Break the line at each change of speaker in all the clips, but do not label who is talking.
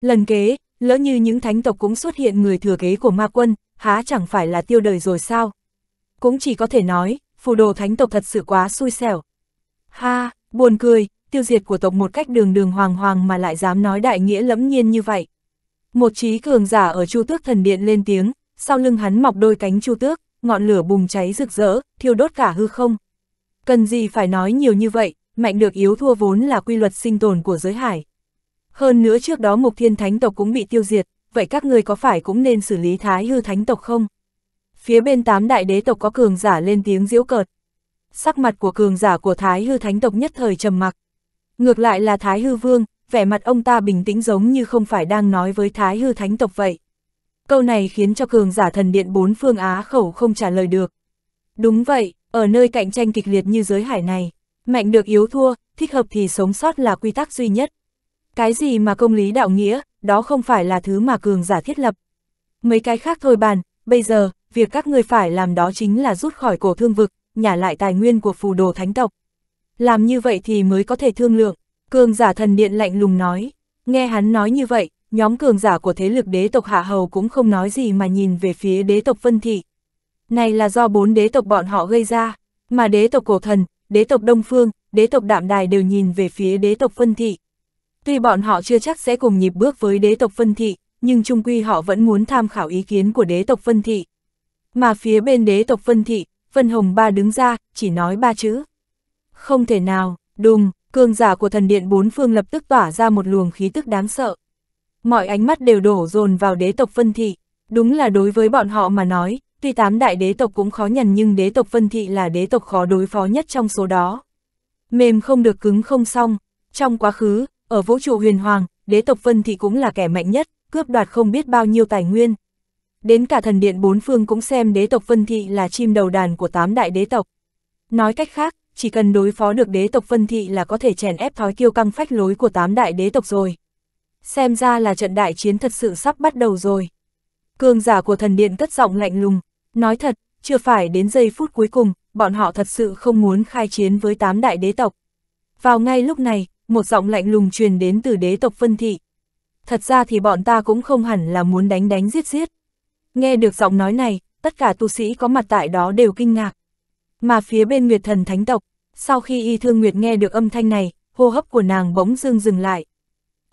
Lần kế, lỡ như những thánh tộc cũng xuất hiện người thừa kế của ma quân, há chẳng phải là tiêu đời rồi sao? Cũng chỉ có thể nói, phù đồ thánh tộc thật sự quá xui xẻo. Ha, buồn cười, tiêu diệt của tộc một cách đường đường hoàng hoàng mà lại dám nói đại nghĩa lẫm nhiên như vậy. Một trí cường giả ở chu tước thần điện lên tiếng, sau lưng hắn mọc đôi cánh chu tước, ngọn lửa bùng cháy rực rỡ, thiêu đốt cả hư không. Cần gì phải nói nhiều như vậy, mạnh được yếu thua vốn là quy luật sinh tồn của giới hải. Hơn nữa trước đó mục thiên thánh tộc cũng bị tiêu diệt, vậy các người có phải cũng nên xử lý thái hư thánh tộc không? Phía bên tám đại đế tộc có cường giả lên tiếng diễu cợt. Sắc mặt của cường giả của thái hư thánh tộc nhất thời trầm mặc. Ngược lại là thái hư vương, vẻ mặt ông ta bình tĩnh giống như không phải đang nói với thái hư thánh tộc vậy. Câu này khiến cho cường giả thần điện bốn phương Á khẩu không trả lời được. Đúng vậy, ở nơi cạnh tranh kịch liệt như giới hải này, mạnh được yếu thua, thích hợp thì sống sót là quy tắc duy nhất. Cái gì mà công lý đạo nghĩa, đó không phải là thứ mà cường giả thiết lập. Mấy cái khác thôi bàn, bây giờ, việc các người phải làm đó chính là rút khỏi cổ thương vực, nhả lại tài nguyên của phù đồ thánh tộc. Làm như vậy thì mới có thể thương lượng, cường giả thần điện lạnh lùng nói. Nghe hắn nói như vậy, nhóm cường giả của thế lực đế tộc Hạ Hầu cũng không nói gì mà nhìn về phía đế tộc Vân Thị. Này là do bốn đế tộc bọn họ gây ra, mà đế tộc cổ thần, đế tộc Đông Phương, đế tộc Đạm Đài đều nhìn về phía đế tộc Vân Thị. Tuy bọn họ chưa chắc sẽ cùng nhịp bước với đế tộc phân thị, nhưng chung quy họ vẫn muốn tham khảo ý kiến của đế tộc phân thị. Mà phía bên đế tộc phân thị, Vân Hồng Ba đứng ra, chỉ nói ba chữ. Không thể nào, đùng, cường giả của thần điện bốn phương lập tức tỏa ra một luồng khí tức đáng sợ. Mọi ánh mắt đều đổ dồn vào đế tộc phân thị. Đúng là đối với bọn họ mà nói, tuy tám đại đế tộc cũng khó nhằn nhưng đế tộc phân thị là đế tộc khó đối phó nhất trong số đó. Mềm không được cứng không xong. Trong quá khứ, ở vũ trụ huyền hoàng, đế tộc Vân Thị cũng là kẻ mạnh nhất, cướp đoạt không biết bao nhiêu tài nguyên. Đến cả thần điện bốn phương cũng xem đế tộc Vân Thị là chim đầu đàn của tám đại đế tộc. Nói cách khác, chỉ cần đối phó được đế tộc Vân Thị là có thể chèn ép thói kiêu căng phách lối của tám đại đế tộc rồi. Xem ra là trận đại chiến thật sự sắp bắt đầu rồi. Cường giả của thần điện cất giọng lạnh lùng, nói thật, chưa phải đến giây phút cuối cùng, bọn họ thật sự không muốn khai chiến với tám đại đế tộc. Vào ngay lúc này, một giọng lạnh lùng truyền đến từ đế tộc phân thị. Thật ra thì bọn ta cũng không hẳn là muốn đánh đánh giết giết. Nghe được giọng nói này, tất cả tu sĩ có mặt tại đó đều kinh ngạc. Mà phía bên Nguyệt Thần Thánh Tộc, sau khi Y Thương Nguyệt nghe được âm thanh này, hô hấp của nàng bỗng dưng dừng lại.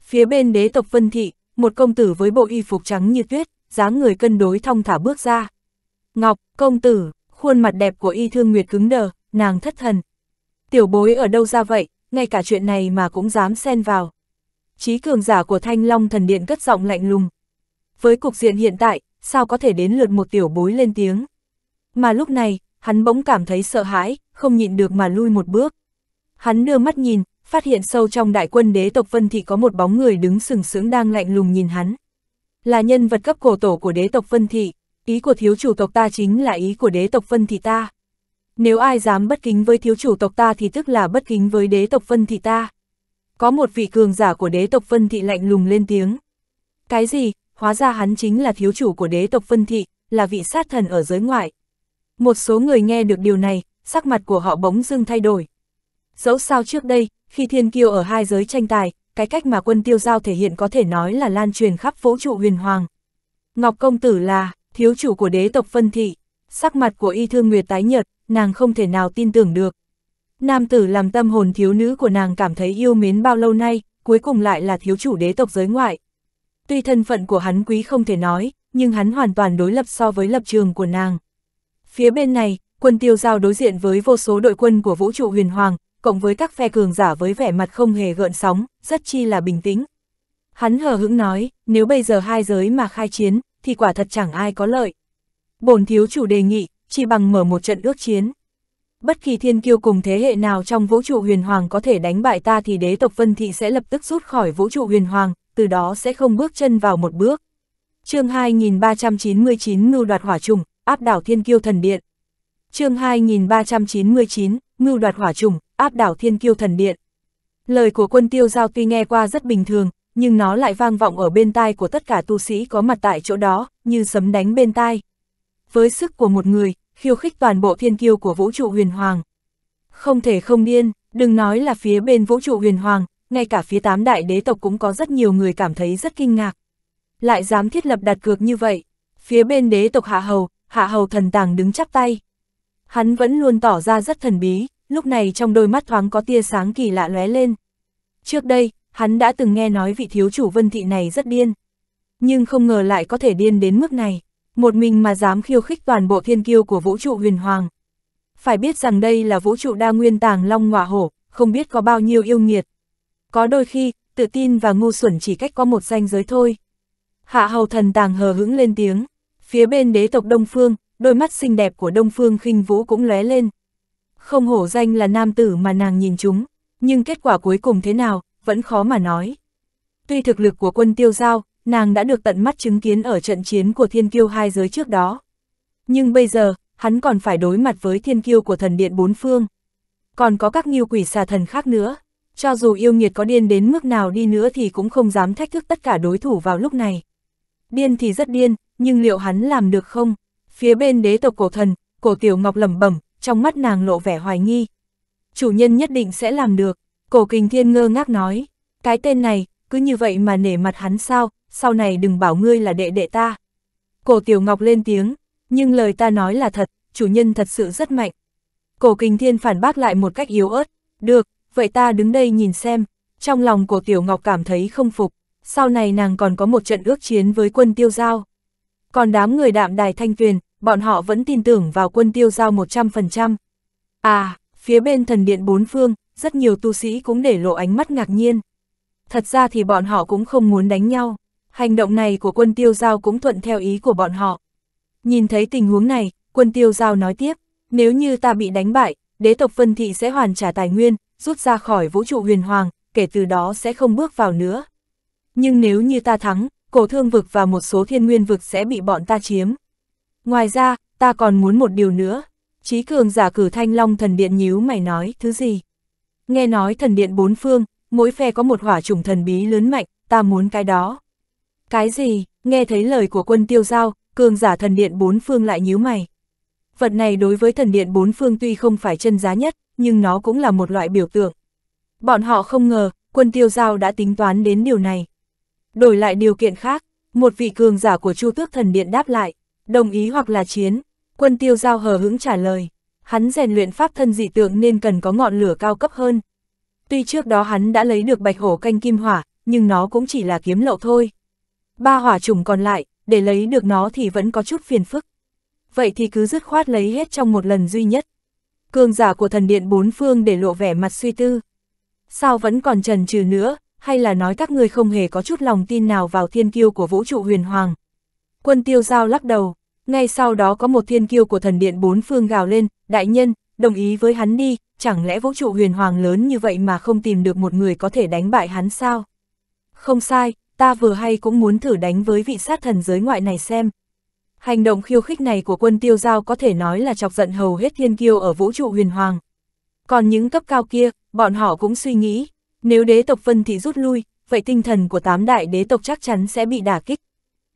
Phía bên đế tộc Vân Thị, một công tử với bộ y phục trắng như tuyết, dáng người cân đối thong thả bước ra. Ngọc, công tử, khuôn mặt đẹp của Y Thương Nguyệt cứng đờ, nàng thất thần. Tiểu bối ở đâu ra vậy, ngay cả chuyện này mà cũng dám xen vào. Chí cường giả của Thanh Long thần điện cất giọng lạnh lùng. Với cục diện hiện tại, sao có thể đến lượt một tiểu bối lên tiếng. Mà lúc này, hắn bỗng cảm thấy sợ hãi, không nhịn được mà lui một bước. Hắn đưa mắt nhìn, phát hiện sâu trong đại quân đế tộc Vân Thị có một bóng người đứng sừng sững đang lạnh lùng nhìn hắn. Là nhân vật cấp cổ tổ của đế tộc Vân Thị, ý của thiếu chủ tộc ta chính là ý của đế tộc Vân Thị ta. Nếu ai dám bất kính với thiếu chủ tộc ta thì tức là bất kính với đế tộc phân thị ta. Có một vị cường giả của đế tộc phân thị lạnh lùng lên tiếng. Cái gì, hóa ra hắn chính là thiếu chủ của đế tộc phân thị, là vị sát thần ở giới ngoại. Một số người nghe được điều này, sắc mặt của họ bỗng dưng thay đổi. Dẫu sao trước đây, khi thiên kiêu ở hai giới tranh tài, cái cách mà quân tiêu giao thể hiện có thể nói là lan truyền khắp vũ trụ huyền hoàng. Ngọc công tử là thiếu chủ của đế tộc phân thị sắc mặt của y thương nguyệt tái nhợt, nàng không thể nào tin tưởng được. Nam tử làm tâm hồn thiếu nữ của nàng cảm thấy yêu mến bao lâu nay, cuối cùng lại là thiếu chủ đế tộc giới ngoại. Tuy thân phận của hắn quý không thể nói, nhưng hắn hoàn toàn đối lập so với lập trường của nàng. Phía bên này, quân tiêu giao đối diện với vô số đội quân của vũ trụ huyền hoàng, cộng với các phe cường giả với vẻ mặt không hề gợn sóng, rất chi là bình tĩnh. Hắn hờ hững nói, nếu bây giờ hai giới mà khai chiến, thì quả thật chẳng ai có lợi bổn thiếu chủ đề nghị, chỉ bằng mở một trận ước chiến. Bất kỳ thiên kiêu cùng thế hệ nào trong vũ trụ huyền hoàng có thể đánh bại ta thì đế tộc Vân Thị sẽ lập tức rút khỏi vũ trụ huyền hoàng, từ đó sẽ không bước chân vào một bước. chương 2399 Ngưu đoạt hỏa trùng, áp đảo thiên kiêu thần điện. chương 2399 Ngưu đoạt hỏa trùng, áp đảo thiên kiêu thần điện. Lời của quân tiêu giao tuy nghe qua rất bình thường, nhưng nó lại vang vọng ở bên tai của tất cả tu sĩ có mặt tại chỗ đó, như sấm đánh bên tai, với sức của một người, khiêu khích toàn bộ thiên kiêu của vũ trụ huyền hoàng. Không thể không điên, đừng nói là phía bên vũ trụ huyền hoàng, ngay cả phía tám đại đế tộc cũng có rất nhiều người cảm thấy rất kinh ngạc. Lại dám thiết lập đặt cược như vậy, phía bên đế tộc hạ hầu, hạ hầu thần tàng đứng chắp tay. Hắn vẫn luôn tỏ ra rất thần bí, lúc này trong đôi mắt thoáng có tia sáng kỳ lạ lóe lên. Trước đây, hắn đã từng nghe nói vị thiếu chủ vân thị này rất điên. Nhưng không ngờ lại có thể điên đến mức này một mình mà dám khiêu khích toàn bộ thiên kiêu của vũ trụ huyền hoàng. Phải biết rằng đây là vũ trụ đa nguyên tàng long ngọa hổ, không biết có bao nhiêu yêu nghiệt. Có đôi khi, tự tin và ngu xuẩn chỉ cách có một danh giới thôi. Hạ hầu thần tàng hờ hững lên tiếng, phía bên đế tộc Đông Phương, đôi mắt xinh đẹp của Đông Phương khinh vũ cũng lóe lên. Không hổ danh là nam tử mà nàng nhìn chúng, nhưng kết quả cuối cùng thế nào, vẫn khó mà nói. Tuy thực lực của quân tiêu giao, nàng đã được tận mắt chứng kiến ở trận chiến của thiên kiêu hai giới trước đó. Nhưng bây giờ, hắn còn phải đối mặt với thiên kiêu của thần điện bốn phương. Còn có các nghiêu quỷ xà thần khác nữa. Cho dù yêu nghiệt có điên đến mức nào đi nữa thì cũng không dám thách thức tất cả đối thủ vào lúc này. Điên thì rất điên, nhưng liệu hắn làm được không? Phía bên đế tộc cổ thần, cổ tiểu ngọc lẩm bẩm, trong mắt nàng lộ vẻ hoài nghi. Chủ nhân nhất định sẽ làm được, cổ kình thiên ngơ ngác nói. Cái tên này, cứ như vậy mà nể mặt hắn sao, sau này đừng bảo ngươi là đệ đệ ta. Cổ Tiểu Ngọc lên tiếng, nhưng lời ta nói là thật, chủ nhân thật sự rất mạnh. Cổ kinh Thiên phản bác lại một cách yếu ớt, được, vậy ta đứng đây nhìn xem, trong lòng cổ Tiểu Ngọc cảm thấy không phục, sau này nàng còn có một trận ước chiến với quân tiêu giao. Còn đám người đạm đài thanh tuyền, bọn họ vẫn tin tưởng vào quân tiêu giao 100%. À, phía bên thần điện bốn phương, rất nhiều tu sĩ cũng để lộ ánh mắt ngạc nhiên. Thật ra thì bọn họ cũng không muốn đánh nhau. Hành động này của quân tiêu giao cũng thuận theo ý của bọn họ. Nhìn thấy tình huống này, quân tiêu giao nói tiếp, nếu như ta bị đánh bại, đế tộc phân thị sẽ hoàn trả tài nguyên, rút ra khỏi vũ trụ huyền hoàng, kể từ đó sẽ không bước vào nữa. Nhưng nếu như ta thắng, cổ thương vực và một số thiên nguyên vực sẽ bị bọn ta chiếm. Ngoài ra, ta còn muốn một điều nữa. Chí cường giả cử thanh long thần điện nhíu mày nói, thứ gì? Nghe nói thần điện bốn phương, mỗi phe có một hỏa trùng thần bí lớn mạnh, ta muốn cái đó. Cái gì, nghe thấy lời của quân tiêu giao, cường giả thần điện bốn phương lại nhíu mày. Vật này đối với thần điện bốn phương tuy không phải chân giá nhất, nhưng nó cũng là một loại biểu tượng. Bọn họ không ngờ, quân tiêu giao đã tính toán đến điều này. Đổi lại điều kiện khác, một vị cường giả của Chu Tước Thần Điện đáp lại, đồng ý hoặc là chiến. Quân tiêu giao hờ hững trả lời, hắn rèn luyện pháp thân dị tượng nên cần có ngọn lửa cao cấp hơn. Tuy trước đó hắn đã lấy được bạch hổ canh kim hỏa, nhưng nó cũng chỉ là kiếm lậu thôi. Ba hỏa trùng còn lại, để lấy được nó thì vẫn có chút phiền phức. Vậy thì cứ dứt khoát lấy hết trong một lần duy nhất. Cương giả của thần điện bốn phương để lộ vẻ mặt suy tư. Sao vẫn còn trần trừ nữa, hay là nói các người không hề có chút lòng tin nào vào thiên kiêu của vũ trụ huyền hoàng. Quân tiêu giao lắc đầu, ngay sau đó có một thiên kiêu của thần điện bốn phương gào lên, đại nhân, đồng ý với hắn đi, chẳng lẽ vũ trụ huyền hoàng lớn như vậy mà không tìm được một người có thể đánh bại hắn sao? Không sai, ta vừa hay cũng muốn thử đánh với vị sát thần giới ngoại này xem. Hành động khiêu khích này của quân tiêu giao có thể nói là chọc giận hầu hết thiên kiêu ở vũ trụ huyền hoàng. Còn những cấp cao kia, bọn họ cũng suy nghĩ, nếu đế tộc phân thị rút lui, vậy tinh thần của tám đại đế tộc chắc chắn sẽ bị đả kích.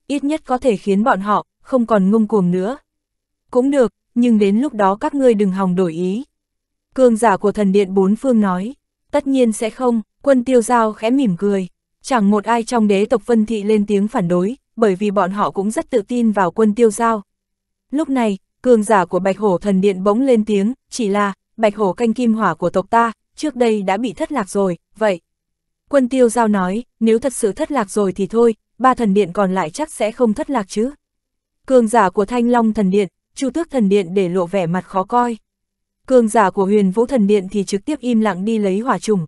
Ít nhất có thể khiến bọn họ không còn ngông cuồng nữa. Cũng được, nhưng đến lúc đó các ngươi đừng hòng đổi ý. Cường giả của thần điện bốn phương nói, tất nhiên sẽ không, quân tiêu giao khẽ mỉm cười. Chẳng một ai trong đế tộc Vân Thị lên tiếng phản đối, bởi vì bọn họ cũng rất tự tin vào quân tiêu giao. Lúc này, cường giả của Bạch Hổ thần điện bỗng lên tiếng, chỉ là, Bạch Hổ canh kim hỏa của tộc ta, trước đây đã bị thất lạc rồi, vậy. Quân tiêu giao nói, nếu thật sự thất lạc rồi thì thôi, ba thần điện còn lại chắc sẽ không thất lạc chứ. Cường giả của Thanh Long thần điện, Chu Tước thần điện để lộ vẻ mặt khó coi. Cường giả của Huyền Vũ thần điện thì trực tiếp im lặng đi lấy hỏa trùng.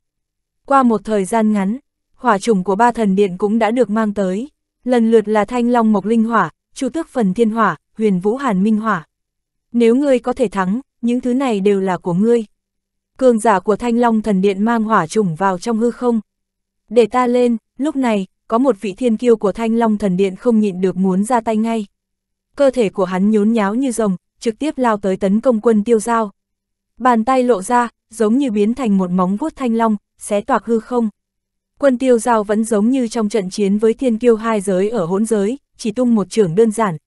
Qua một thời gian ngắn, hỏa chủng của ba thần điện cũng đã được mang tới, lần lượt là thanh long mộc linh hỏa, chu tước phần thiên hỏa, huyền vũ hàn minh hỏa. Nếu ngươi có thể thắng, những thứ này đều là của ngươi. Cường giả của thanh long thần điện mang hỏa chủng vào trong hư không. Để ta lên, lúc này, có một vị thiên kiêu của thanh long thần điện không nhịn được muốn ra tay ngay. Cơ thể của hắn nhốn nháo như rồng, trực tiếp lao tới tấn công quân tiêu giao. Bàn tay lộ ra, giống như biến thành một móng vuốt thanh long, xé toạc hư không quân tiêu giao vẫn giống như trong trận chiến với thiên kiêu hai giới ở hỗn giới, chỉ tung một trưởng đơn giản.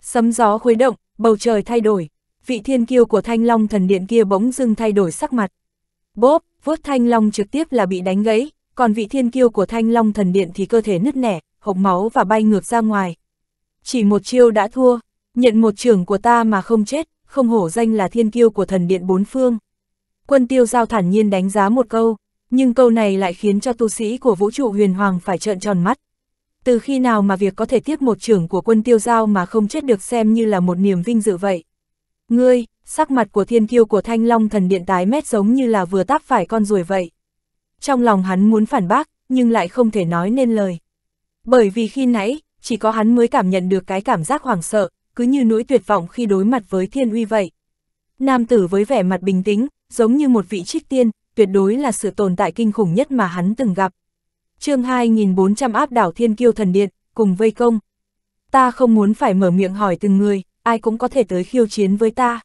Sấm gió khuấy động, bầu trời thay đổi, vị thiên kiêu của thanh long thần điện kia bỗng dưng thay đổi sắc mặt. Bốp, vuốt thanh long trực tiếp là bị đánh gãy, còn vị thiên kiêu của thanh long thần điện thì cơ thể nứt nẻ, hộc máu và bay ngược ra ngoài. Chỉ một chiêu đã thua, nhận một trưởng của ta mà không chết, không hổ danh là thiên kiêu của thần điện bốn phương. Quân tiêu giao thản nhiên đánh giá một câu, nhưng câu này lại khiến cho tu sĩ của vũ trụ huyền hoàng phải trợn tròn mắt. Từ khi nào mà việc có thể tiếp một trưởng của quân tiêu giao mà không chết được xem như là một niềm vinh dự vậy? Ngươi, sắc mặt của thiên kiêu của thanh long thần điện tái mét giống như là vừa táp phải con ruồi vậy. Trong lòng hắn muốn phản bác, nhưng lại không thể nói nên lời. Bởi vì khi nãy, chỉ có hắn mới cảm nhận được cái cảm giác hoảng sợ, cứ như nỗi tuyệt vọng khi đối mặt với thiên uy vậy. Nam tử với vẻ mặt bình tĩnh, giống như một vị trích tiên, tuyệt đối là sự tồn tại kinh khủng nhất mà hắn từng gặp. chương 2400 áp đảo thiên kiêu thần điện, cùng vây công. Ta không muốn phải mở miệng hỏi từng người, ai cũng có thể tới khiêu chiến với ta.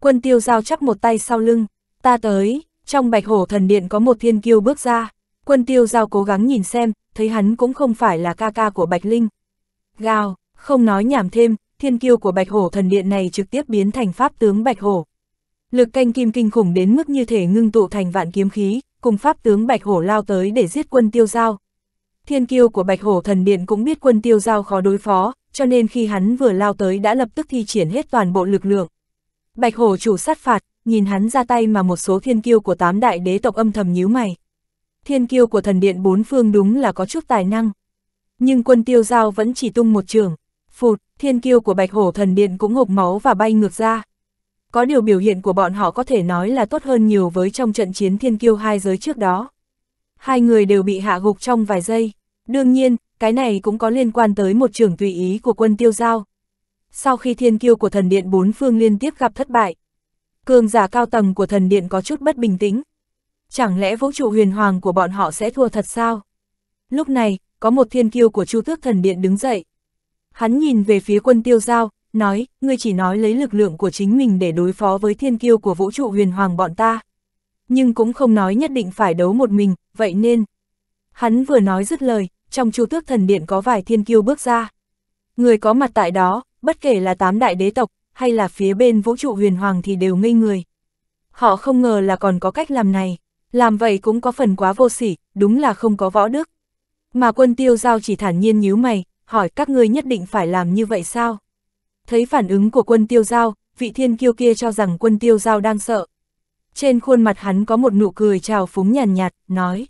Quân tiêu giao chắp một tay sau lưng, ta tới, trong bạch hổ thần điện có một thiên kiêu bước ra, quân tiêu giao cố gắng nhìn xem, thấy hắn cũng không phải là ca ca của bạch linh. Gào, không nói nhảm thêm, thiên kiêu của bạch hổ thần điện này trực tiếp biến thành pháp tướng bạch hổ. Lực canh kim kinh khủng đến mức như thể ngưng tụ thành vạn kiếm khí, cùng pháp tướng Bạch Hổ lao tới để giết quân tiêu giao. Thiên kiêu của Bạch Hổ thần điện cũng biết quân tiêu giao khó đối phó, cho nên khi hắn vừa lao tới đã lập tức thi triển hết toàn bộ lực lượng. Bạch Hổ chủ sát phạt, nhìn hắn ra tay mà một số thiên kiêu của tám đại đế tộc âm thầm nhíu mày. Thiên kiêu của thần điện bốn phương đúng là có chút tài năng. Nhưng quân tiêu giao vẫn chỉ tung một trường. Phụt, thiên kiêu của Bạch Hổ thần điện cũng hộp máu và bay ngược ra có điều biểu hiện của bọn họ có thể nói là tốt hơn nhiều với trong trận chiến thiên kiêu hai giới trước đó. Hai người đều bị hạ gục trong vài giây, đương nhiên, cái này cũng có liên quan tới một trưởng tùy ý của quân tiêu giao. Sau khi thiên kiêu của thần điện bốn phương liên tiếp gặp thất bại, cường giả cao tầng của thần điện có chút bất bình tĩnh. Chẳng lẽ vũ trụ huyền hoàng của bọn họ sẽ thua thật sao? Lúc này, có một thiên kiêu của chu tước thần điện đứng dậy. Hắn nhìn về phía quân tiêu giao, nói, ngươi chỉ nói lấy lực lượng của chính mình để đối phó với thiên kiêu của vũ trụ huyền hoàng bọn ta. Nhưng cũng không nói nhất định phải đấu một mình, vậy nên. Hắn vừa nói dứt lời, trong chu tước thần điện có vài thiên kiêu bước ra. Người có mặt tại đó, bất kể là tám đại đế tộc, hay là phía bên vũ trụ huyền hoàng thì đều ngây người. Họ không ngờ là còn có cách làm này, làm vậy cũng có phần quá vô sỉ, đúng là không có võ đức. Mà quân tiêu giao chỉ thản nhiên nhíu mày, hỏi các ngươi nhất định phải làm như vậy sao? thấy phản ứng của quân tiêu giao, vị thiên kiêu kia cho rằng quân tiêu giao đang sợ. Trên khuôn mặt hắn có một nụ cười trào phúng nhàn nhạt, nhạt, nói.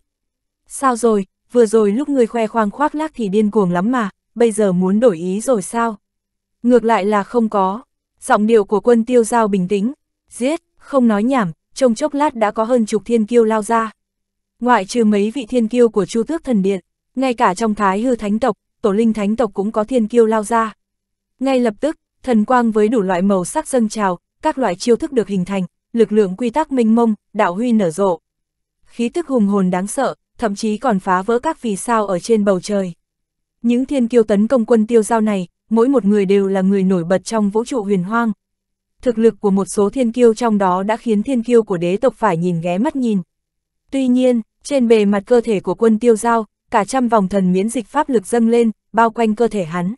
Sao rồi, vừa rồi lúc người khoe khoang khoác lác thì điên cuồng lắm mà, bây giờ muốn đổi ý rồi sao? Ngược lại là không có. Giọng điệu của quân tiêu giao bình tĩnh, giết, không nói nhảm, trong chốc lát đã có hơn chục thiên kiêu lao ra. Ngoại trừ mấy vị thiên kiêu của Chu Tước Thần Điện, ngay cả trong Thái Hư Thánh Tộc, Tổ Linh Thánh Tộc cũng có thiên kiêu lao ra. Ngay lập tức, thần quang với đủ loại màu sắc dâng trào, các loại chiêu thức được hình thành, lực lượng quy tắc minh mông, đạo huy nở rộ. Khí tức hùng hồn đáng sợ, thậm chí còn phá vỡ các vì sao ở trên bầu trời. Những thiên kiêu tấn công quân tiêu giao này, mỗi một người đều là người nổi bật trong vũ trụ huyền hoang. Thực lực của một số thiên kiêu trong đó đã khiến thiên kiêu của đế tộc phải nhìn ghé mắt nhìn. Tuy nhiên, trên bề mặt cơ thể của quân tiêu giao, cả trăm vòng thần miễn dịch pháp lực dâng lên, bao quanh cơ thể hắn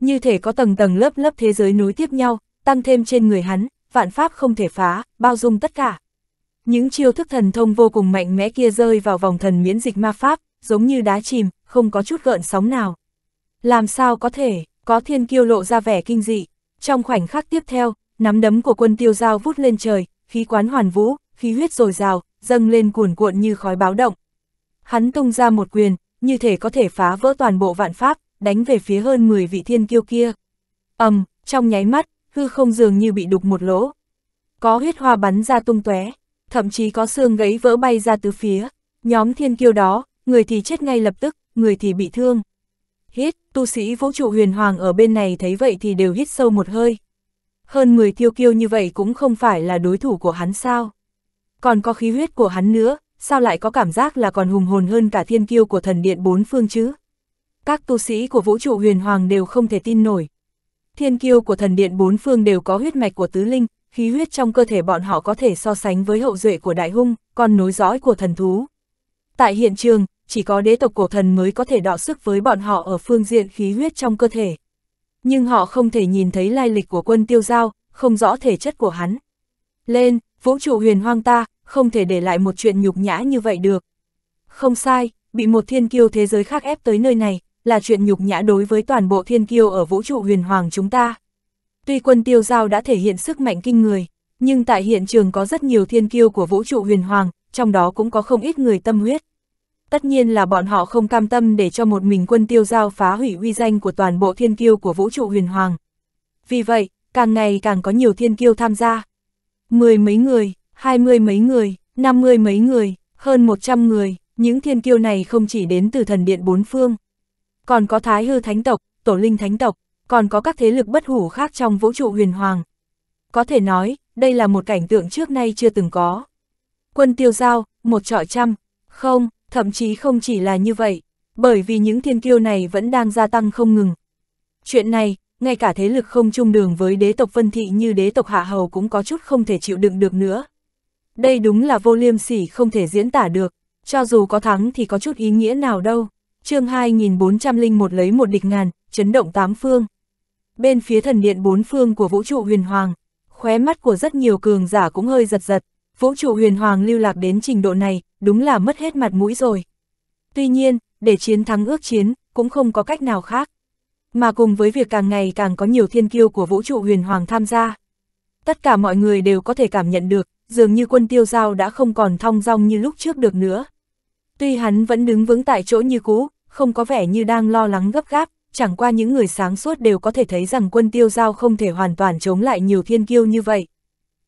như thể có tầng tầng lớp lớp thế giới nối tiếp nhau, tăng thêm trên người hắn, vạn pháp không thể phá, bao dung tất cả. Những chiêu thức thần thông vô cùng mạnh mẽ kia rơi vào vòng thần miễn dịch ma pháp, giống như đá chìm, không có chút gợn sóng nào. Làm sao có thể, có thiên kiêu lộ ra vẻ kinh dị. Trong khoảnh khắc tiếp theo, nắm đấm của quân tiêu giao vút lên trời, khí quán hoàn vũ, khí huyết dồi dào, dâng lên cuồn cuộn như khói báo động. Hắn tung ra một quyền, như thể có thể phá vỡ toàn bộ vạn pháp, đánh về phía hơn 10 vị thiên kiêu kia. ầm, um, trong nháy mắt, hư không dường như bị đục một lỗ. Có huyết hoa bắn ra tung tóe, thậm chí có xương gãy vỡ bay ra từ phía. Nhóm thiên kiêu đó, người thì chết ngay lập tức, người thì bị thương. Hít, tu sĩ vũ trụ huyền hoàng ở bên này thấy vậy thì đều hít sâu một hơi. Hơn 10 thiêu kiêu như vậy cũng không phải là đối thủ của hắn sao. Còn có khí huyết của hắn nữa, sao lại có cảm giác là còn hùng hồn hơn cả thiên kiêu của thần điện bốn phương chứ? Các tu sĩ của vũ trụ huyền hoàng đều không thể tin nổi. Thiên kiêu của thần điện bốn phương đều có huyết mạch của tứ linh, khí huyết trong cơ thể bọn họ có thể so sánh với hậu duệ của đại hung, con nối dõi của thần thú. Tại hiện trường, chỉ có đế tộc cổ thần mới có thể đọ sức với bọn họ ở phương diện khí huyết trong cơ thể. Nhưng họ không thể nhìn thấy lai lịch của quân tiêu giao, không rõ thể chất của hắn. Lên, vũ trụ huyền hoang ta, không thể để lại một chuyện nhục nhã như vậy được. Không sai, bị một thiên kiêu thế giới khác ép tới nơi này, là chuyện nhục nhã đối với toàn bộ thiên kiêu ở vũ trụ huyền hoàng chúng ta. Tuy quân tiêu giao đã thể hiện sức mạnh kinh người, nhưng tại hiện trường có rất nhiều thiên kiêu của vũ trụ huyền hoàng, trong đó cũng có không ít người tâm huyết. Tất nhiên là bọn họ không cam tâm để cho một mình quân tiêu giao phá hủy uy danh của toàn bộ thiên kiêu của vũ trụ huyền hoàng. Vì vậy, càng ngày càng có nhiều thiên kiêu tham gia. Mười mấy người, hai mươi mấy người, năm mươi mấy người, hơn một trăm người, những thiên kiêu này không chỉ đến từ thần điện bốn phương còn có Thái Hư Thánh Tộc, Tổ Linh Thánh Tộc, còn có các thế lực bất hủ khác trong vũ trụ huyền hoàng. Có thể nói, đây là một cảnh tượng trước nay chưa từng có. Quân tiêu giao, một trọi trăm, không, thậm chí không chỉ là như vậy, bởi vì những thiên kiêu này vẫn đang gia tăng không ngừng. Chuyện này, ngay cả thế lực không chung đường với đế tộc Vân Thị như đế tộc Hạ Hầu cũng có chút không thể chịu đựng được nữa. Đây đúng là vô liêm sỉ không thể diễn tả được, cho dù có thắng thì có chút ý nghĩa nào đâu chương 2401 lấy một địch ngàn, chấn động tám phương. Bên phía thần điện bốn phương của vũ trụ huyền hoàng, khóe mắt của rất nhiều cường giả cũng hơi giật giật, vũ trụ huyền hoàng lưu lạc đến trình độ này, đúng là mất hết mặt mũi rồi. Tuy nhiên, để chiến thắng ước chiến, cũng không có cách nào khác. Mà cùng với việc càng ngày càng có nhiều thiên kiêu của vũ trụ huyền hoàng tham gia. Tất cả mọi người đều có thể cảm nhận được, dường như quân tiêu giao đã không còn thong dong như lúc trước được nữa. Tuy hắn vẫn đứng vững tại chỗ như cũ, không có vẻ như đang lo lắng gấp gáp, chẳng qua những người sáng suốt đều có thể thấy rằng quân tiêu giao không thể hoàn toàn chống lại nhiều thiên kiêu như vậy.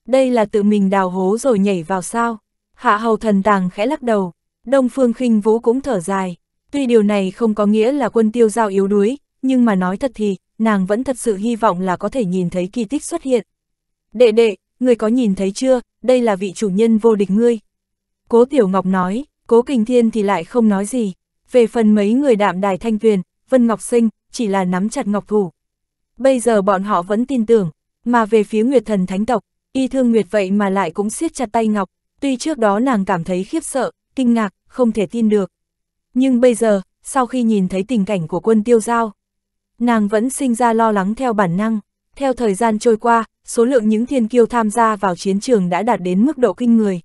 Đây là tự mình đào hố rồi nhảy vào sao. Hạ hầu thần tàng khẽ lắc đầu, đông phương khinh vũ cũng thở dài. Tuy điều này không có nghĩa là quân tiêu giao yếu đuối, nhưng mà nói thật thì, nàng vẫn thật sự hy vọng là có thể nhìn thấy kỳ tích xuất hiện. Đệ đệ, người có nhìn thấy chưa, đây là vị chủ nhân vô địch ngươi. Cố Tiểu Ngọc nói, Cố Kình Thiên thì lại không nói gì. Về phần mấy người đạm đài thanh tuyền, Vân Ngọc Sinh, chỉ là nắm chặt ngọc thủ. Bây giờ bọn họ vẫn tin tưởng, mà về phía Nguyệt Thần Thánh Tộc, y thương Nguyệt vậy mà lại cũng siết chặt tay Ngọc, tuy trước đó nàng cảm thấy khiếp sợ, kinh ngạc, không thể tin được. Nhưng bây giờ, sau khi nhìn thấy tình cảnh của quân tiêu giao, nàng vẫn sinh ra lo lắng theo bản năng. Theo thời gian trôi qua, số lượng những thiên kiêu tham gia vào chiến trường đã đạt đến mức độ kinh người.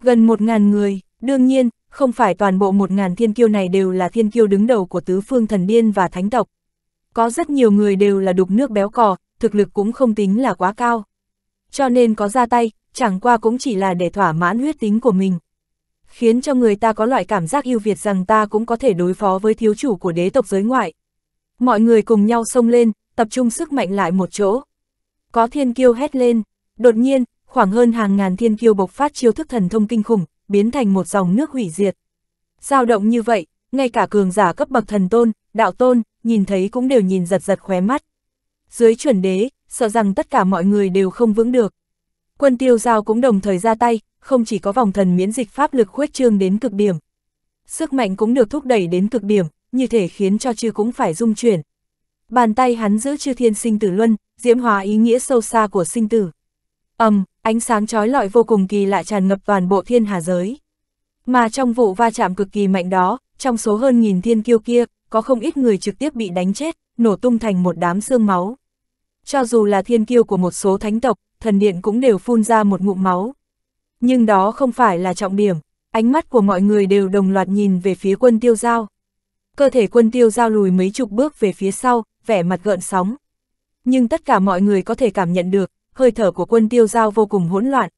Gần một ngàn người, Đương nhiên, không phải toàn bộ một ngàn thiên kiêu này đều là thiên kiêu đứng đầu của tứ phương thần điên và thánh tộc. Có rất nhiều người đều là đục nước béo cò, thực lực cũng không tính là quá cao. Cho nên có ra tay, chẳng qua cũng chỉ là để thỏa mãn huyết tính của mình. Khiến cho người ta có loại cảm giác ưu Việt rằng ta cũng có thể đối phó với thiếu chủ của đế tộc giới ngoại. Mọi người cùng nhau xông lên, tập trung sức mạnh lại một chỗ. Có thiên kiêu hét lên, đột nhiên, khoảng hơn hàng ngàn thiên kiêu bộc phát chiêu thức thần thông kinh khủng, biến thành một dòng nước hủy diệt. dao động như vậy, ngay cả cường giả cấp bậc thần tôn, đạo tôn, nhìn thấy cũng đều nhìn giật giật khóe mắt. Dưới chuẩn đế, sợ rằng tất cả mọi người đều không vững được. Quân tiêu giao cũng đồng thời ra tay, không chỉ có vòng thần miễn dịch pháp lực khuếch trương đến cực điểm. Sức mạnh cũng được thúc đẩy đến cực điểm, như thể khiến cho chư cũng phải rung chuyển. Bàn tay hắn giữ chư thiên sinh tử luân, diễm hóa ý nghĩa sâu xa của sinh tử. ầm um, Ánh sáng trói lọi vô cùng kỳ lạ tràn ngập toàn bộ thiên hà giới. Mà trong vụ va chạm cực kỳ mạnh đó, trong số hơn nghìn thiên kiêu kia, có không ít người trực tiếp bị đánh chết, nổ tung thành một đám xương máu. Cho dù là thiên kiêu của một số thánh tộc, thần điện cũng đều phun ra một ngụm máu. Nhưng đó không phải là trọng điểm, ánh mắt của mọi người đều đồng loạt nhìn về phía quân tiêu giao. Cơ thể quân tiêu giao lùi mấy chục bước về phía sau, vẻ mặt gợn sóng. Nhưng tất cả mọi người có thể cảm nhận được, hơi thở của quân tiêu giao vô cùng hỗn loạn.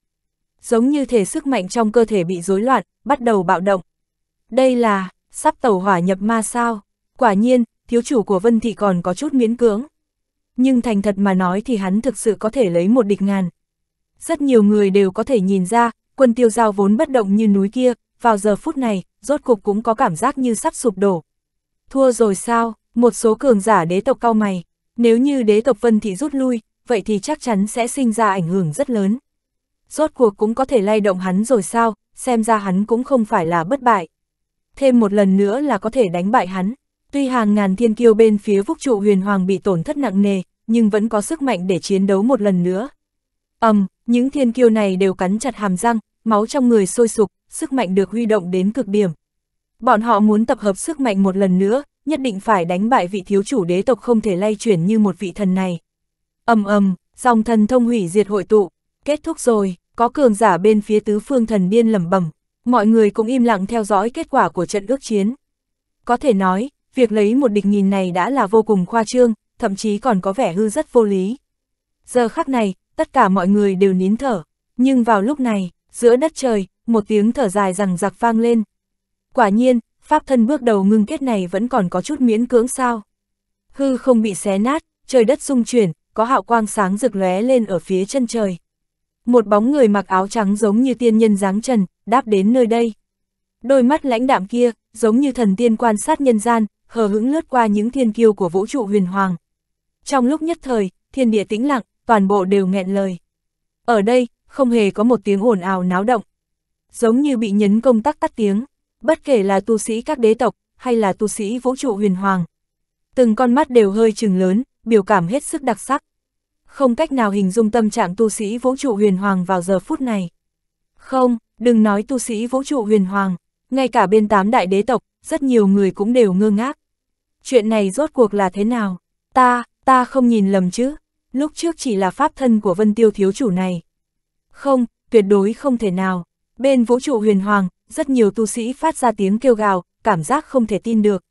Giống như thể sức mạnh trong cơ thể bị rối loạn, bắt đầu bạo động. Đây là, sắp tàu hỏa nhập ma sao? Quả nhiên, thiếu chủ của Vân Thị còn có chút miễn cưỡng. Nhưng thành thật mà nói thì hắn thực sự có thể lấy một địch ngàn. Rất nhiều người đều có thể nhìn ra, quân tiêu giao vốn bất động như núi kia, vào giờ phút này, rốt cục cũng có cảm giác như sắp sụp đổ. Thua rồi sao, một số cường giả đế tộc cao mày, nếu như đế tộc Vân Thị rút lui, vậy thì chắc chắn sẽ sinh ra ảnh hưởng rất lớn. Rốt cuộc cũng có thể lay động hắn rồi sao, xem ra hắn cũng không phải là bất bại. Thêm một lần nữa là có thể đánh bại hắn. Tuy hàng ngàn thiên kiêu bên phía vũ trụ huyền hoàng bị tổn thất nặng nề, nhưng vẫn có sức mạnh để chiến đấu một lần nữa. ầm, um, những thiên kiêu này đều cắn chặt hàm răng, máu trong người sôi sục, sức mạnh được huy động đến cực điểm. Bọn họ muốn tập hợp sức mạnh một lần nữa, nhất định phải đánh bại vị thiếu chủ đế tộc không thể lay chuyển như một vị thần này ầm ầm, dòng thần thông hủy diệt hội tụ, kết thúc rồi, có cường giả bên phía tứ phương thần điên lẩm bẩm, mọi người cũng im lặng theo dõi kết quả của trận ước chiến. Có thể nói, việc lấy một địch nghìn này đã là vô cùng khoa trương, thậm chí còn có vẻ hư rất vô lý. Giờ khắc này, tất cả mọi người đều nín thở, nhưng vào lúc này, giữa đất trời, một tiếng thở dài rằng giặc vang lên. Quả nhiên, pháp thân bước đầu ngưng kết này vẫn còn có chút miễn cưỡng sao. Hư không bị xé nát, trời đất rung chuyển, có hạo quang sáng rực lóe lên ở phía chân trời. Một bóng người mặc áo trắng giống như tiên nhân dáng trần, đáp đến nơi đây. Đôi mắt lãnh đạm kia, giống như thần tiên quan sát nhân gian, hờ hững lướt qua những thiên kiêu của vũ trụ huyền hoàng. Trong lúc nhất thời, thiên địa tĩnh lặng, toàn bộ đều nghẹn lời. Ở đây, không hề có một tiếng ồn ào náo động. Giống như bị nhấn công tắc tắt tiếng, bất kể là tu sĩ các đế tộc, hay là tu sĩ vũ trụ huyền hoàng. Từng con mắt đều hơi trừng lớn, biểu cảm hết sức đặc sắc. Không cách nào hình dung tâm trạng tu sĩ vũ trụ huyền hoàng vào giờ phút này. Không, đừng nói tu sĩ vũ trụ huyền hoàng, ngay cả bên tám đại đế tộc, rất nhiều người cũng đều ngơ ngác. Chuyện này rốt cuộc là thế nào? Ta, ta không nhìn lầm chứ, lúc trước chỉ là pháp thân của Vân Tiêu thiếu chủ này. Không, tuyệt đối không thể nào. Bên vũ trụ huyền hoàng, rất nhiều tu sĩ phát ra tiếng kêu gào, cảm giác không thể tin được.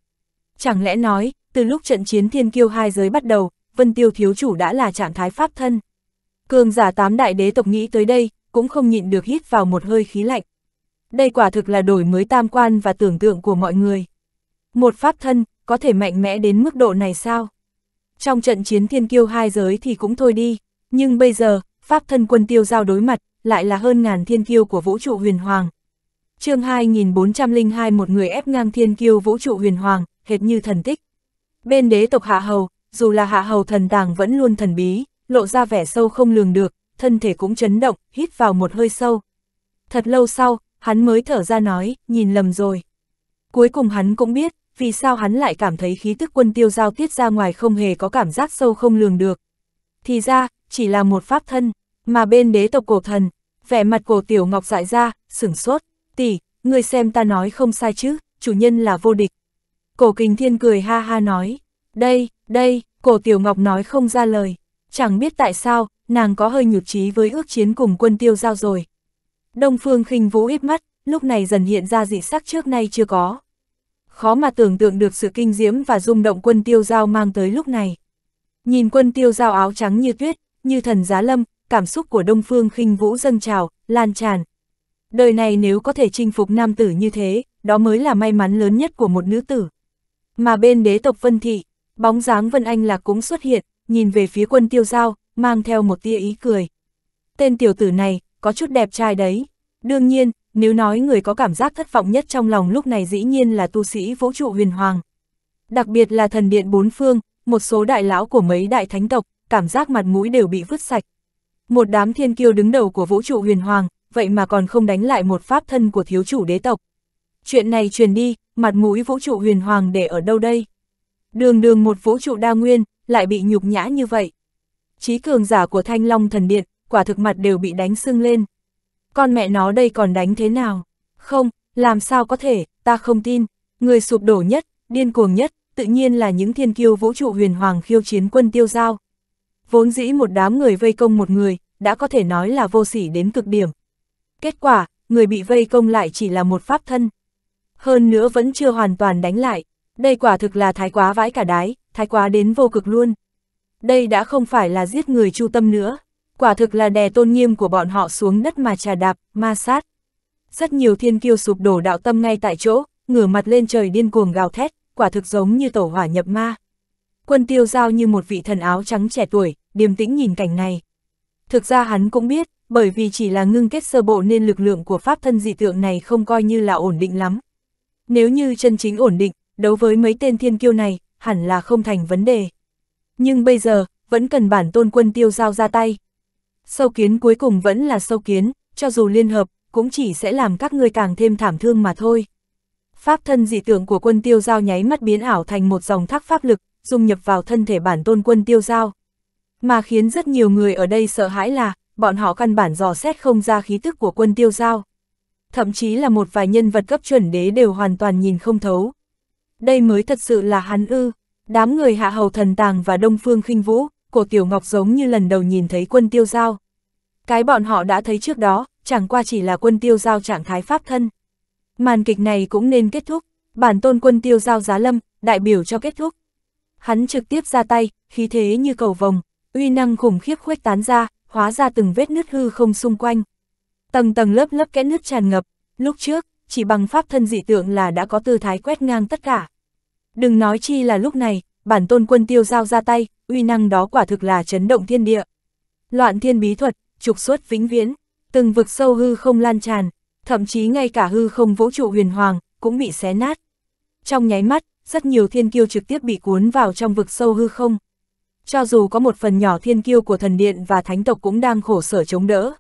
Chẳng lẽ nói, từ lúc trận chiến thiên kiêu hai giới bắt đầu, Vân Tiêu thiếu chủ đã là trạng thái pháp thân. Cường giả tám đại đế tộc nghĩ tới đây, cũng không nhịn được hít vào một hơi khí lạnh. Đây quả thực là đổi mới tam quan và tưởng tượng của mọi người. Một pháp thân, có thể mạnh mẽ đến mức độ này sao? Trong trận chiến thiên kiêu hai giới thì cũng thôi đi, nhưng bây giờ, pháp thân quân tiêu giao đối mặt, lại là hơn ngàn thiên kiêu của vũ trụ huyền hoàng. chương 2402 một người ép ngang thiên kiêu vũ trụ huyền hoàng, hệt như thần tích. Bên đế tộc Hạ Hầu, dù là Hạ Hầu thần tàng vẫn luôn thần bí, lộ ra vẻ sâu không lường được, thân thể cũng chấn động, hít vào một hơi sâu. Thật lâu sau, hắn mới thở ra nói, nhìn lầm rồi. Cuối cùng hắn cũng biết, vì sao hắn lại cảm thấy khí tức quân tiêu giao tiết ra ngoài không hề có cảm giác sâu không lường được. Thì ra, chỉ là một pháp thân, mà bên đế tộc cổ thần, vẻ mặt cổ tiểu ngọc dại ra, sửng sốt, tỷ, người xem ta nói không sai chứ, chủ nhân là vô địch, Cổ Kình Thiên cười ha ha nói, đây, đây, cổ Tiểu Ngọc nói không ra lời, chẳng biết tại sao, nàng có hơi nhụt chí với ước chiến cùng quân tiêu giao rồi. Đông Phương khinh vũ ít mắt, lúc này dần hiện ra dị sắc trước nay chưa có. Khó mà tưởng tượng được sự kinh diễm và rung động quân tiêu giao mang tới lúc này. Nhìn quân tiêu giao áo trắng như tuyết, như thần giá lâm, cảm xúc của Đông Phương khinh vũ dâng trào, lan tràn. Đời này nếu có thể chinh phục nam tử như thế, đó mới là may mắn lớn nhất của một nữ tử. Mà bên đế tộc Vân Thị, bóng dáng Vân Anh là cũng xuất hiện, nhìn về phía quân tiêu giao, mang theo một tia ý cười. Tên tiểu tử này, có chút đẹp trai đấy. Đương nhiên, nếu nói người có cảm giác thất vọng nhất trong lòng lúc này dĩ nhiên là tu sĩ vũ trụ huyền hoàng. Đặc biệt là thần điện bốn phương, một số đại lão của mấy đại thánh tộc, cảm giác mặt mũi đều bị vứt sạch. Một đám thiên kiêu đứng đầu của vũ trụ huyền hoàng, vậy mà còn không đánh lại một pháp thân của thiếu chủ đế tộc, chuyện này truyền đi, mặt mũi vũ trụ huyền hoàng để ở đâu đây? Đường đường một vũ trụ đa nguyên, lại bị nhục nhã như vậy. Chí cường giả của thanh long thần điện, quả thực mặt đều bị đánh sưng lên. Con mẹ nó đây còn đánh thế nào? Không, làm sao có thể, ta không tin. Người sụp đổ nhất, điên cuồng nhất, tự nhiên là những thiên kiêu vũ trụ huyền hoàng khiêu chiến quân tiêu giao. Vốn dĩ một đám người vây công một người, đã có thể nói là vô sỉ đến cực điểm. Kết quả, người bị vây công lại chỉ là một pháp thân, hơn nữa vẫn chưa hoàn toàn đánh lại. Đây quả thực là thái quá vãi cả đái, thái quá đến vô cực luôn. Đây đã không phải là giết người chu tâm nữa, quả thực là đè tôn nghiêm của bọn họ xuống đất mà trà đạp, ma sát. Rất nhiều thiên kiêu sụp đổ đạo tâm ngay tại chỗ, ngửa mặt lên trời điên cuồng gào thét, quả thực giống như tổ hỏa nhập ma. Quân tiêu giao như một vị thần áo trắng trẻ tuổi, điềm tĩnh nhìn cảnh này. Thực ra hắn cũng biết, bởi vì chỉ là ngưng kết sơ bộ nên lực lượng của pháp thân dị tượng này không coi như là ổn định lắm, nếu như chân chính ổn định, đấu với mấy tên thiên kiêu này, hẳn là không thành vấn đề. Nhưng bây giờ, vẫn cần bản tôn quân tiêu giao ra tay. Sâu kiến cuối cùng vẫn là sâu kiến, cho dù liên hợp, cũng chỉ sẽ làm các ngươi càng thêm thảm thương mà thôi. Pháp thân dị tượng của quân tiêu giao nháy mắt biến ảo thành một dòng thác pháp lực, dung nhập vào thân thể bản tôn quân tiêu giao. Mà khiến rất nhiều người ở đây sợ hãi là, bọn họ căn bản dò xét không ra khí tức của quân tiêu giao thậm chí là một vài nhân vật cấp chuẩn đế đều hoàn toàn nhìn không thấu. Đây mới thật sự là hắn ư, đám người hạ hầu thần tàng và đông phương khinh vũ, cổ tiểu ngọc giống như lần đầu nhìn thấy quân tiêu giao. Cái bọn họ đã thấy trước đó, chẳng qua chỉ là quân tiêu giao trạng thái pháp thân. Màn kịch này cũng nên kết thúc, bản tôn quân tiêu giao giá lâm, đại biểu cho kết thúc. Hắn trực tiếp ra tay, khí thế như cầu vồng, uy năng khủng khiếp khuếch tán ra, hóa ra từng vết nứt hư không xung quanh. Tầng tầng lớp lớp kẽ nứt tràn ngập, lúc trước, chỉ bằng pháp thân dị tượng là đã có tư thái quét ngang tất cả. Đừng nói chi là lúc này, bản tôn quân tiêu giao ra tay, uy năng đó quả thực là chấn động thiên địa. Loạn thiên bí thuật, trục xuất vĩnh viễn, từng vực sâu hư không lan tràn, thậm chí ngay cả hư không vũ trụ huyền hoàng, cũng bị xé nát. Trong nháy mắt, rất nhiều thiên kiêu trực tiếp bị cuốn vào trong vực sâu hư không. Cho dù có một phần nhỏ thiên kiêu của thần điện và thánh tộc cũng đang khổ sở chống đỡ.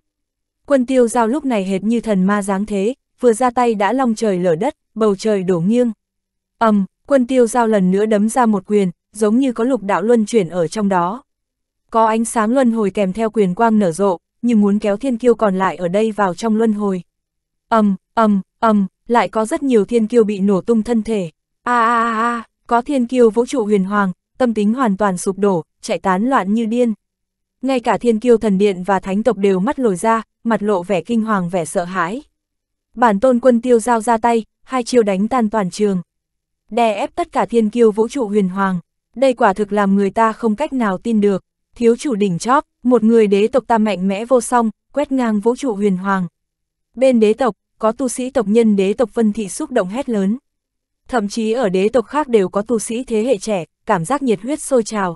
Quân tiêu giao lúc này hệt như thần ma dáng thế, vừa ra tay đã long trời lở đất, bầu trời đổ nghiêng. ầm, um, quân tiêu giao lần nữa đấm ra một quyền, giống như có lục đạo luân chuyển ở trong đó. Có ánh sáng luân hồi kèm theo quyền quang nở rộ, như muốn kéo thiên kiêu còn lại ở đây vào trong luân hồi. ầm, um, ầm, um, ầm, lại có rất nhiều thiên kiêu bị nổ tung thân thể. a A a a, có thiên kiêu vũ trụ huyền hoàng, tâm tính hoàn toàn sụp đổ, chạy tán loạn như điên ngay cả thiên kiêu thần điện và thánh tộc đều mắt lồi ra, mặt lộ vẻ kinh hoàng vẻ sợ hãi. Bản tôn quân tiêu giao ra tay, hai chiêu đánh tan toàn trường. Đè ép tất cả thiên kiêu vũ trụ huyền hoàng, đây quả thực làm người ta không cách nào tin được. Thiếu chủ đỉnh chóp, một người đế tộc ta mạnh mẽ vô song, quét ngang vũ trụ huyền hoàng. Bên đế tộc, có tu sĩ tộc nhân đế tộc Vân Thị xúc động hét lớn. Thậm chí ở đế tộc khác đều có tu sĩ thế hệ trẻ, cảm giác nhiệt huyết sôi trào.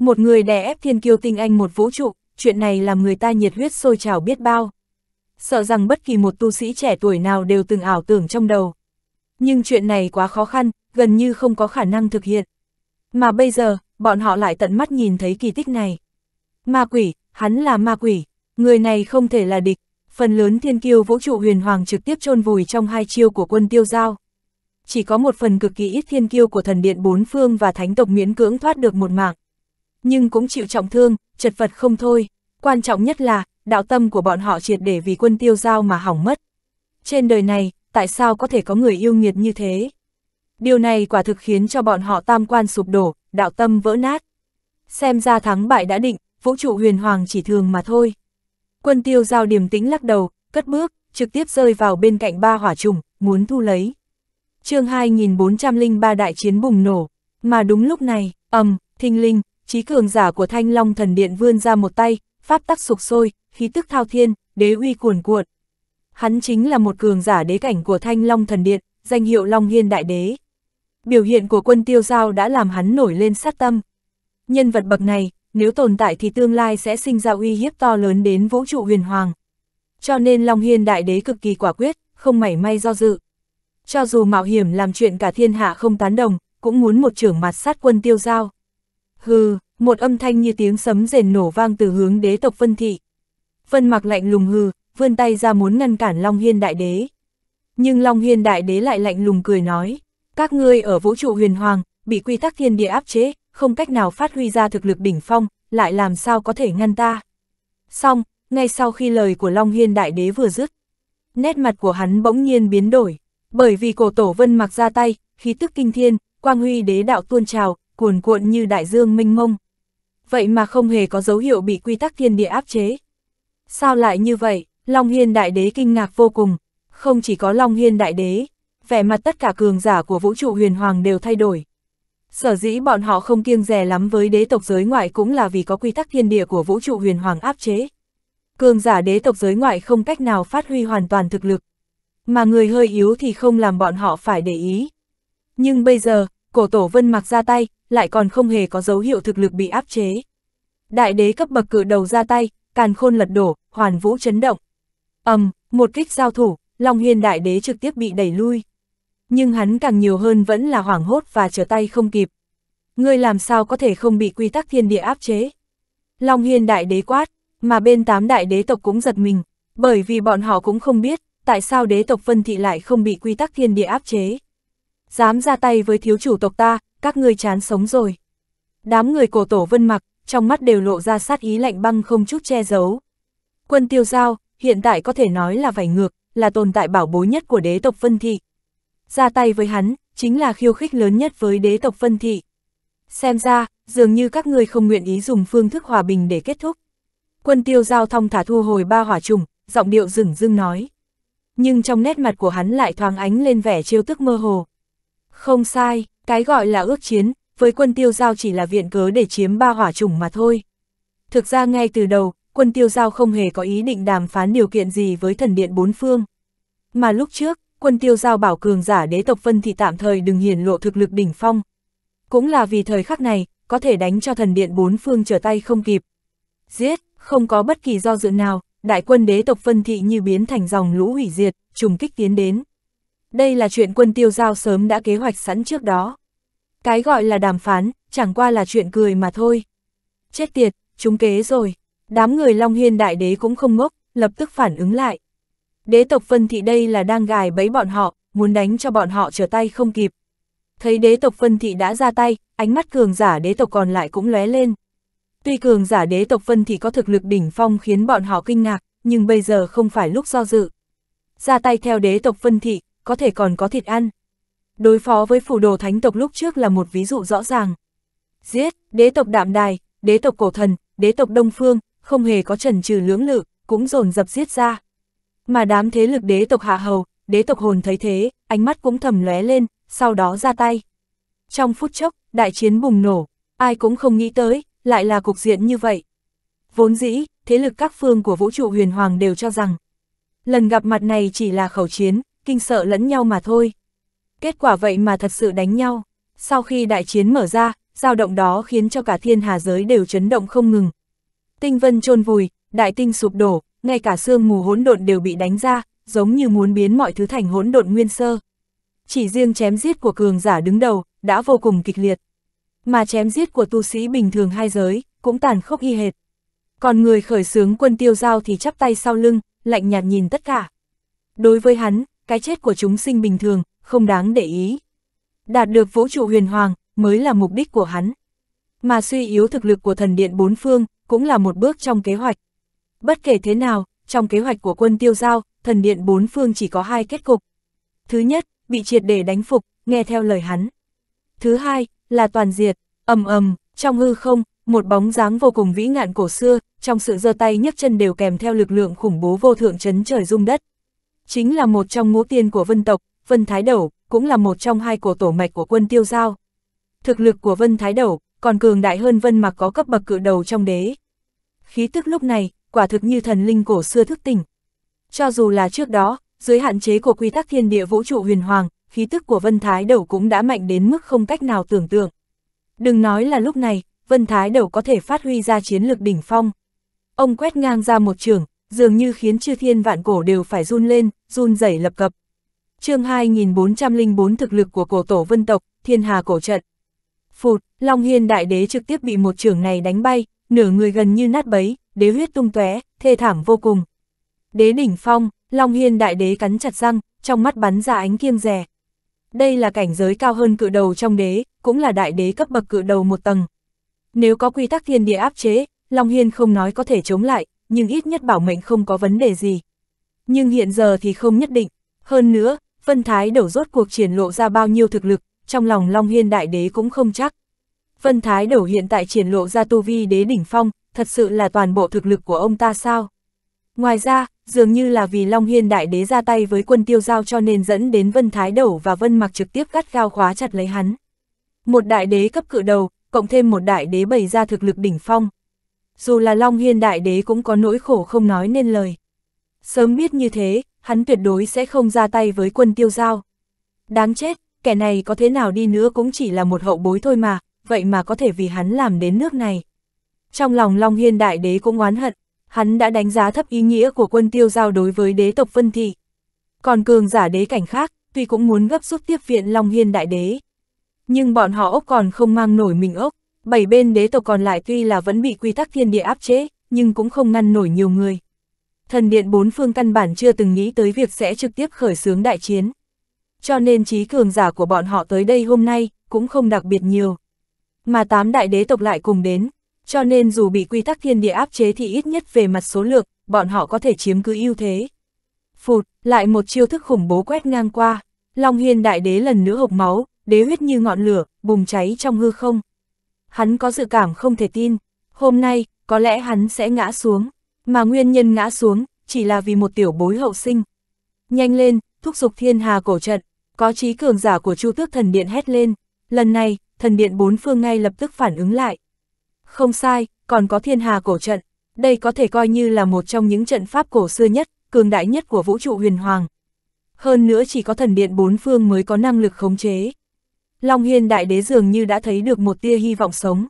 Một người đè ép thiên kiêu tinh anh một vũ trụ, chuyện này làm người ta nhiệt huyết sôi trào biết bao. Sợ rằng bất kỳ một tu sĩ trẻ tuổi nào đều từng ảo tưởng trong đầu. Nhưng chuyện này quá khó khăn, gần như không có khả năng thực hiện. Mà bây giờ, bọn họ lại tận mắt nhìn thấy kỳ tích này. Ma quỷ, hắn là ma quỷ, người này không thể là địch, phần lớn thiên kiêu vũ trụ huyền hoàng trực tiếp chôn vùi trong hai chiêu của quân tiêu giao. Chỉ có một phần cực kỳ ít thiên kiêu của thần điện bốn phương và thánh tộc miễn cưỡng thoát được một mạng nhưng cũng chịu trọng thương, chật vật không thôi. Quan trọng nhất là, đạo tâm của bọn họ triệt để vì quân tiêu giao mà hỏng mất. Trên đời này, tại sao có thể có người yêu nghiệt như thế? Điều này quả thực khiến cho bọn họ tam quan sụp đổ, đạo tâm vỡ nát. Xem ra thắng bại đã định, vũ trụ huyền hoàng chỉ thường mà thôi. Quân tiêu giao điềm tĩnh lắc đầu, cất bước, trực tiếp rơi vào bên cạnh ba hỏa trùng, muốn thu lấy. chương 2403 đại chiến bùng nổ, mà đúng lúc này, ầm, thình linh, trí cường giả của thanh long thần điện vươn ra một tay, pháp tắc sục sôi, khí tức thao thiên, đế uy cuồn cuộn. Hắn chính là một cường giả đế cảnh của thanh long thần điện, danh hiệu Long Hiên Đại Đế. Biểu hiện của quân tiêu giao đã làm hắn nổi lên sát tâm. Nhân vật bậc này, nếu tồn tại thì tương lai sẽ sinh ra uy hiếp to lớn đến vũ trụ huyền hoàng. Cho nên Long Hiên Đại Đế cực kỳ quả quyết, không mảy may do dự. Cho dù mạo hiểm làm chuyện cả thiên hạ không tán đồng, cũng muốn một trưởng mặt sát quân tiêu giao. Hừ, một âm thanh như tiếng sấm rền nổ vang từ hướng đế tộc Vân Thị. Vân mặc lạnh lùng hừ, vươn tay ra muốn ngăn cản Long Hiên Đại Đế. Nhưng Long Hiên Đại Đế lại lạnh lùng cười nói, các ngươi ở vũ trụ huyền hoàng, bị quy tắc thiên địa áp chế, không cách nào phát huy ra thực lực đỉnh phong, lại làm sao có thể ngăn ta. Xong, ngay sau khi lời của Long Hiên Đại Đế vừa dứt, nét mặt của hắn bỗng nhiên biến đổi, bởi vì cổ tổ Vân mặc ra tay, khí tức kinh thiên, quang huy đế đạo tuôn trào, cuồn cuộn như đại dương mênh mông. Vậy mà không hề có dấu hiệu bị quy tắc thiên địa áp chế. Sao lại như vậy? Long Hiên Đại Đế kinh ngạc vô cùng. Không chỉ có Long Hiên Đại Đế, vẻ mặt tất cả cường giả của vũ trụ huyền hoàng đều thay đổi. Sở dĩ bọn họ không kiêng rè lắm với đế tộc giới ngoại cũng là vì có quy tắc thiên địa của vũ trụ huyền hoàng áp chế. Cường giả đế tộc giới ngoại không cách nào phát huy hoàn toàn thực lực. Mà người hơi yếu thì không làm bọn họ phải để ý. Nhưng bây giờ, cổ tổ vân mặc ra tay, lại còn không hề có dấu hiệu thực lực bị áp chế. Đại đế cấp bậc cự đầu ra tay, càn khôn lật đổ, hoàn vũ chấn động. ầm, um, một kích giao thủ, Long Hiên đại đế trực tiếp bị đẩy lui. Nhưng hắn càng nhiều hơn vẫn là hoảng hốt và trở tay không kịp. Ngươi làm sao có thể không bị quy tắc thiên địa áp chế? Long Hiên đại đế quát, mà bên tám đại đế tộc cũng giật mình, bởi vì bọn họ cũng không biết, tại sao đế tộc Vân Thị lại không bị quy tắc thiên địa áp chế. Dám ra tay với thiếu chủ tộc ta, các ngươi chán sống rồi. Đám người cổ tổ vân mặc, trong mắt đều lộ ra sát ý lạnh băng không chút che giấu. Quân tiêu giao, hiện tại có thể nói là vảy ngược, là tồn tại bảo bối nhất của đế tộc Vân Thị. Ra tay với hắn, chính là khiêu khích lớn nhất với đế tộc Vân Thị. Xem ra, dường như các ngươi không nguyện ý dùng phương thức hòa bình để kết thúc. Quân tiêu giao thong thả thu hồi ba hỏa trùng, giọng điệu rừng dưng nói. Nhưng trong nét mặt của hắn lại thoáng ánh lên vẻ trêu tức mơ hồ. Không sai, cái gọi là ước chiến, với quân tiêu giao chỉ là viện cớ để chiếm ba hỏa chủng mà thôi. Thực ra ngay từ đầu, quân tiêu giao không hề có ý định đàm phán điều kiện gì với thần điện bốn phương. Mà lúc trước, quân tiêu giao bảo cường giả đế tộc phân Thị tạm thời đừng hiển lộ thực lực đỉnh phong. Cũng là vì thời khắc này, có thể đánh cho thần điện bốn phương trở tay không kịp. Giết, không có bất kỳ do dự nào, đại quân đế tộc phân Thị như biến thành dòng lũ hủy diệt, trùng kích tiến đến. Đây là chuyện quân tiêu giao sớm đã kế hoạch sẵn trước đó. Cái gọi là đàm phán, chẳng qua là chuyện cười mà thôi. Chết tiệt, chúng kế rồi. Đám người Long Hiên đại đế cũng không ngốc, lập tức phản ứng lại. Đế tộc phân thị đây là đang gài bẫy bọn họ, muốn đánh cho bọn họ trở tay không kịp. Thấy đế tộc phân thị đã ra tay, ánh mắt cường giả đế tộc còn lại cũng lóe lên. Tuy cường giả đế tộc phân thị có thực lực đỉnh phong khiến bọn họ kinh ngạc, nhưng bây giờ không phải lúc do dự. Ra tay theo đế tộc phân thị, có thể còn có thịt ăn đối phó với phủ đồ thánh tộc lúc trước là một ví dụ rõ ràng. Giết, đế tộc đạm đài, đế tộc cổ thần, đế tộc đông phương, không hề có trần trừ lưỡng lự, cũng dồn dập giết ra. Mà đám thế lực đế tộc hạ hầu, đế tộc hồn thấy thế, ánh mắt cũng thầm lóe lên, sau đó ra tay. Trong phút chốc, đại chiến bùng nổ, ai cũng không nghĩ tới, lại là cục diện như vậy. Vốn dĩ, thế lực các phương của vũ trụ huyền hoàng đều cho rằng, lần gặp mặt này chỉ là khẩu chiến, kinh sợ lẫn nhau mà thôi kết quả vậy mà thật sự đánh nhau. Sau khi đại chiến mở ra, dao động đó khiến cho cả thiên hà giới đều chấn động không ngừng. Tinh vân chôn vùi, đại tinh sụp đổ, ngay cả xương mù hỗn độn đều bị đánh ra, giống như muốn biến mọi thứ thành hỗn độn nguyên sơ. Chỉ riêng chém giết của cường giả đứng đầu, đã vô cùng kịch liệt. Mà chém giết của tu sĩ bình thường hai giới, cũng tàn khốc y hệt. Còn người khởi xướng quân tiêu giao thì chắp tay sau lưng, lạnh nhạt nhìn tất cả. Đối với hắn, cái chết của chúng sinh bình thường, không đáng để ý. Đạt được vũ trụ huyền hoàng mới là mục đích của hắn. Mà suy yếu thực lực của thần điện bốn phương cũng là một bước trong kế hoạch. Bất kể thế nào, trong kế hoạch của quân tiêu giao, thần điện bốn phương chỉ có hai kết cục. Thứ nhất, bị triệt để đánh phục, nghe theo lời hắn. Thứ hai, là toàn diệt, ầm ầm, trong hư không, một bóng dáng vô cùng vĩ ngạn cổ xưa, trong sự giơ tay nhấc chân đều kèm theo lực lượng khủng bố vô thượng chấn trời rung đất. Chính là một trong ngũ tiên của vân tộc, Vân Thái Đầu cũng là một trong hai cổ tổ mạch của quân tiêu giao. Thực lực của Vân Thái Đầu còn cường đại hơn Vân Mặc có cấp bậc cự đầu trong đế. Khí tức lúc này, quả thực như thần linh cổ xưa thức tỉnh. Cho dù là trước đó, dưới hạn chế của quy tắc thiên địa vũ trụ huyền hoàng, khí tức của Vân Thái Đầu cũng đã mạnh đến mức không cách nào tưởng tượng. Đừng nói là lúc này, Vân Thái Đầu có thể phát huy ra chiến lược đỉnh phong. Ông quét ngang ra một trường, dường như khiến chư thiên vạn cổ đều phải run lên, run rẩy lập cập chương 2404 thực lực của cổ tổ vân tộc, thiên hà cổ trận. Phụt, Long Hiên đại đế trực tiếp bị một trưởng này đánh bay, nửa người gần như nát bấy, đế huyết tung tóe, thê thảm vô cùng. Đế đỉnh phong, Long Hiên đại đế cắn chặt răng, trong mắt bắn ra ánh kiêng rè. Đây là cảnh giới cao hơn cự đầu trong đế, cũng là đại đế cấp bậc cự đầu một tầng. Nếu có quy tắc thiên địa áp chế, Long Hiên không nói có thể chống lại, nhưng ít nhất bảo mệnh không có vấn đề gì. Nhưng hiện giờ thì không nhất định. Hơn nữa, Vân Thái đầu rốt cuộc triển lộ ra bao nhiêu thực lực, trong lòng Long Hiên Đại Đế cũng không chắc. Vân Thái đầu hiện tại triển lộ ra tu vi đế đỉnh phong, thật sự là toàn bộ thực lực của ông ta sao? Ngoài ra, dường như là vì Long Hiên Đại Đế ra tay với quân tiêu giao cho nên dẫn đến Vân Thái Đẩu và Vân Mặc trực tiếp gắt gao khóa chặt lấy hắn. Một đại đế cấp cự đầu, cộng thêm một đại đế bày ra thực lực đỉnh phong. Dù là Long Hiên Đại Đế cũng có nỗi khổ không nói nên lời. Sớm biết như thế, hắn tuyệt đối sẽ không ra tay với quân tiêu giao. Đáng chết, kẻ này có thế nào đi nữa cũng chỉ là một hậu bối thôi mà, vậy mà có thể vì hắn làm đến nước này. Trong lòng Long Hiên Đại Đế cũng oán hận, hắn đã đánh giá thấp ý nghĩa của quân tiêu giao đối với đế tộc Vân Thị. Còn cường giả đế cảnh khác, tuy cũng muốn gấp rút tiếp viện Long Hiên Đại Đế. Nhưng bọn họ ốc còn không mang nổi mình ốc, bảy bên đế tộc còn lại tuy là vẫn bị quy tắc thiên địa áp chế, nhưng cũng không ngăn nổi nhiều người thần điện bốn phương căn bản chưa từng nghĩ tới việc sẽ trực tiếp khởi xướng đại chiến. Cho nên trí cường giả của bọn họ tới đây hôm nay cũng không đặc biệt nhiều. Mà tám đại đế tộc lại cùng đến, cho nên dù bị quy tắc thiên địa áp chế thì ít nhất về mặt số lượng, bọn họ có thể chiếm cứ ưu thế. Phụt, lại một chiêu thức khủng bố quét ngang qua, Long Hiên đại đế lần nữa hộc máu, đế huyết như ngọn lửa, bùng cháy trong hư không. Hắn có dự cảm không thể tin, hôm nay, có lẽ hắn sẽ ngã xuống. Mà nguyên nhân ngã xuống, chỉ là vì một tiểu bối hậu sinh. Nhanh lên, thúc giục thiên hà cổ trận, có trí cường giả của Chu Tước Thần Điện hét lên, lần này, thần điện bốn phương ngay lập tức phản ứng lại. Không sai, còn có thiên hà cổ trận, đây có thể coi như là một trong những trận pháp cổ xưa nhất, cường đại nhất của vũ trụ huyền hoàng. Hơn nữa chỉ có thần điện bốn phương mới có năng lực khống chế. Long Hiên đại đế dường như đã thấy được một tia hy vọng sống.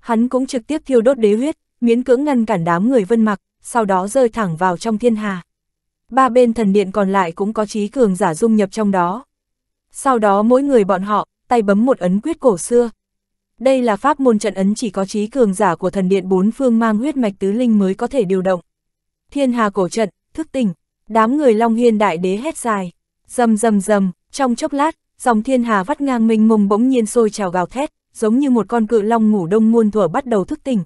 Hắn cũng trực tiếp thiêu đốt đế huyết, miễn cưỡng ngăn cản đám người vân mặc, sau đó rơi thẳng vào trong thiên hà. Ba bên thần điện còn lại cũng có trí cường giả dung nhập trong đó. Sau đó mỗi người bọn họ, tay bấm một ấn quyết cổ xưa. Đây là pháp môn trận ấn chỉ có trí cường giả của thần điện bốn phương mang huyết mạch tứ linh mới có thể điều động. Thiên hà cổ trận, thức tỉnh, đám người Long Hiên đại đế hét dài, rầm rầm rầm, trong chốc lát, dòng thiên hà vắt ngang mình mông bỗng nhiên sôi trào gào thét, giống như một con cự long ngủ đông muôn thuở bắt đầu thức tỉnh,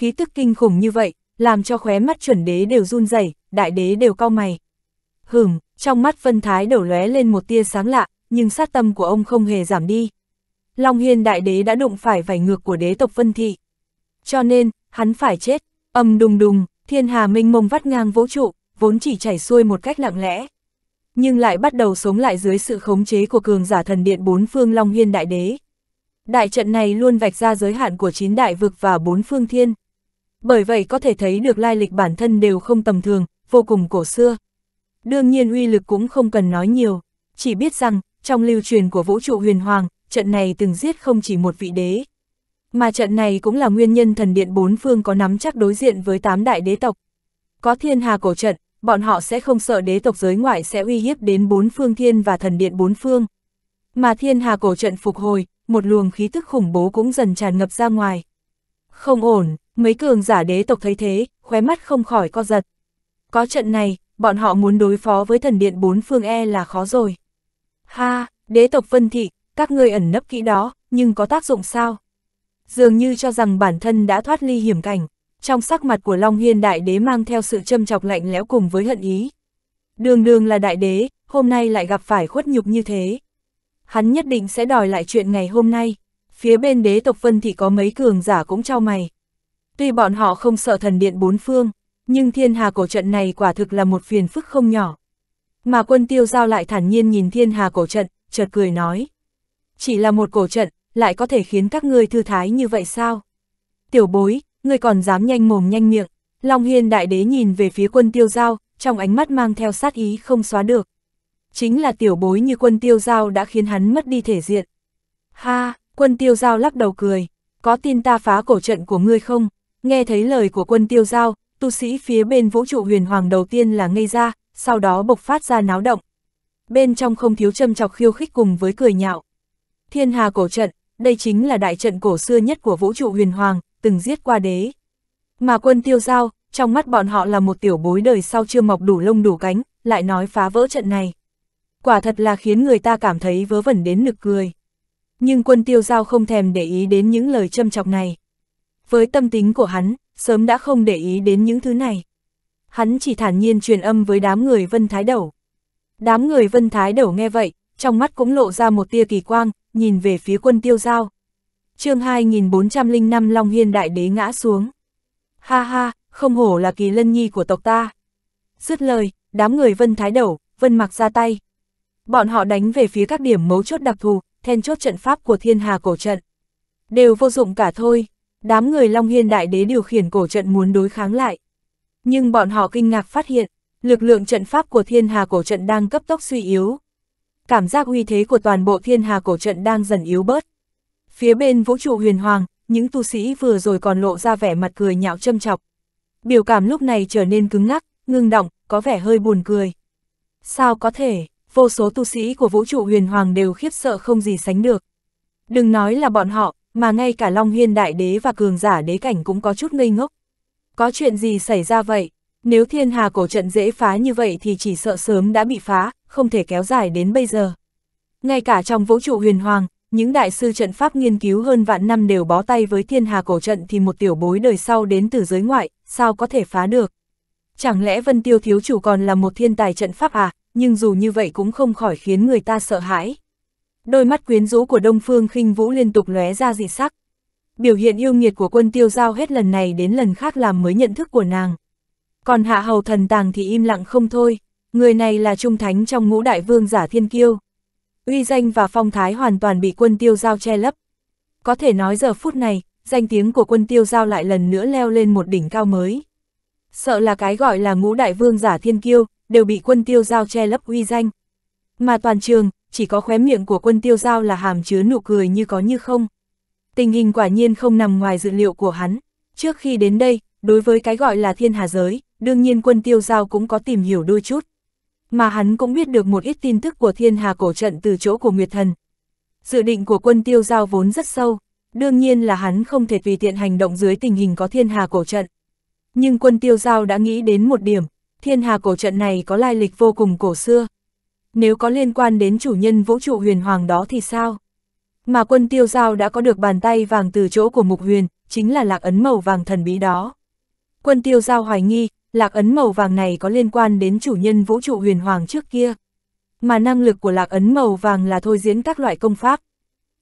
khí tức kinh khủng như vậy, làm cho khóe mắt chuẩn đế đều run rẩy, đại đế đều cau mày. hừm, trong mắt Vân Thái đầu lóe lên một tia sáng lạ, nhưng sát tâm của ông không hề giảm đi. Long Hiên đại đế đã đụng phải vảy ngược của đế tộc Vân Thị. Cho nên, hắn phải chết, âm đùng đùng, thiên hà minh mông vắt ngang vũ trụ, vốn chỉ chảy xuôi một cách lặng lẽ. Nhưng lại bắt đầu sống lại dưới sự khống chế của cường giả thần điện bốn phương Long Hiên đại đế. Đại trận này luôn vạch ra giới hạn của chín đại vực và bốn phương thiên bởi vậy có thể thấy được lai lịch bản thân đều không tầm thường, vô cùng cổ xưa. Đương nhiên uy lực cũng không cần nói nhiều, chỉ biết rằng, trong lưu truyền của vũ trụ huyền hoàng, trận này từng giết không chỉ một vị đế. Mà trận này cũng là nguyên nhân thần điện bốn phương có nắm chắc đối diện với tám đại đế tộc. Có thiên hà cổ trận, bọn họ sẽ không sợ đế tộc giới ngoại sẽ uy hiếp đến bốn phương thiên và thần điện bốn phương. Mà thiên hà cổ trận phục hồi, một luồng khí tức khủng bố cũng dần tràn ngập ra ngoài. Không ổn, Mấy cường giả đế tộc thấy thế, khóe mắt không khỏi co giật. Có trận này, bọn họ muốn đối phó với thần điện bốn phương e là khó rồi. Ha, đế tộc phân thị, các ngươi ẩn nấp kỹ đó, nhưng có tác dụng sao? Dường như cho rằng bản thân đã thoát ly hiểm cảnh, trong sắc mặt của Long Hiên đại đế mang theo sự châm chọc lạnh lẽo cùng với hận ý. Đường đường là đại đế, hôm nay lại gặp phải khuất nhục như thế. Hắn nhất định sẽ đòi lại chuyện ngày hôm nay. Phía bên đế tộc phân thị có mấy cường giả cũng trao mày, Tuy bọn họ không sợ thần điện bốn phương, nhưng thiên hà cổ trận này quả thực là một phiền phức không nhỏ. Mà quân tiêu giao lại thản nhiên nhìn thiên hà cổ trận, chợt cười nói. Chỉ là một cổ trận, lại có thể khiến các ngươi thư thái như vậy sao? Tiểu bối, ngươi còn dám nhanh mồm nhanh miệng. Long Hiên đại đế nhìn về phía quân tiêu giao, trong ánh mắt mang theo sát ý không xóa được. Chính là tiểu bối như quân tiêu giao đã khiến hắn mất đi thể diện. Ha, quân tiêu giao lắc đầu cười, có tin ta phá cổ trận của ngươi không? Nghe thấy lời của quân tiêu giao, tu sĩ phía bên vũ trụ huyền hoàng đầu tiên là ngây ra, sau đó bộc phát ra náo động. Bên trong không thiếu châm chọc khiêu khích cùng với cười nhạo. Thiên hà cổ trận, đây chính là đại trận cổ xưa nhất của vũ trụ huyền hoàng, từng giết qua đế. Mà quân tiêu giao, trong mắt bọn họ là một tiểu bối đời sau chưa mọc đủ lông đủ cánh, lại nói phá vỡ trận này. Quả thật là khiến người ta cảm thấy vớ vẩn đến nực cười. Nhưng quân tiêu giao không thèm để ý đến những lời châm chọc này với tâm tính của hắn, sớm đã không để ý đến những thứ này. Hắn chỉ thản nhiên truyền âm với đám người Vân Thái Đầu. Đám người Vân Thái Đầu nghe vậy, trong mắt cũng lộ ra một tia kỳ quang, nhìn về phía quân tiêu giao. chương 2405 Long Hiên Đại Đế ngã xuống. Ha ha, không hổ là kỳ lân nhi của tộc ta. Dứt lời, đám người Vân Thái Đầu, Vân mặc ra tay. Bọn họ đánh về phía các điểm mấu chốt đặc thù, then chốt trận pháp của thiên hà cổ trận. Đều vô dụng cả thôi. Đám người Long Hiên Đại Đế điều khiển cổ trận muốn đối kháng lại. Nhưng bọn họ kinh ngạc phát hiện, lực lượng trận pháp của thiên hà cổ trận đang cấp tốc suy yếu. Cảm giác uy thế của toàn bộ thiên hà cổ trận đang dần yếu bớt. Phía bên vũ trụ huyền hoàng, những tu sĩ vừa rồi còn lộ ra vẻ mặt cười nhạo châm chọc. Biểu cảm lúc này trở nên cứng ngắc, ngưng động, có vẻ hơi buồn cười. Sao có thể, vô số tu sĩ của vũ trụ huyền hoàng đều khiếp sợ không gì sánh được. Đừng nói là bọn họ, mà ngay cả Long Hiên Đại Đế và cường giả đế cảnh cũng có chút ngây ngốc. Có chuyện gì xảy ra vậy? Nếu thiên hà cổ trận dễ phá như vậy thì chỉ sợ sớm đã bị phá, không thể kéo dài đến bây giờ. Ngay cả trong vũ trụ huyền hoàng, những đại sư trận pháp nghiên cứu hơn vạn năm đều bó tay với thiên hà cổ trận thì một tiểu bối đời sau đến từ giới ngoại, sao có thể phá được? Chẳng lẽ Vân Tiêu Thiếu Chủ còn là một thiên tài trận pháp à, nhưng dù như vậy cũng không khỏi khiến người ta sợ hãi. Đôi mắt quyến rũ của Đông Phương khinh Vũ liên tục lóe ra dị sắc. Biểu hiện yêu nghiệt của quân tiêu giao hết lần này đến lần khác làm mới nhận thức của nàng. Còn hạ hầu thần tàng thì im lặng không thôi, người này là trung thánh trong ngũ đại vương giả thiên kiêu. Uy danh và phong thái hoàn toàn bị quân tiêu giao che lấp. Có thể nói giờ phút này, danh tiếng của quân tiêu giao lại lần nữa leo lên một đỉnh cao mới. Sợ là cái gọi là ngũ đại vương giả thiên kiêu, đều bị quân tiêu giao che lấp uy danh. Mà toàn trường, chỉ có khóe miệng của quân tiêu giao là hàm chứa nụ cười như có như không. Tình hình quả nhiên không nằm ngoài dự liệu của hắn. Trước khi đến đây, đối với cái gọi là thiên hà giới, đương nhiên quân tiêu giao cũng có tìm hiểu đôi chút. Mà hắn cũng biết được một ít tin tức của thiên hà cổ trận từ chỗ của Nguyệt Thần. Dự định của quân tiêu giao vốn rất sâu, đương nhiên là hắn không thể tùy tiện hành động dưới tình hình có thiên hà cổ trận. Nhưng quân tiêu giao đã nghĩ đến một điểm, thiên hà cổ trận này có lai lịch vô cùng cổ xưa, nếu có liên quan đến chủ nhân vũ trụ huyền hoàng đó thì sao? Mà quân tiêu giao đã có được bàn tay vàng từ chỗ của mục huyền, chính là lạc ấn màu vàng thần bí đó. Quân tiêu giao hoài nghi, lạc ấn màu vàng này có liên quan đến chủ nhân vũ trụ huyền hoàng trước kia. Mà năng lực của lạc ấn màu vàng là thôi diễn các loại công pháp.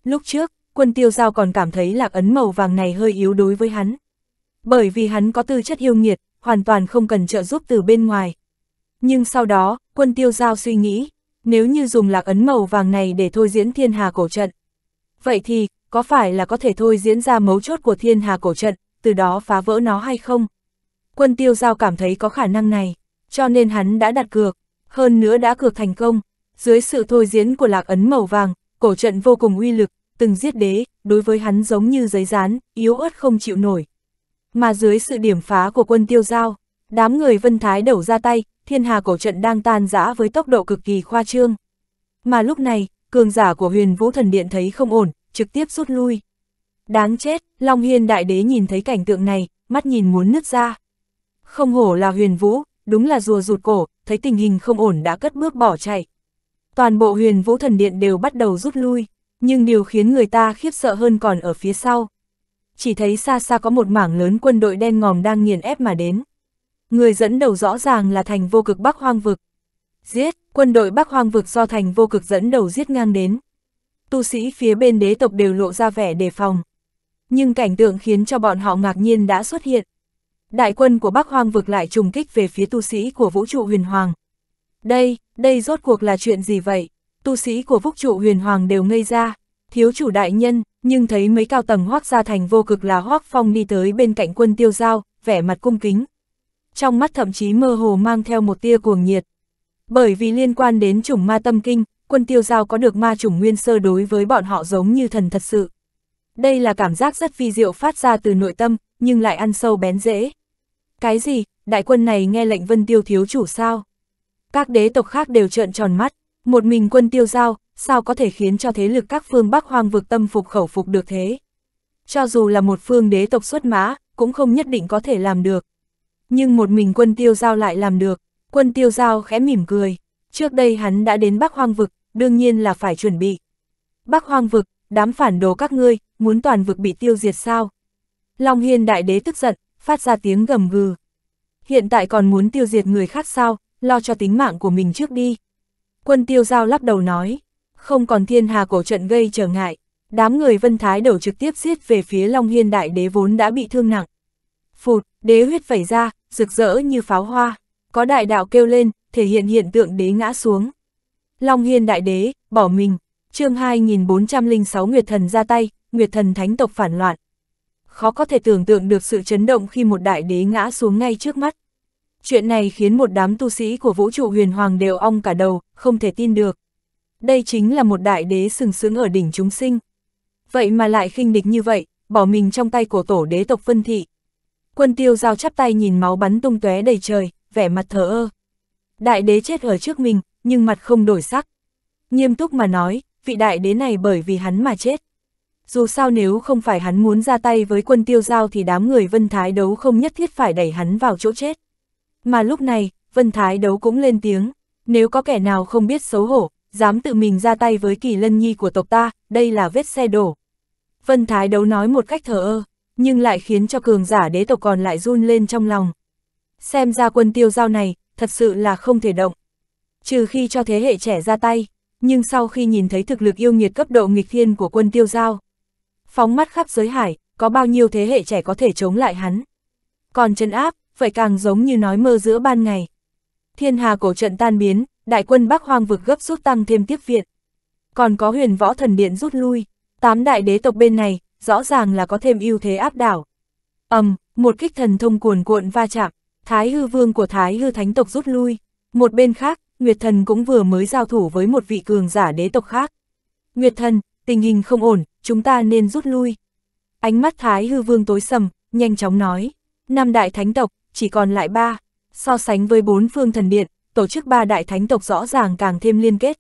Lúc trước, quân tiêu giao còn cảm thấy lạc ấn màu vàng này hơi yếu đối với hắn. Bởi vì hắn có tư chất yêu nghiệt, hoàn toàn không cần trợ giúp từ bên ngoài. Nhưng sau đó, quân tiêu giao suy nghĩ, nếu như dùng lạc ấn màu vàng này để thôi diễn thiên hà cổ trận. Vậy thì, có phải là có thể thôi diễn ra mấu chốt của thiên hà cổ trận, từ đó phá vỡ nó hay không? Quân tiêu giao cảm thấy có khả năng này, cho nên hắn đã đặt cược, hơn nữa đã cược thành công. Dưới sự thôi diễn của lạc ấn màu vàng, cổ trận vô cùng uy lực, từng giết đế, đối với hắn giống như giấy rán, yếu ớt không chịu nổi. Mà dưới sự điểm phá của quân tiêu giao, đám người vân thái đầu ra tay, thiên hà cổ trận đang tan rã với tốc độ cực kỳ khoa trương. Mà lúc này, cường giả của huyền vũ thần điện thấy không ổn, trực tiếp rút lui. Đáng chết, Long Hiên đại đế nhìn thấy cảnh tượng này, mắt nhìn muốn nứt ra. Không hổ là huyền vũ, đúng là rùa rụt cổ, thấy tình hình không ổn đã cất bước bỏ chạy. Toàn bộ huyền vũ thần điện đều bắt đầu rút lui, nhưng điều khiến người ta khiếp sợ hơn còn ở phía sau. Chỉ thấy xa xa có một mảng lớn quân đội đen ngòm đang nghiền ép mà đến. Người dẫn đầu rõ ràng là thành vô cực Bắc Hoang Vực. Giết, quân đội Bắc Hoang Vực do thành vô cực dẫn đầu giết ngang đến. Tu sĩ phía bên đế tộc đều lộ ra vẻ đề phòng. Nhưng cảnh tượng khiến cho bọn họ ngạc nhiên đã xuất hiện. Đại quân của Bắc Hoang Vực lại trùng kích về phía tu sĩ của vũ trụ huyền hoàng. Đây, đây rốt cuộc là chuyện gì vậy? Tu sĩ của vũ trụ huyền hoàng đều ngây ra. Thiếu chủ đại nhân, nhưng thấy mấy cao tầng hoác gia thành vô cực là hoác phong đi tới bên cạnh quân tiêu giao, vẻ mặt cung kính, trong mắt thậm chí mơ hồ mang theo một tia cuồng nhiệt. Bởi vì liên quan đến chủng ma tâm kinh, quân tiêu giao có được ma chủng nguyên sơ đối với bọn họ giống như thần thật sự. Đây là cảm giác rất vi diệu phát ra từ nội tâm, nhưng lại ăn sâu bén dễ. Cái gì, đại quân này nghe lệnh vân tiêu thiếu chủ sao? Các đế tộc khác đều trợn tròn mắt, một mình quân tiêu giao, sao có thể khiến cho thế lực các phương Bắc hoang vực tâm phục khẩu phục được thế? Cho dù là một phương đế tộc xuất mã, cũng không nhất định có thể làm được nhưng một mình quân tiêu giao lại làm được, quân tiêu giao khẽ mỉm cười, trước đây hắn đã đến Bắc Hoang Vực, đương nhiên là phải chuẩn bị. Bắc Hoang Vực, đám phản đồ các ngươi, muốn toàn vực bị tiêu diệt sao? Long Hiên Đại Đế tức giận, phát ra tiếng gầm gừ. Hiện tại còn muốn tiêu diệt người khác sao, lo cho tính mạng của mình trước đi. Quân tiêu giao lắc đầu nói, không còn thiên hà cổ trận gây trở ngại, đám người vân thái đầu trực tiếp giết về phía Long Hiên Đại Đế vốn đã bị thương nặng. Phụt, đế huyết vẩy ra, rực rỡ như pháo hoa, có đại đạo kêu lên, thể hiện hiện tượng đế ngã xuống. Long Hiên đại đế, bỏ mình, chương 2406 Nguyệt Thần ra tay, Nguyệt Thần thánh tộc phản loạn. Khó có thể tưởng tượng được sự chấn động khi một đại đế ngã xuống ngay trước mắt. Chuyện này khiến một đám tu sĩ của vũ trụ huyền hoàng đều ong cả đầu, không thể tin được. Đây chính là một đại đế sừng sững ở đỉnh chúng sinh. Vậy mà lại khinh địch như vậy, bỏ mình trong tay của tổ đế tộc phân Thị, Quân tiêu giao chắp tay nhìn máu bắn tung tóe đầy trời, vẻ mặt thờ ơ. Đại đế chết ở trước mình, nhưng mặt không đổi sắc. Nghiêm túc mà nói, vị đại đế này bởi vì hắn mà chết. Dù sao nếu không phải hắn muốn ra tay với quân tiêu giao thì đám người Vân Thái đấu không nhất thiết phải đẩy hắn vào chỗ chết. Mà lúc này, Vân Thái đấu cũng lên tiếng, nếu có kẻ nào không biết xấu hổ, dám tự mình ra tay với kỳ lân nhi của tộc ta, đây là vết xe đổ. Vân Thái đấu nói một cách thờ ơ nhưng lại khiến cho cường giả đế tộc còn lại run lên trong lòng. Xem ra quân tiêu giao này, thật sự là không thể động. Trừ khi cho thế hệ trẻ ra tay, nhưng sau khi nhìn thấy thực lực yêu nghiệt cấp độ nghịch thiên của quân tiêu giao, phóng mắt khắp giới hải, có bao nhiêu thế hệ trẻ có thể chống lại hắn. Còn chân áp, vậy càng giống như nói mơ giữa ban ngày. Thiên hà cổ trận tan biến, đại quân Bắc Hoang vực gấp rút tăng thêm tiếp viện. Còn có huyền võ thần điện rút lui, tám đại đế tộc bên này, rõ ràng là có thêm ưu thế áp đảo. ầm, um, một kích thần thông cuồn cuộn va chạm, Thái Hư Vương của Thái Hư Thánh tộc rút lui. Một bên khác, Nguyệt Thần cũng vừa mới giao thủ với một vị cường giả đế tộc khác. Nguyệt Thần, tình hình không ổn, chúng ta nên rút lui. Ánh mắt Thái Hư Vương tối sầm, nhanh chóng nói. Năm đại thánh tộc, chỉ còn lại ba. So sánh với bốn phương thần điện, tổ chức ba đại thánh tộc rõ ràng càng thêm liên kết.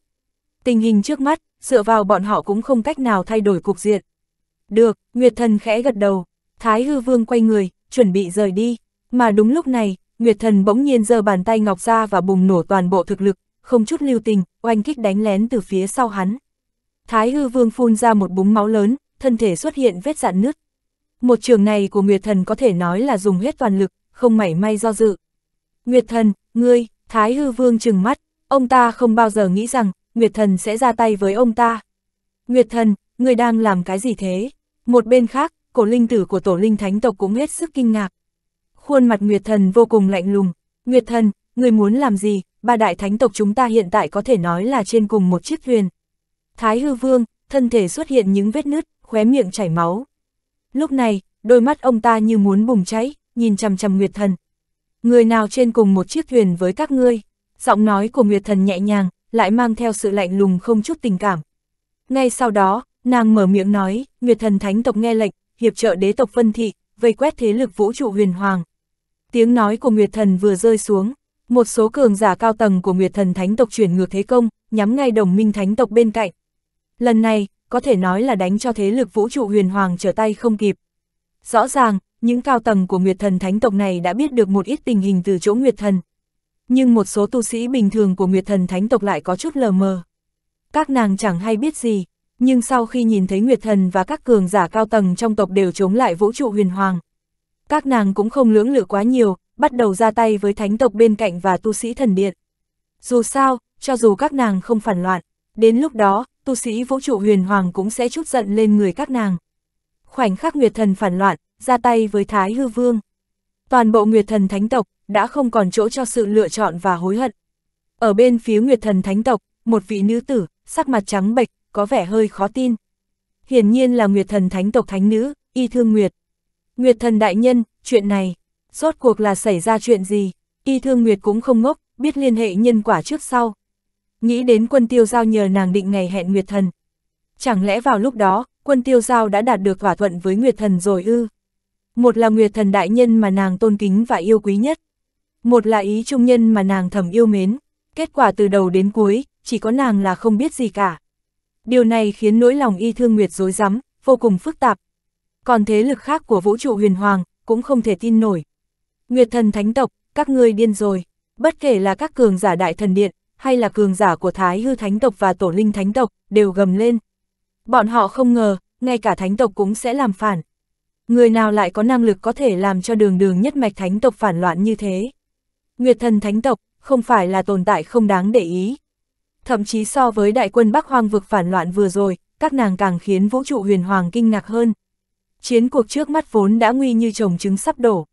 Tình hình trước mắt, dựa vào bọn họ cũng không cách nào thay đổi cục diện. Được, Nguyệt Thần khẽ gật đầu, Thái Hư Vương quay người, chuẩn bị rời đi, mà đúng lúc này, Nguyệt Thần bỗng nhiên giơ bàn tay ngọc ra và bùng nổ toàn bộ thực lực, không chút lưu tình, oanh kích đánh lén từ phía sau hắn. Thái Hư Vương phun ra một búng máu lớn, thân thể xuất hiện vết dạn nứt. Một trường này của Nguyệt Thần có thể nói là dùng hết toàn lực, không mảy may do dự. Nguyệt Thần, ngươi, Thái Hư Vương trừng mắt, ông ta không bao giờ nghĩ rằng Nguyệt Thần sẽ ra tay với ông ta. Nguyệt Thần, ngươi đang làm cái gì thế? Một bên khác, cổ linh tử của tổ linh thánh tộc cũng hết sức kinh ngạc. Khuôn mặt Nguyệt Thần vô cùng lạnh lùng. Nguyệt Thần, người muốn làm gì? Ba đại thánh tộc chúng ta hiện tại có thể nói là trên cùng một chiếc thuyền. Thái hư vương, thân thể xuất hiện những vết nứt, khóe miệng chảy máu. Lúc này, đôi mắt ông ta như muốn bùng cháy, nhìn chằm chằm Nguyệt Thần. Người nào trên cùng một chiếc thuyền với các ngươi? Giọng nói của Nguyệt Thần nhẹ nhàng, lại mang theo sự lạnh lùng không chút tình cảm. Ngay sau đó, Nàng mở miệng nói, Nguyệt thần thánh tộc nghe lệnh, hiệp trợ đế tộc phân thị, vây quét thế lực vũ trụ huyền hoàng. Tiếng nói của Nguyệt thần vừa rơi xuống, một số cường giả cao tầng của Nguyệt thần thánh tộc chuyển ngược thế công, nhắm ngay đồng minh thánh tộc bên cạnh. Lần này, có thể nói là đánh cho thế lực vũ trụ huyền hoàng trở tay không kịp. Rõ ràng, những cao tầng của Nguyệt thần thánh tộc này đã biết được một ít tình hình từ chỗ Nguyệt thần. Nhưng một số tu sĩ bình thường của Nguyệt thần thánh tộc lại có chút lờ mờ. Các nàng chẳng hay biết gì, nhưng sau khi nhìn thấy Nguyệt Thần và các cường giả cao tầng trong tộc đều chống lại vũ trụ huyền hoàng. Các nàng cũng không lưỡng lự quá nhiều, bắt đầu ra tay với thánh tộc bên cạnh và tu sĩ thần điện. Dù sao, cho dù các nàng không phản loạn, đến lúc đó, tu sĩ vũ trụ huyền hoàng cũng sẽ chút giận lên người các nàng. Khoảnh khắc Nguyệt Thần phản loạn, ra tay với Thái Hư Vương. Toàn bộ Nguyệt Thần thánh tộc đã không còn chỗ cho sự lựa chọn và hối hận. Ở bên phía Nguyệt Thần thánh tộc, một vị nữ tử, sắc mặt trắng bệch, có vẻ hơi khó tin. Hiển nhiên là Nguyệt Thần Thánh tộc Thánh Nữ, Y Thương Nguyệt. Nguyệt Thần Đại Nhân, chuyện này, rốt cuộc là xảy ra chuyện gì, Y Thương Nguyệt cũng không ngốc, biết liên hệ nhân quả trước sau. Nghĩ đến quân tiêu giao nhờ nàng định ngày hẹn Nguyệt Thần. Chẳng lẽ vào lúc đó, quân tiêu giao đã đạt được thỏa thuận với Nguyệt Thần rồi ư? Một là Nguyệt Thần Đại Nhân mà nàng tôn kính và yêu quý nhất. Một là ý trung nhân mà nàng thầm yêu mến. Kết quả từ đầu đến cuối, chỉ có nàng là không biết gì cả. Điều này khiến nỗi lòng y thương nguyệt dối rắm vô cùng phức tạp. Còn thế lực khác của vũ trụ huyền hoàng, cũng không thể tin nổi. Nguyệt thần thánh tộc, các ngươi điên rồi. Bất kể là các cường giả đại thần điện, hay là cường giả của Thái Hư Thánh tộc và Tổ Linh Thánh tộc, đều gầm lên. Bọn họ không ngờ, ngay cả Thánh tộc cũng sẽ làm phản. Người nào lại có năng lực có thể làm cho đường đường nhất mạch Thánh tộc phản loạn như thế? Nguyệt thần Thánh tộc, không phải là tồn tại không đáng để ý thậm chí so với đại quân Bắc Hoang vực phản loạn vừa rồi, các nàng càng khiến vũ trụ huyền hoàng kinh ngạc hơn. Chiến cuộc trước mắt vốn đã nguy như trồng trứng sắp đổ.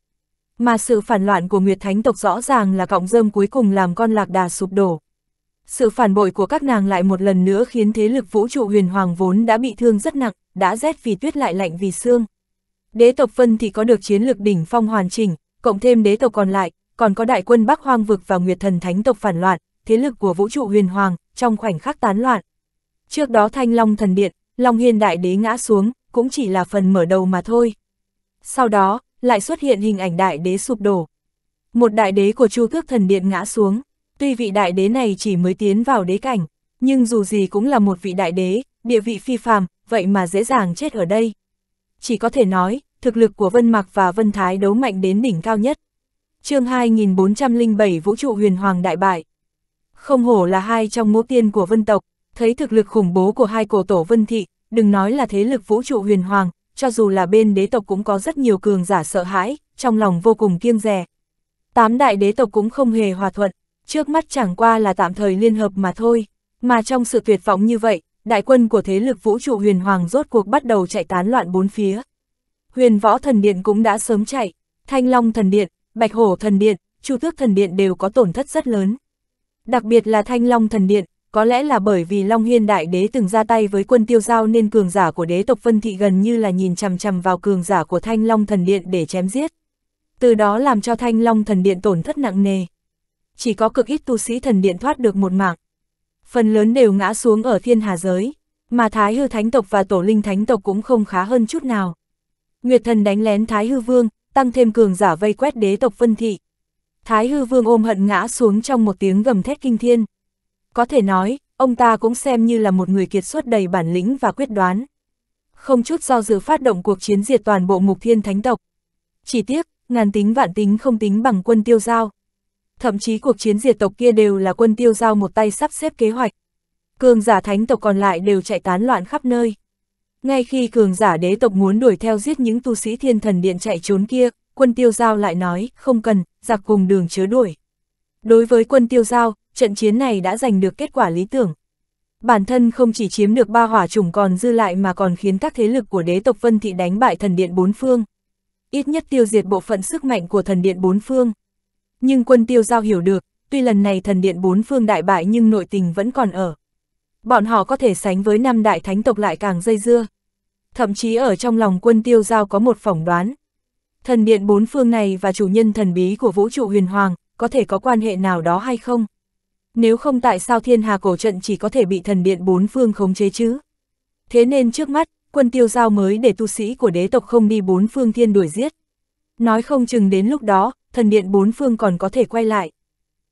Mà sự phản loạn của Nguyệt Thánh tộc rõ ràng là cọng rơm cuối cùng làm con lạc đà sụp đổ. Sự phản bội của các nàng lại một lần nữa khiến thế lực vũ trụ huyền hoàng vốn đã bị thương rất nặng, đã rét vì tuyết lại lạnh vì xương. Đế tộc phân thì có được chiến lược đỉnh phong hoàn chỉnh, cộng thêm đế tộc còn lại, còn có đại quân Bắc Hoang vực và Nguyệt Thần Thánh tộc phản loạn, thế lực của vũ trụ huyền hoàng, trong khoảnh khắc tán loạn. Trước đó thanh long thần điện, long hiên đại đế ngã xuống, cũng chỉ là phần mở đầu mà thôi. Sau đó, lại xuất hiện hình ảnh đại đế sụp đổ. Một đại đế của chu cước thần điện ngã xuống, tuy vị đại đế này chỉ mới tiến vào đế cảnh, nhưng dù gì cũng là một vị đại đế, địa vị phi phàm, vậy mà dễ dàng chết ở đây. Chỉ có thể nói, thực lực của Vân Mạc và Vân Thái đấu mạnh đến đỉnh cao nhất. chương 2407 Vũ trụ huyền hoàng đại bại không hổ là hai trong ngũ tiên của vân tộc, thấy thực lực khủng bố của hai cổ tổ vân thị, đừng nói là thế lực vũ trụ huyền hoàng, cho dù là bên đế tộc cũng có rất nhiều cường giả sợ hãi, trong lòng vô cùng kiêng rè. Tám đại đế tộc cũng không hề hòa thuận, trước mắt chẳng qua là tạm thời liên hợp mà thôi, mà trong sự tuyệt vọng như vậy, đại quân của thế lực vũ trụ huyền hoàng rốt cuộc bắt đầu chạy tán loạn bốn phía. Huyền võ thần điện cũng đã sớm chạy, thanh long thần điện, bạch hổ thần điện, chu tước thần điện đều có tổn thất rất lớn. Đặc biệt là Thanh Long Thần Điện, có lẽ là bởi vì Long Hiên Đại Đế từng ra tay với quân tiêu giao nên cường giả của đế tộc Vân Thị gần như là nhìn chằm chằm vào cường giả của Thanh Long Thần Điện để chém giết. Từ đó làm cho Thanh Long Thần Điện tổn thất nặng nề. Chỉ có cực ít tu sĩ thần điện thoát được một mạng. Phần lớn đều ngã xuống ở thiên hà giới, mà Thái Hư Thánh Tộc và Tổ Linh Thánh Tộc cũng không khá hơn chút nào. Nguyệt Thần đánh lén Thái Hư Vương, tăng thêm cường giả vây quét đế tộc Vân Thị. Thái hư vương ôm hận ngã xuống trong một tiếng gầm thét kinh thiên. Có thể nói, ông ta cũng xem như là một người kiệt xuất đầy bản lĩnh và quyết đoán. Không chút do dự phát động cuộc chiến diệt toàn bộ mục thiên thánh tộc. Chỉ tiếc, ngàn tính vạn tính không tính bằng quân tiêu giao. Thậm chí cuộc chiến diệt tộc kia đều là quân tiêu giao một tay sắp xếp kế hoạch. Cường giả thánh tộc còn lại đều chạy tán loạn khắp nơi. Ngay khi cường giả đế tộc muốn đuổi theo giết những tu sĩ thiên thần điện chạy trốn kia, quân tiêu giao lại nói, không cần, giặc cùng đường chớ đuổi. Đối với quân tiêu giao, trận chiến này đã giành được kết quả lý tưởng. Bản thân không chỉ chiếm được ba hỏa chủng còn dư lại mà còn khiến các thế lực của đế tộc Vân Thị đánh bại thần điện bốn phương. Ít nhất tiêu diệt bộ phận sức mạnh của thần điện bốn phương. Nhưng quân tiêu giao hiểu được, tuy lần này thần điện bốn phương đại bại nhưng nội tình vẫn còn ở. Bọn họ có thể sánh với năm đại thánh tộc lại càng dây dưa. Thậm chí ở trong lòng quân tiêu giao có một phỏng đoán, Thần điện bốn phương này và chủ nhân thần bí của vũ trụ huyền hoàng, có thể có quan hệ nào đó hay không? Nếu không tại sao thiên hà cổ trận chỉ có thể bị thần điện bốn phương khống chế chứ? Thế nên trước mắt, quân tiêu giao mới để tu sĩ của đế tộc không đi bốn phương thiên đuổi giết. Nói không chừng đến lúc đó, thần điện bốn phương còn có thể quay lại.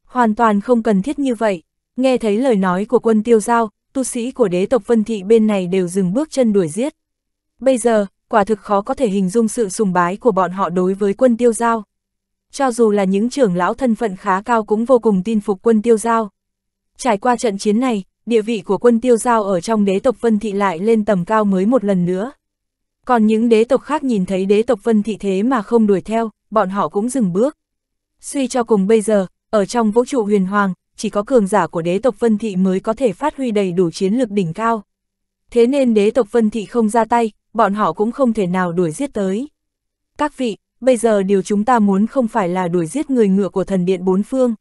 Hoàn toàn không cần thiết như vậy. Nghe thấy lời nói của quân tiêu giao, tu sĩ của đế tộc vân thị bên này đều dừng bước chân đuổi giết. Bây giờ, quả thực khó có thể hình dung sự sùng bái của bọn họ đối với quân tiêu giao. Cho dù là những trưởng lão thân phận khá cao cũng vô cùng tin phục quân tiêu giao. Trải qua trận chiến này, địa vị của quân tiêu giao ở trong đế tộc Vân Thị lại lên tầm cao mới một lần nữa. Còn những đế tộc khác nhìn thấy đế tộc Vân Thị thế mà không đuổi theo, bọn họ cũng dừng bước. Suy cho cùng bây giờ, ở trong vũ trụ huyền hoàng, chỉ có cường giả của đế tộc Vân Thị mới có thể phát huy đầy đủ chiến lược đỉnh cao. Thế nên đế tộc Vân Thị không ra tay, bọn họ cũng không thể nào đuổi giết tới. Các vị, bây giờ điều chúng ta muốn không phải là đuổi giết người ngựa của thần điện bốn phương.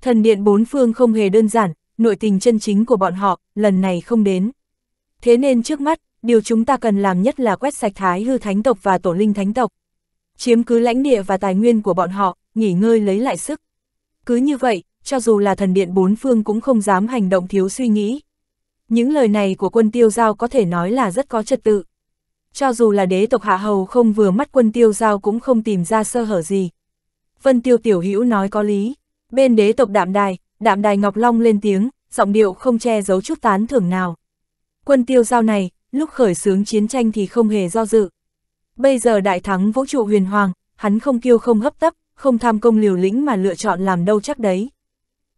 Thần điện bốn phương không hề đơn giản, nội tình chân chính của bọn họ, lần này không đến. Thế nên trước mắt, điều chúng ta cần làm nhất là quét sạch thái hư thánh tộc và tổ linh thánh tộc. Chiếm cứ lãnh địa và tài nguyên của bọn họ, nghỉ ngơi lấy lại sức. Cứ như vậy, cho dù là thần điện bốn phương cũng không dám hành động thiếu suy nghĩ. Những lời này của quân tiêu giao có thể nói là rất có trật tự cho dù là đế tộc hạ hầu không vừa mắt quân tiêu giao cũng không tìm ra sơ hở gì. Vân tiêu tiểu hữu nói có lý, bên đế tộc đạm đài, đạm đài Ngọc Long lên tiếng, giọng điệu không che giấu chút tán thưởng nào. Quân tiêu giao này, lúc khởi xướng chiến tranh thì không hề do dự. Bây giờ đại thắng vũ trụ huyền hoàng, hắn không kiêu không hấp tấp, không tham công liều lĩnh mà lựa chọn làm đâu chắc đấy.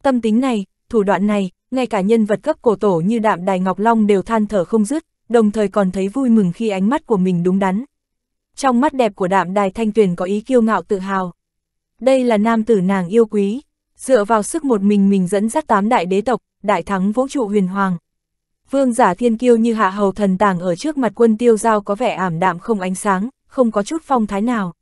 Tâm tính này, thủ đoạn này, ngay cả nhân vật cấp cổ tổ như đạm đài Ngọc Long đều than thở không dứt, đồng thời còn thấy vui mừng khi ánh mắt của mình đúng đắn. Trong mắt đẹp của đạm đài thanh tuyền có ý kiêu ngạo tự hào. Đây là nam tử nàng yêu quý, dựa vào sức một mình mình dẫn dắt tám đại đế tộc, đại thắng vũ trụ huyền hoàng. Vương giả thiên kiêu như hạ hầu thần tàng ở trước mặt quân tiêu giao có vẻ ảm đạm không ánh sáng, không có chút phong thái nào.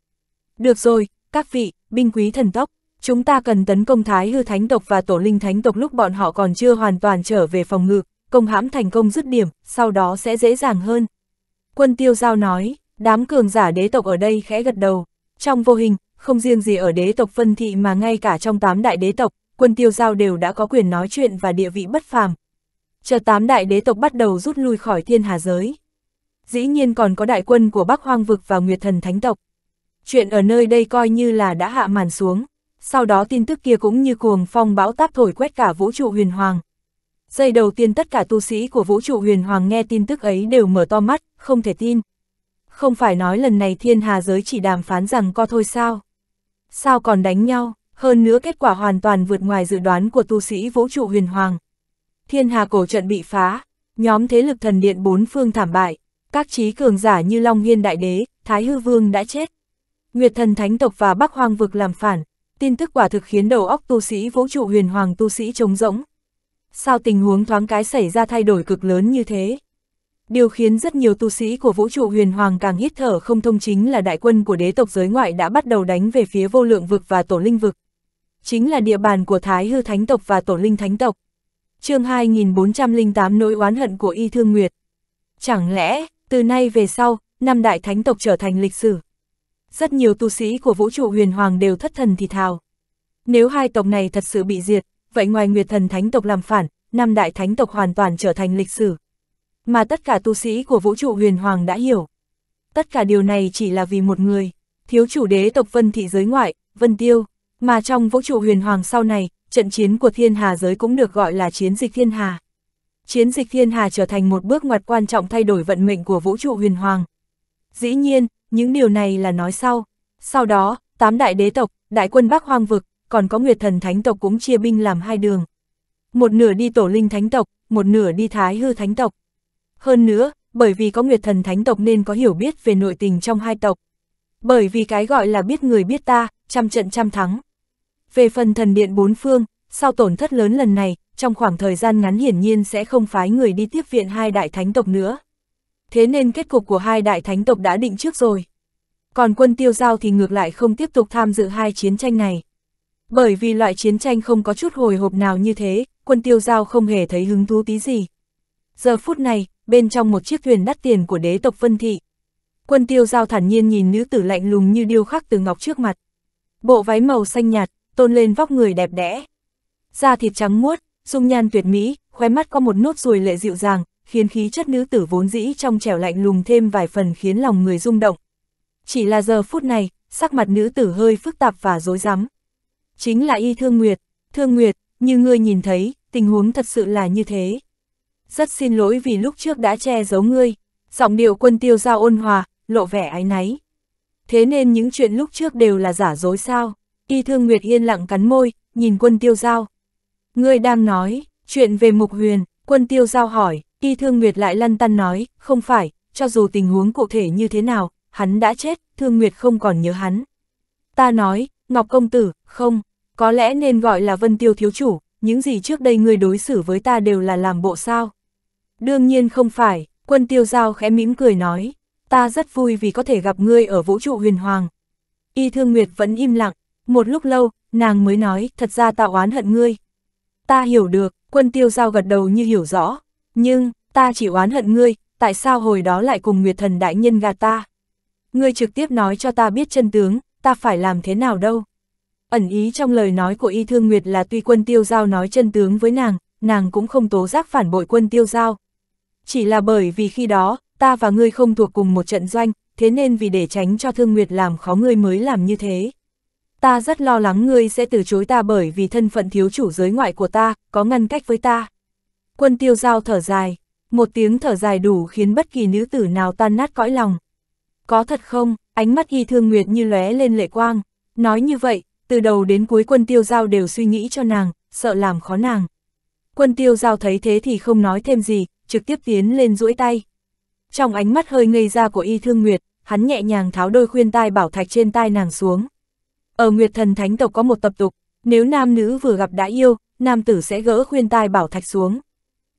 Được rồi, các vị, binh quý thần tốc, chúng ta cần tấn công thái hư thánh tộc và tổ linh thánh tộc lúc bọn họ còn chưa hoàn toàn trở về phòng ngự, công hãm thành công dứt điểm, sau đó sẽ dễ dàng hơn. Quân tiêu giao nói, đám cường giả đế tộc ở đây khẽ gật đầu. Trong vô hình, không riêng gì ở đế tộc phân thị mà ngay cả trong tám đại đế tộc, quân tiêu giao đều đã có quyền nói chuyện và địa vị bất phàm. Chờ tám đại đế tộc bắt đầu rút lui khỏi thiên hà giới. Dĩ nhiên còn có đại quân của Bắc Hoang Vực và Nguyệt Thần Thánh Tộc. Chuyện ở nơi đây coi như là đã hạ màn xuống. Sau đó tin tức kia cũng như cuồng phong bão táp thổi quét cả vũ trụ huyền hoàng. Giây đầu tiên tất cả tu sĩ của vũ trụ huyền hoàng nghe tin tức ấy đều mở to mắt, không thể tin. Không phải nói lần này thiên hà giới chỉ đàm phán rằng co thôi sao? Sao còn đánh nhau? Hơn nữa kết quả hoàn toàn vượt ngoài dự đoán của tu sĩ vũ trụ huyền hoàng. Thiên hà cổ trận bị phá, nhóm thế lực thần điện bốn phương thảm bại, các trí cường giả như Long Hiên Đại Đế, Thái Hư Vương đã chết. Nguyệt thần thánh tộc và Bắc Hoang vực làm phản, tin tức quả thực khiến đầu óc tu sĩ vũ trụ huyền hoàng tu sĩ trống rỗng sao tình huống thoáng cái xảy ra thay đổi cực lớn như thế? Điều khiến rất nhiều tu sĩ của vũ trụ huyền hoàng càng hít thở không thông chính là đại quân của đế tộc giới ngoại đã bắt đầu đánh về phía vô lượng vực và tổ linh vực. Chính là địa bàn của Thái Hư Thánh tộc và tổ linh Thánh tộc. chương 2408 nỗi oán hận của Y Thương Nguyệt. Chẳng lẽ, từ nay về sau, năm đại thánh tộc trở thành lịch sử. Rất nhiều tu sĩ của vũ trụ huyền hoàng đều thất thần thì thào. Nếu hai tộc này thật sự bị diệt, vậy ngoài Nguyệt Thần Thánh tộc làm phản, năm đại thánh tộc hoàn toàn trở thành lịch sử. Mà tất cả tu sĩ của vũ trụ huyền hoàng đã hiểu. Tất cả điều này chỉ là vì một người, thiếu chủ đế tộc Vân Thị giới ngoại, Vân Tiêu, mà trong vũ trụ huyền hoàng sau này, trận chiến của thiên hà giới cũng được gọi là chiến dịch thiên hà. Chiến dịch thiên hà trở thành một bước ngoặt quan trọng thay đổi vận mệnh của vũ trụ huyền hoàng. Dĩ nhiên, những điều này là nói sau. Sau đó, tám đại đế tộc, đại quân Bắc Hoang Vực, còn có Nguyệt Thần Thánh tộc cũng chia binh làm hai đường. Một nửa đi Tổ Linh Thánh tộc, một nửa đi Thái Hư Thánh tộc. Hơn nữa, bởi vì có Nguyệt Thần Thánh tộc nên có hiểu biết về nội tình trong hai tộc. Bởi vì cái gọi là biết người biết ta, trăm trận trăm thắng. Về phần thần điện bốn phương, sau tổn thất lớn lần này, trong khoảng thời gian ngắn hiển nhiên sẽ không phái người đi tiếp viện hai đại thánh tộc nữa. Thế nên kết cục của hai đại thánh tộc đã định trước rồi. Còn quân tiêu giao thì ngược lại không tiếp tục tham dự hai chiến tranh này. Bởi vì loại chiến tranh không có chút hồi hộp nào như thế, quân tiêu giao không hề thấy hứng thú tí gì. Giờ phút này, bên trong một chiếc thuyền đắt tiền của đế tộc Vân Thị. Quân tiêu giao thản nhiên nhìn nữ tử lạnh lùng như điêu khắc từ ngọc trước mặt. Bộ váy màu xanh nhạt, tôn lên vóc người đẹp đẽ. Da thịt trắng muốt, dung nhan tuyệt mỹ, khóe mắt có một nốt ruồi lệ dịu dàng, khiến khí chất nữ tử vốn dĩ trong trẻo lạnh lùng thêm vài phần khiến lòng người rung động. Chỉ là giờ phút này, sắc mặt nữ tử hơi phức tạp và rối rắm chính là y Thương Nguyệt. Thương Nguyệt, như ngươi nhìn thấy, tình huống thật sự là như thế. Rất xin lỗi vì lúc trước đã che giấu ngươi, giọng điệu quân tiêu giao ôn hòa, lộ vẻ ái náy. Thế nên những chuyện lúc trước đều là giả dối sao? Y Thương Nguyệt yên lặng cắn môi, nhìn quân tiêu giao. Ngươi đang nói, chuyện về mục huyền, quân tiêu giao hỏi, Y Thương Nguyệt lại lăn tăn nói, không phải, cho dù tình huống cụ thể như thế nào, hắn đã chết, Thương Nguyệt không còn nhớ hắn. Ta nói, Ngọc Công Tử, không, có lẽ nên gọi là Vân Tiêu thiếu chủ, những gì trước đây ngươi đối xử với ta đều là làm bộ sao? Đương nhiên không phải, quân tiêu giao khẽ mỉm cười nói, ta rất vui vì có thể gặp ngươi ở vũ trụ huyền hoàng. Y Thương Nguyệt vẫn im lặng, một lúc lâu, nàng mới nói, thật ra ta oán hận ngươi. Ta hiểu được, quân tiêu giao gật đầu như hiểu rõ, nhưng, ta chỉ oán hận ngươi, tại sao hồi đó lại cùng Nguyệt Thần Đại Nhân gạt ta? Ngươi trực tiếp nói cho ta biết chân tướng, ta phải làm thế nào đâu? Ẩn ý trong lời nói của Y Thương Nguyệt là tuy quân tiêu giao nói chân tướng với nàng, nàng cũng không tố giác phản bội quân tiêu giao. Chỉ là bởi vì khi đó, ta và ngươi không thuộc cùng một trận doanh, thế nên vì để tránh cho Thương Nguyệt làm khó ngươi mới làm như thế. Ta rất lo lắng ngươi sẽ từ chối ta bởi vì thân phận thiếu chủ giới ngoại của ta, có ngăn cách với ta. Quân tiêu giao thở dài, một tiếng thở dài đủ khiến bất kỳ nữ tử nào tan nát cõi lòng. Có thật không, ánh mắt y thương nguyệt như lóe lên lệ quang, nói như vậy, từ đầu đến cuối quân tiêu giao đều suy nghĩ cho nàng, sợ làm khó nàng. Quân tiêu giao thấy thế thì không nói thêm gì, trực tiếp tiến lên duỗi tay. Trong ánh mắt hơi ngây ra của y thương Nguyệt, hắn nhẹ nhàng tháo đôi khuyên tai bảo thạch trên tai nàng xuống. Ở Nguyệt thần thánh tộc có một tập tục, nếu nam nữ vừa gặp đã yêu, nam tử sẽ gỡ khuyên tai bảo thạch xuống.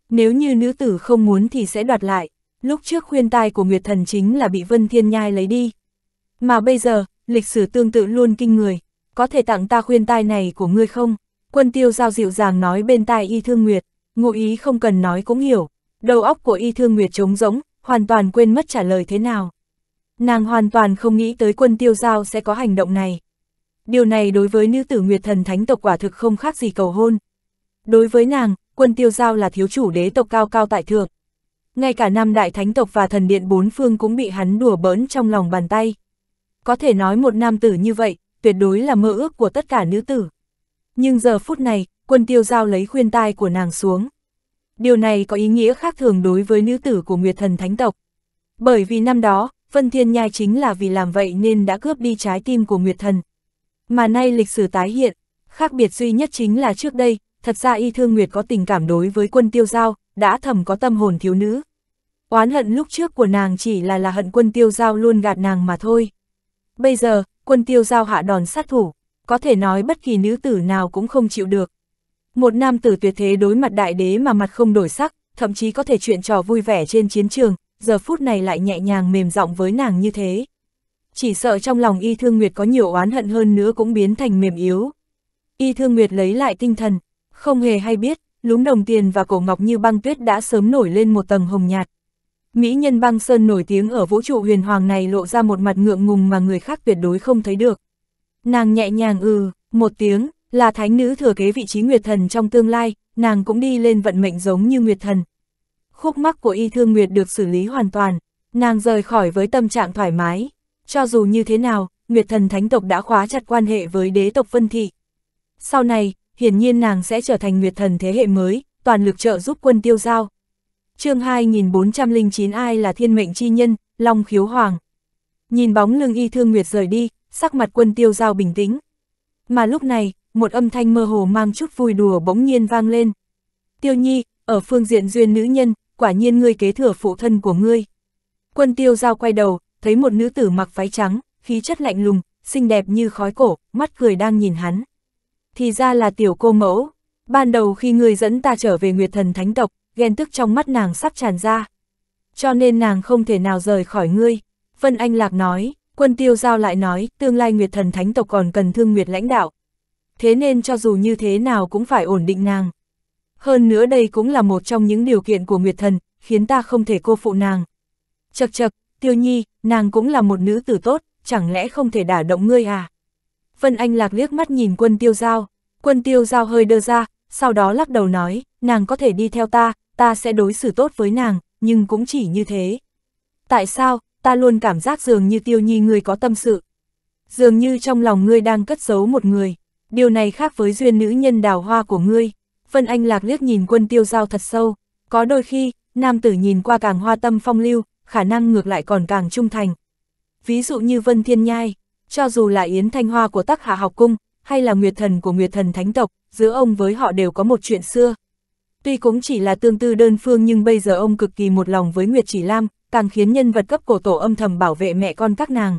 Nếu như nữ tử không muốn thì sẽ đoạt lại, lúc trước khuyên tai của Nguyệt thần chính là bị Vân Thiên Nhai lấy đi. Mà bây giờ, lịch sử tương tự luôn kinh người, có thể tặng ta khuyên tai này của ngươi không? Quân tiêu giao dịu dàng nói bên tai y thương nguyệt, ngụ ý không cần nói cũng hiểu, đầu óc của y thương nguyệt trống rỗng, hoàn toàn quên mất trả lời thế nào. Nàng hoàn toàn không nghĩ tới quân tiêu giao sẽ có hành động này. Điều này đối với nữ tử nguyệt thần thánh tộc quả thực không khác gì cầu hôn. Đối với nàng, quân tiêu giao là thiếu chủ đế tộc cao cao tại thượng. Ngay cả năm đại thánh tộc và thần điện bốn phương cũng bị hắn đùa bỡn trong lòng bàn tay. Có thể nói một nam tử như vậy, tuyệt đối là mơ ước của tất cả nữ tử. Nhưng giờ phút này, quân tiêu giao lấy khuyên tai của nàng xuống. Điều này có ý nghĩa khác thường đối với nữ tử của Nguyệt Thần Thánh Tộc. Bởi vì năm đó, Vân Thiên Nhai chính là vì làm vậy nên đã cướp đi trái tim của Nguyệt Thần. Mà nay lịch sử tái hiện, khác biệt duy nhất chính là trước đây, thật ra Y Thương Nguyệt có tình cảm đối với quân tiêu giao, đã thầm có tâm hồn thiếu nữ. Oán hận lúc trước của nàng chỉ là là hận quân tiêu giao luôn gạt nàng mà thôi. Bây giờ, quân tiêu giao hạ đòn sát thủ, có thể nói bất kỳ nữ tử nào cũng không chịu được. Một nam tử tuyệt thế đối mặt đại đế mà mặt không đổi sắc, thậm chí có thể chuyện trò vui vẻ trên chiến trường, giờ phút này lại nhẹ nhàng mềm giọng với nàng như thế. Chỉ sợ trong lòng Y Thương Nguyệt có nhiều oán hận hơn nữa cũng biến thành mềm yếu. Y Thương Nguyệt lấy lại tinh thần, không hề hay biết, lúng đồng tiền và cổ ngọc như băng tuyết đã sớm nổi lên một tầng hồng nhạt, Mỹ nhân băng sơn nổi tiếng ở vũ trụ huyền hoàng này lộ ra một mặt ngượng ngùng mà người khác tuyệt đối không thấy được. Nàng nhẹ nhàng ừ, một tiếng, là thánh nữ thừa kế vị trí Nguyệt Thần trong tương lai, nàng cũng đi lên vận mệnh giống như Nguyệt Thần. Khúc mắc của y thương Nguyệt được xử lý hoàn toàn, nàng rời khỏi với tâm trạng thoải mái. Cho dù như thế nào, Nguyệt Thần Thánh Tộc đã khóa chặt quan hệ với đế tộc Vân Thị. Sau này, hiển nhiên nàng sẽ trở thành Nguyệt Thần thế hệ mới, toàn lực trợ giúp quân tiêu giao chương 2409 ai là thiên mệnh chi nhân, Long khiếu hoàng. Nhìn bóng lưng y thương nguyệt rời đi, sắc mặt quân tiêu giao bình tĩnh. Mà lúc này, một âm thanh mơ hồ mang chút vui đùa bỗng nhiên vang lên. Tiêu nhi, ở phương diện duyên nữ nhân, quả nhiên ngươi kế thừa phụ thân của ngươi. Quân tiêu giao quay đầu, thấy một nữ tử mặc váy trắng, khí chất lạnh lùng, xinh đẹp như khói cổ, mắt cười đang nhìn hắn. Thì ra là tiểu cô mẫu, ban đầu khi ngươi dẫn ta trở về Nguyệt Thần Thánh Tộc, ghen tức trong mắt nàng sắp tràn ra. Cho nên nàng không thể nào rời khỏi ngươi. Vân Anh Lạc nói, quân tiêu giao lại nói, tương lai Nguyệt thần thánh tộc còn cần thương Nguyệt lãnh đạo. Thế nên cho dù như thế nào cũng phải ổn định nàng. Hơn nữa đây cũng là một trong những điều kiện của Nguyệt thần, khiến ta không thể cô phụ nàng. Chật chật, tiêu nhi, nàng cũng là một nữ tử tốt, chẳng lẽ không thể đả động ngươi à? Vân Anh Lạc liếc mắt nhìn quân tiêu giao, quân tiêu giao hơi đơ ra, sau đó lắc đầu nói, nàng có thể đi theo ta, ta sẽ đối xử tốt với nàng, nhưng cũng chỉ như thế. Tại sao, ta luôn cảm giác dường như tiêu nhi người có tâm sự. Dường như trong lòng ngươi đang cất giấu một người, điều này khác với duyên nữ nhân đào hoa của ngươi. Vân Anh lạc liếc nhìn quân tiêu giao thật sâu, có đôi khi, nam tử nhìn qua càng hoa tâm phong lưu, khả năng ngược lại còn càng trung thành. Ví dụ như Vân Thiên Nhai, cho dù là Yến Thanh Hoa của Tắc Hạ Học Cung, hay là Nguyệt Thần của Nguyệt Thần Thánh Tộc, giữa ông với họ đều có một chuyện xưa, Tuy cũng chỉ là tương tư đơn phương nhưng bây giờ ông cực kỳ một lòng với Nguyệt Chỉ Lam, càng khiến nhân vật cấp cổ tổ âm thầm bảo vệ mẹ con các nàng.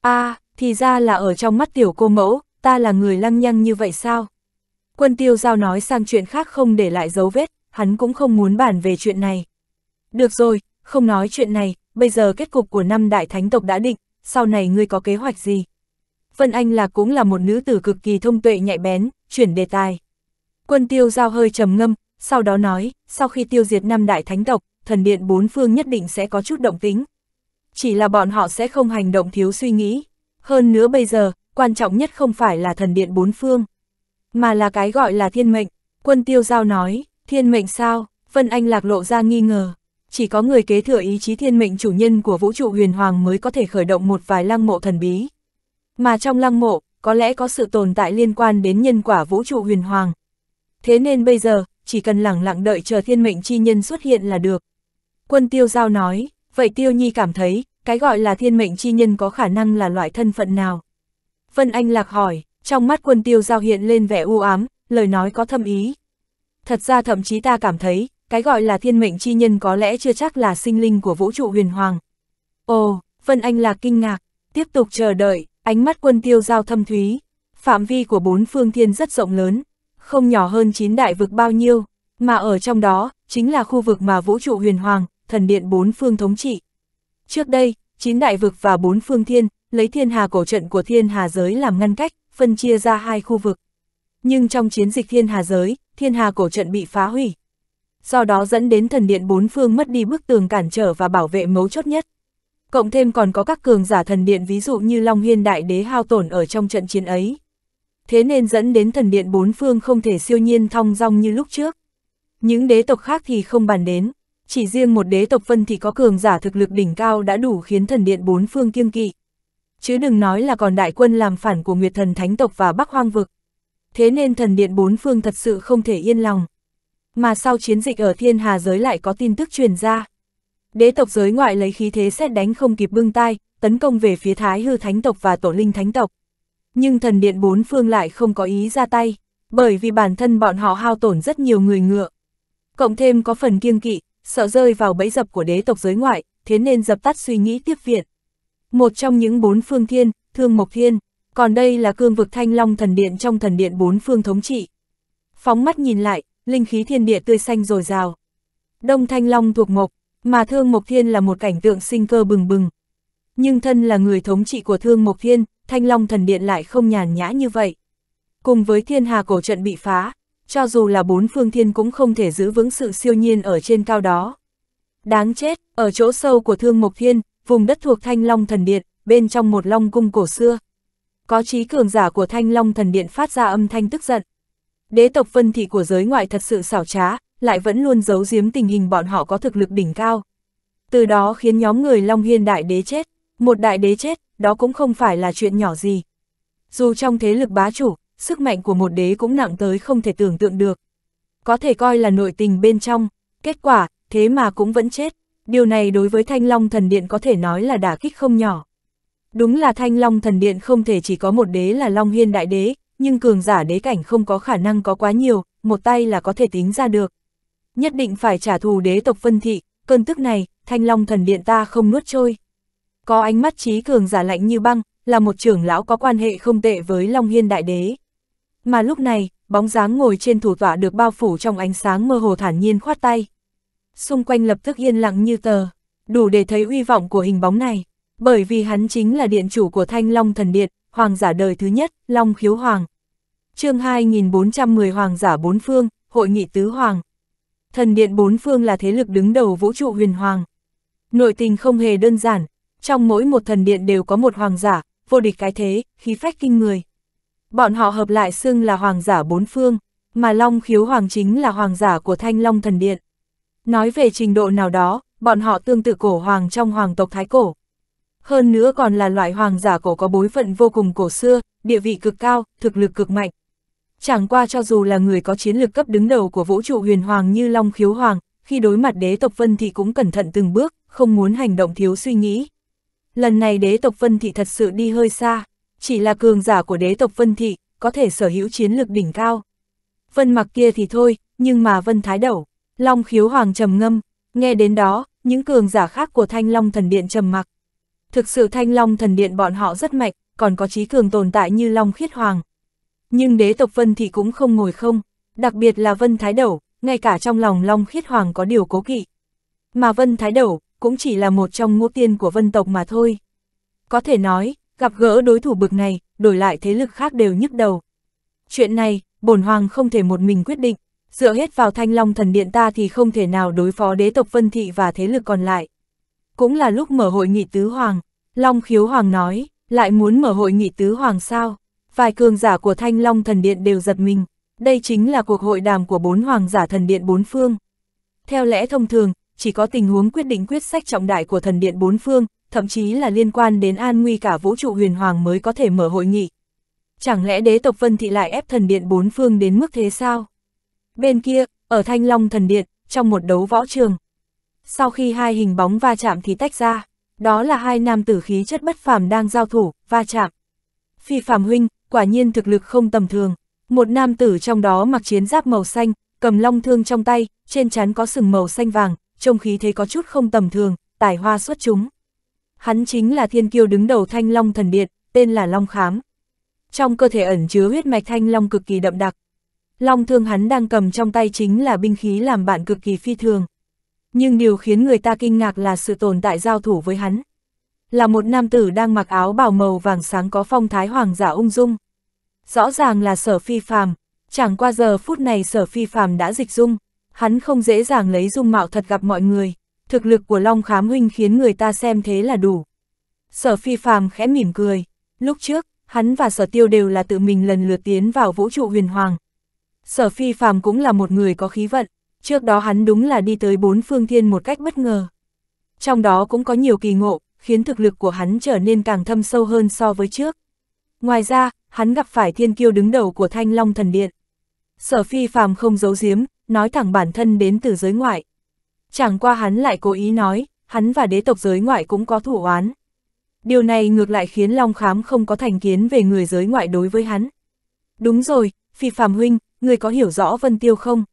a à, thì ra là ở trong mắt tiểu cô mẫu, ta là người lăng nhăng như vậy sao? Quân tiêu giao nói sang chuyện khác không để lại dấu vết, hắn cũng không muốn bàn về chuyện này. Được rồi, không nói chuyện này, bây giờ kết cục của năm đại thánh tộc đã định, sau này ngươi có kế hoạch gì? Vân Anh là cũng là một nữ tử cực kỳ thông tuệ nhạy bén, chuyển đề tài. Quân tiêu giao hơi trầm ngâm, sau đó nói, sau khi tiêu diệt năm đại thánh tộc, thần điện bốn phương nhất định sẽ có chút động tính. Chỉ là bọn họ sẽ không hành động thiếu suy nghĩ. Hơn nữa bây giờ, quan trọng nhất không phải là thần điện bốn phương, mà là cái gọi là thiên mệnh. Quân tiêu giao nói, thiên mệnh sao, Vân Anh lạc lộ ra nghi ngờ. Chỉ có người kế thừa ý chí thiên mệnh chủ nhân của vũ trụ huyền hoàng mới có thể khởi động một vài lăng mộ thần bí. Mà trong lăng mộ, có lẽ có sự tồn tại liên quan đến nhân quả vũ trụ huyền hoàng. Thế nên bây giờ, chỉ cần lẳng lặng đợi chờ thiên mệnh chi nhân xuất hiện là được. Quân tiêu giao nói, vậy tiêu nhi cảm thấy, cái gọi là thiên mệnh chi nhân có khả năng là loại thân phận nào? Vân Anh Lạc hỏi, trong mắt quân tiêu giao hiện lên vẻ u ám, lời nói có thâm ý. Thật ra thậm chí ta cảm thấy, cái gọi là thiên mệnh chi nhân có lẽ chưa chắc là sinh linh của vũ trụ huyền hoàng. Ồ, Vân Anh Lạc kinh ngạc, tiếp tục chờ đợi, ánh mắt quân tiêu giao thâm thúy. Phạm vi của bốn phương thiên rất rộng lớn, không nhỏ hơn chín đại vực bao nhiêu, mà ở trong đó, chính là khu vực mà vũ trụ huyền hoàng, thần điện bốn phương thống trị. Trước đây, chín đại vực và bốn phương thiên, lấy thiên hà cổ trận của thiên hà giới làm ngăn cách, phân chia ra hai khu vực. Nhưng trong chiến dịch thiên hà giới, thiên hà cổ trận bị phá hủy. Do đó dẫn đến thần điện bốn phương mất đi bức tường cản trở và bảo vệ mấu chốt nhất. Cộng thêm còn có các cường giả thần điện ví dụ như Long Hiên Đại Đế hao tổn ở trong trận chiến ấy thế nên dẫn đến thần điện bốn phương không thể siêu nhiên thong dong như lúc trước. Những đế tộc khác thì không bàn đến, chỉ riêng một đế tộc phân thì có cường giả thực lực đỉnh cao đã đủ khiến thần điện bốn phương kiêng kỵ. Chứ đừng nói là còn đại quân làm phản của Nguyệt thần thánh tộc và Bắc Hoang vực. Thế nên thần điện bốn phương thật sự không thể yên lòng. Mà sau chiến dịch ở thiên hà giới lại có tin tức truyền ra. Đế tộc giới ngoại lấy khí thế xét đánh không kịp bưng tay tấn công về phía Thái Hư Thánh tộc và Tổ Linh Thánh tộc nhưng thần điện bốn phương lại không có ý ra tay, bởi vì bản thân bọn họ hao tổn rất nhiều người ngựa. Cộng thêm có phần kiêng kỵ, sợ rơi vào bẫy dập của đế tộc giới ngoại, thế nên dập tắt suy nghĩ tiếp viện. Một trong những bốn phương thiên, thương mộc thiên, còn đây là cương vực thanh long thần điện trong thần điện bốn phương thống trị. Phóng mắt nhìn lại, linh khí thiên địa tươi xanh dồi rào Đông thanh long thuộc mộc, mà thương mộc thiên là một cảnh tượng sinh cơ bừng bừng. Nhưng thân là người thống trị của thương mộc thiên, Thanh Long thần điện lại không nhàn nhã như vậy. Cùng với thiên hà cổ trận bị phá, cho dù là bốn phương thiên cũng không thể giữ vững sự siêu nhiên ở trên cao đó. Đáng chết, ở chỗ sâu của Thương Mộc Thiên, vùng đất thuộc Thanh Long thần điện, bên trong một long cung cổ xưa. Có trí cường giả của Thanh Long thần điện phát ra âm thanh tức giận. Đế tộc vân thị của giới ngoại thật sự xảo trá, lại vẫn luôn giấu giếm tình hình bọn họ có thực lực đỉnh cao. Từ đó khiến nhóm người Long Hiên đại đế chết. Một đại đế chết, đó cũng không phải là chuyện nhỏ gì. Dù trong thế lực bá chủ, sức mạnh của một đế cũng nặng tới không thể tưởng tượng được. Có thể coi là nội tình bên trong, kết quả, thế mà cũng vẫn chết. Điều này đối với Thanh Long Thần Điện có thể nói là đả kích không nhỏ. Đúng là Thanh Long Thần Điện không thể chỉ có một đế là Long Hiên Đại Đế, nhưng cường giả đế cảnh không có khả năng có quá nhiều, một tay là có thể tính ra được. Nhất định phải trả thù đế tộc phân thị, cơn tức này, Thanh Long Thần Điện ta không nuốt trôi có ánh mắt trí cường giả lạnh như băng, là một trưởng lão có quan hệ không tệ với Long Hiên Đại Đế. Mà lúc này, bóng dáng ngồi trên thủ tọa được bao phủ trong ánh sáng mơ hồ thản nhiên khoát tay. Xung quanh lập tức yên lặng như tờ, đủ để thấy uy vọng của hình bóng này, bởi vì hắn chính là điện chủ của Thanh Long Thần Điện, hoàng giả đời thứ nhất, Long Khiếu Hoàng. chương 2410 Hoàng giả Bốn Phương, Hội nghị Tứ Hoàng. Thần Điện Bốn Phương là thế lực đứng đầu vũ trụ huyền hoàng. Nội tình không hề đơn giản, trong mỗi một thần điện đều có một hoàng giả, vô địch cái thế, khí phách kinh người. Bọn họ hợp lại xưng là hoàng giả bốn phương, mà Long khiếu hoàng chính là hoàng giả của Thanh Long thần điện. Nói về trình độ nào đó, bọn họ tương tự cổ hoàng trong hoàng tộc Thái Cổ. Hơn nữa còn là loại hoàng giả cổ có bối phận vô cùng cổ xưa, địa vị cực cao, thực lực cực mạnh. Chẳng qua cho dù là người có chiến lược cấp đứng đầu của vũ trụ huyền hoàng như Long Khiếu Hoàng, khi đối mặt đế tộc Vân thì cũng cẩn thận từng bước, không muốn hành động thiếu suy nghĩ. Lần này đế tộc Vân Thị thật sự đi hơi xa, chỉ là cường giả của đế tộc Vân Thị, có thể sở hữu chiến lực đỉnh cao. Vân mặc kia thì thôi, nhưng mà Vân Thái Đẩu, Long khiếu hoàng trầm ngâm, nghe đến đó, những cường giả khác của Thanh Long Thần Điện trầm mặc. Thực sự Thanh Long Thần Điện bọn họ rất mạnh, còn có trí cường tồn tại như Long khiết hoàng. Nhưng đế tộc Vân Thị cũng không ngồi không, đặc biệt là Vân Thái Đẩu, ngay cả trong lòng Long khiết hoàng có điều cố kỵ. Mà Vân Thái Đẩu, cũng chỉ là một trong ngũ tiên của vân tộc mà thôi. Có thể nói, gặp gỡ đối thủ bực này, đổi lại thế lực khác đều nhức đầu. Chuyện này, bổn hoàng không thể một mình quyết định, dựa hết vào thanh long thần điện ta thì không thể nào đối phó đế tộc vân thị và thế lực còn lại. Cũng là lúc mở hội nghị tứ hoàng, long khiếu hoàng nói, lại muốn mở hội nghị tứ hoàng sao, vài cường giả của thanh long thần điện đều giật mình, đây chính là cuộc hội đàm của bốn hoàng giả thần điện bốn phương. Theo lẽ thông thường, chỉ có tình huống quyết định quyết sách trọng đại của thần điện bốn phương, thậm chí là liên quan đến an nguy cả vũ trụ huyền hoàng mới có thể mở hội nghị. Chẳng lẽ đế tộc Vân Thị lại ép thần điện bốn phương đến mức thế sao? Bên kia, ở Thanh Long thần điện, trong một đấu võ trường. Sau khi hai hình bóng va chạm thì tách ra, đó là hai nam tử khí chất bất phàm đang giao thủ, va chạm. Phi phàm huynh, quả nhiên thực lực không tầm thường. Một nam tử trong đó mặc chiến giáp màu xanh, cầm long thương trong tay, trên trán có sừng màu xanh vàng, trông khí thế có chút không tầm thường, tài hoa xuất chúng. Hắn chính là thiên kiêu đứng đầu thanh long thần điện, tên là Long Khám. Trong cơ thể ẩn chứa huyết mạch thanh long cực kỳ đậm đặc. Long thương hắn đang cầm trong tay chính là binh khí làm bạn cực kỳ phi thường. Nhưng điều khiến người ta kinh ngạc là sự tồn tại giao thủ với hắn. Là một nam tử đang mặc áo bào màu vàng sáng có phong thái hoàng giả ung dung. Rõ ràng là sở phi phàm, chẳng qua giờ phút này sở phi phàm đã dịch dung hắn không dễ dàng lấy dung mạo thật gặp mọi người, thực lực của Long Khám Huynh khiến người ta xem thế là đủ. Sở phi phàm khẽ mỉm cười, lúc trước, hắn và sở tiêu đều là tự mình lần lượt tiến vào vũ trụ huyền hoàng. Sở phi phàm cũng là một người có khí vận, trước đó hắn đúng là đi tới bốn phương thiên một cách bất ngờ. Trong đó cũng có nhiều kỳ ngộ, khiến thực lực của hắn trở nên càng thâm sâu hơn so với trước. Ngoài ra, hắn gặp phải thiên kiêu đứng đầu của Thanh Long Thần Điện. Sở phi phàm không giấu giếm, nói thẳng bản thân đến từ giới ngoại. Chẳng qua hắn lại cố ý nói, hắn và đế tộc giới ngoại cũng có thủ oán. Điều này ngược lại khiến Long Khám không có thành kiến về người giới ngoại đối với hắn. Đúng rồi, Phi Phạm Huynh, người có hiểu rõ Vân Tiêu không?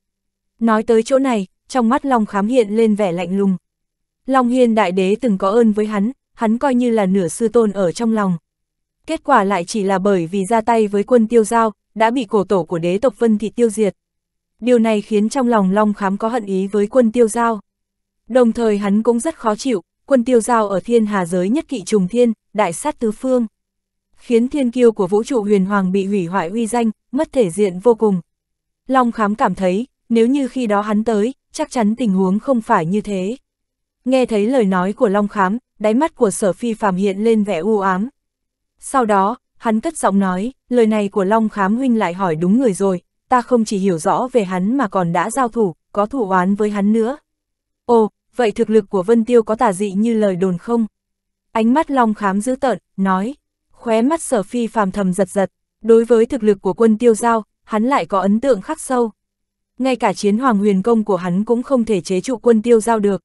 Nói tới chỗ này, trong mắt Long Khám hiện lên vẻ lạnh lùng. Long Hiên Đại Đế từng có ơn với hắn, hắn coi như là nửa sư tôn ở trong lòng. Kết quả lại chỉ là bởi vì ra tay với quân tiêu giao, đã bị cổ tổ của đế tộc Vân Thị tiêu diệt điều này khiến trong lòng Long Khám có hận ý với quân tiêu giao. Đồng thời hắn cũng rất khó chịu, quân tiêu giao ở thiên hà giới nhất kỵ trùng thiên, đại sát tứ phương. Khiến thiên kiêu của vũ trụ huyền hoàng bị hủy hoại uy danh, mất thể diện vô cùng. Long Khám cảm thấy, nếu như khi đó hắn tới, chắc chắn tình huống không phải như thế. Nghe thấy lời nói của Long Khám, đáy mắt của sở phi phàm hiện lên vẻ u ám. Sau đó, hắn cất giọng nói, lời này của Long Khám huynh lại hỏi đúng người rồi, ta không chỉ hiểu rõ về hắn mà còn đã giao thủ, có thủ oán với hắn nữa. Ồ, vậy thực lực của Vân Tiêu có tà dị như lời đồn không? Ánh mắt Long Khám dữ tợn, nói, khóe mắt sở phi phàm thầm giật giật, đối với thực lực của quân Tiêu Giao, hắn lại có ấn tượng khắc sâu. Ngay cả chiến hoàng huyền công của hắn cũng không thể chế trụ quân Tiêu Giao được.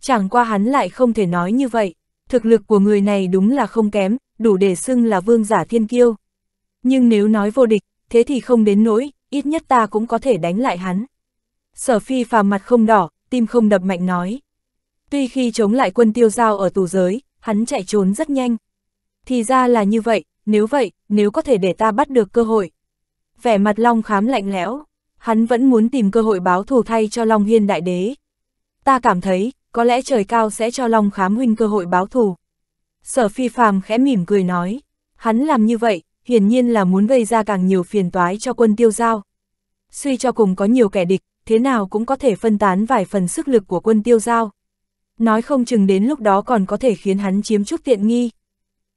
Chẳng qua hắn lại không thể nói như vậy, thực lực của người này đúng là không kém, đủ để xưng là vương giả thiên kiêu. Nhưng nếu nói vô địch, thế thì không đến nỗi, ít nhất ta cũng có thể đánh lại hắn. Sở phi phàm mặt không đỏ, tim không đập mạnh nói. Tuy khi chống lại quân tiêu giao ở tù giới, hắn chạy trốn rất nhanh. Thì ra là như vậy, nếu vậy, nếu có thể để ta bắt được cơ hội. Vẻ mặt Long khám lạnh lẽo, hắn vẫn muốn tìm cơ hội báo thù thay cho Long Hiên Đại Đế. Ta cảm thấy, có lẽ trời cao sẽ cho Long khám huynh cơ hội báo thù. Sở phi phàm khẽ mỉm cười nói, hắn làm như vậy, hiển nhiên là muốn gây ra càng nhiều phiền toái cho quân tiêu giao. Suy cho cùng có nhiều kẻ địch, thế nào cũng có thể phân tán vài phần sức lực của quân tiêu giao. Nói không chừng đến lúc đó còn có thể khiến hắn chiếm chút tiện nghi.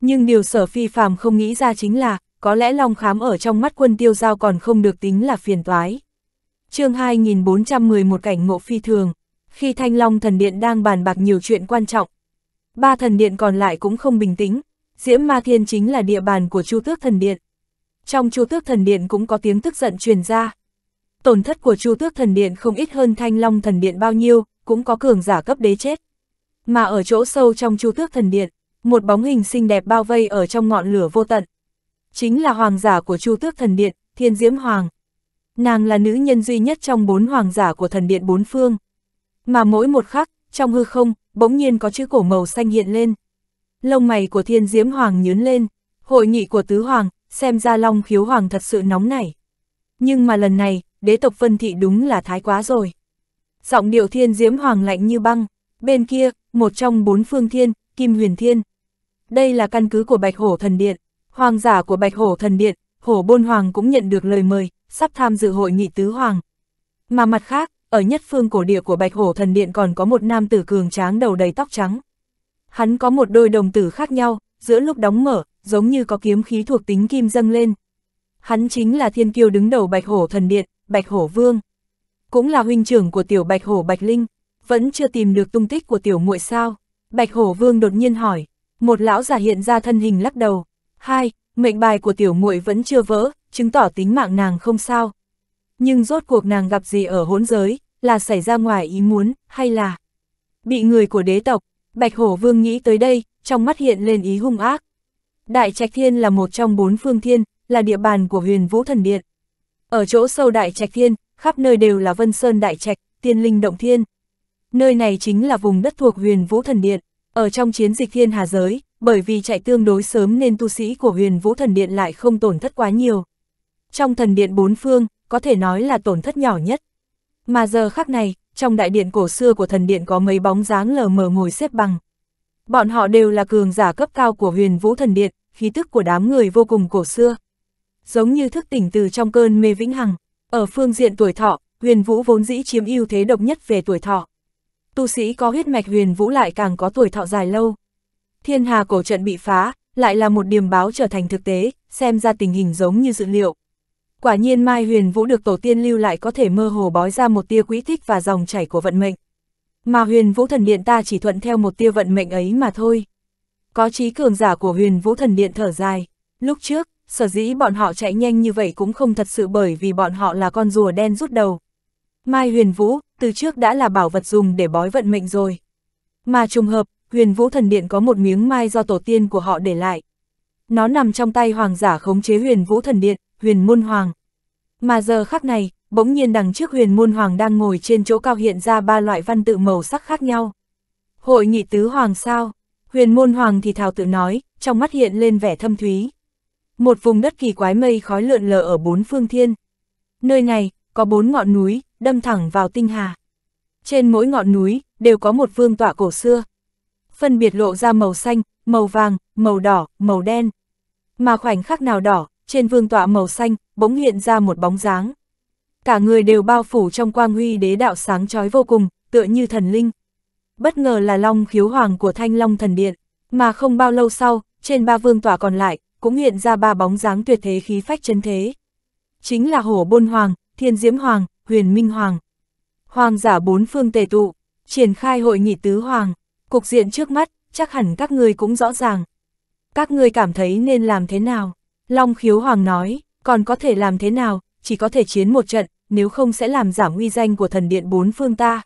Nhưng điều sở phi phàm không nghĩ ra chính là, có lẽ Long Khám ở trong mắt quân tiêu giao còn không được tính là phiền toái. chương 2411 cảnh ngộ phi thường, khi Thanh Long thần điện đang bàn bạc nhiều chuyện quan trọng. Ba thần điện còn lại cũng không bình tĩnh, Diễm Ma Thiên chính là địa bàn của Chu Tước Thần Điện. Trong Chu Tước Thần Điện cũng có tiếng tức giận truyền ra. Tổn thất của Chu Tước Thần Điện không ít hơn Thanh Long Thần Điện bao nhiêu, cũng có cường giả cấp đế chết. Mà ở chỗ sâu trong Chu Tước Thần Điện, một bóng hình xinh đẹp bao vây ở trong ngọn lửa vô tận. Chính là hoàng giả của Chu Tước Thần Điện, Thiên Diễm Hoàng. Nàng là nữ nhân duy nhất trong bốn hoàng giả của thần điện bốn phương. Mà mỗi một khắc, trong hư không, bỗng nhiên có chữ cổ màu xanh hiện lên lông mày của thiên diễm hoàng nhớn lên, hội nghị của tứ hoàng, xem ra long khiếu hoàng thật sự nóng nảy. Nhưng mà lần này, đế tộc phân thị đúng là thái quá rồi. Giọng điệu thiên diễm hoàng lạnh như băng, bên kia, một trong bốn phương thiên, kim huyền thiên. Đây là căn cứ của bạch hổ thần điện, hoàng giả của bạch hổ thần điện, hổ bôn hoàng cũng nhận được lời mời, sắp tham dự hội nghị tứ hoàng. Mà mặt khác, ở nhất phương cổ địa của bạch hổ thần điện còn có một nam tử cường tráng đầu đầy tóc trắng. Hắn có một đôi đồng tử khác nhau, giữa lúc đóng mở, giống như có kiếm khí thuộc tính kim dâng lên. Hắn chính là thiên kiêu đứng đầu Bạch Hổ Thần Điện, Bạch Hổ Vương. Cũng là huynh trưởng của tiểu Bạch Hổ Bạch Linh, vẫn chưa tìm được tung tích của tiểu muội sao. Bạch Hổ Vương đột nhiên hỏi, một lão giả hiện ra thân hình lắc đầu. Hai, mệnh bài của tiểu muội vẫn chưa vỡ, chứng tỏ tính mạng nàng không sao. Nhưng rốt cuộc nàng gặp gì ở hỗn giới, là xảy ra ngoài ý muốn, hay là bị người của đế tộc, Bạch Hổ Vương nghĩ tới đây, trong mắt hiện lên ý hung ác. Đại Trạch Thiên là một trong bốn phương thiên, là địa bàn của huyền vũ thần điện. Ở chỗ sâu Đại Trạch Thiên, khắp nơi đều là Vân Sơn Đại Trạch, Tiên Linh Động Thiên. Nơi này chính là vùng đất thuộc huyền vũ thần điện, ở trong chiến dịch thiên hà giới, bởi vì chạy tương đối sớm nên tu sĩ của huyền vũ thần điện lại không tổn thất quá nhiều. Trong thần điện bốn phương, có thể nói là tổn thất nhỏ nhất. Mà giờ khắc này, trong đại điện cổ xưa của thần điện có mấy bóng dáng lờ mờ ngồi xếp bằng. Bọn họ đều là cường giả cấp cao của huyền vũ thần điện, khí tức của đám người vô cùng cổ xưa. Giống như thức tỉnh từ trong cơn mê vĩnh hằng, ở phương diện tuổi thọ, huyền vũ vốn dĩ chiếm ưu thế độc nhất về tuổi thọ. Tu sĩ có huyết mạch huyền vũ lại càng có tuổi thọ dài lâu. Thiên hà cổ trận bị phá, lại là một điểm báo trở thành thực tế, xem ra tình hình giống như dự liệu. Quả nhiên Mai Huyền Vũ được tổ tiên lưu lại có thể mơ hồ bói ra một tia quý thích và dòng chảy của vận mệnh. Mà Huyền Vũ Thần Điện ta chỉ thuận theo một tia vận mệnh ấy mà thôi. Có trí cường giả của Huyền Vũ Thần Điện thở dài. Lúc trước, sở dĩ bọn họ chạy nhanh như vậy cũng không thật sự bởi vì bọn họ là con rùa đen rút đầu. Mai Huyền Vũ, từ trước đã là bảo vật dùng để bói vận mệnh rồi. Mà trùng hợp, Huyền Vũ Thần Điện có một miếng mai do tổ tiên của họ để lại. Nó nằm trong tay hoàng giả khống chế Huyền Vũ Thần Điện, huyền môn hoàng. Mà giờ khắc này, bỗng nhiên đằng trước huyền môn hoàng đang ngồi trên chỗ cao hiện ra ba loại văn tự màu sắc khác nhau. Hội nghị tứ hoàng sao? Huyền môn hoàng thì thào tự nói, trong mắt hiện lên vẻ thâm thúy. Một vùng đất kỳ quái mây khói lượn lờ ở bốn phương thiên. Nơi này, có bốn ngọn núi, đâm thẳng vào tinh hà. Trên mỗi ngọn núi, đều có một vương tọa cổ xưa. Phân biệt lộ ra màu xanh, màu vàng, màu đỏ, màu đen. Mà khoảnh khắc nào đỏ, trên vương tọa màu xanh, bỗng hiện ra một bóng dáng. Cả người đều bao phủ trong quang huy đế đạo sáng chói vô cùng, tựa như thần linh. Bất ngờ là long khiếu hoàng của thanh long thần điện, mà không bao lâu sau, trên ba vương tọa còn lại, cũng hiện ra ba bóng dáng tuyệt thế khí phách chân thế. Chính là hổ bôn hoàng, thiên diễm hoàng, huyền minh hoàng. Hoàng giả bốn phương tề tụ, triển khai hội nghị tứ hoàng, cục diện trước mắt, chắc hẳn các người cũng rõ ràng. Các người cảm thấy nên làm thế nào? Long khiếu hoàng nói, còn có thể làm thế nào, chỉ có thể chiến một trận, nếu không sẽ làm giảm uy danh của thần điện bốn phương ta.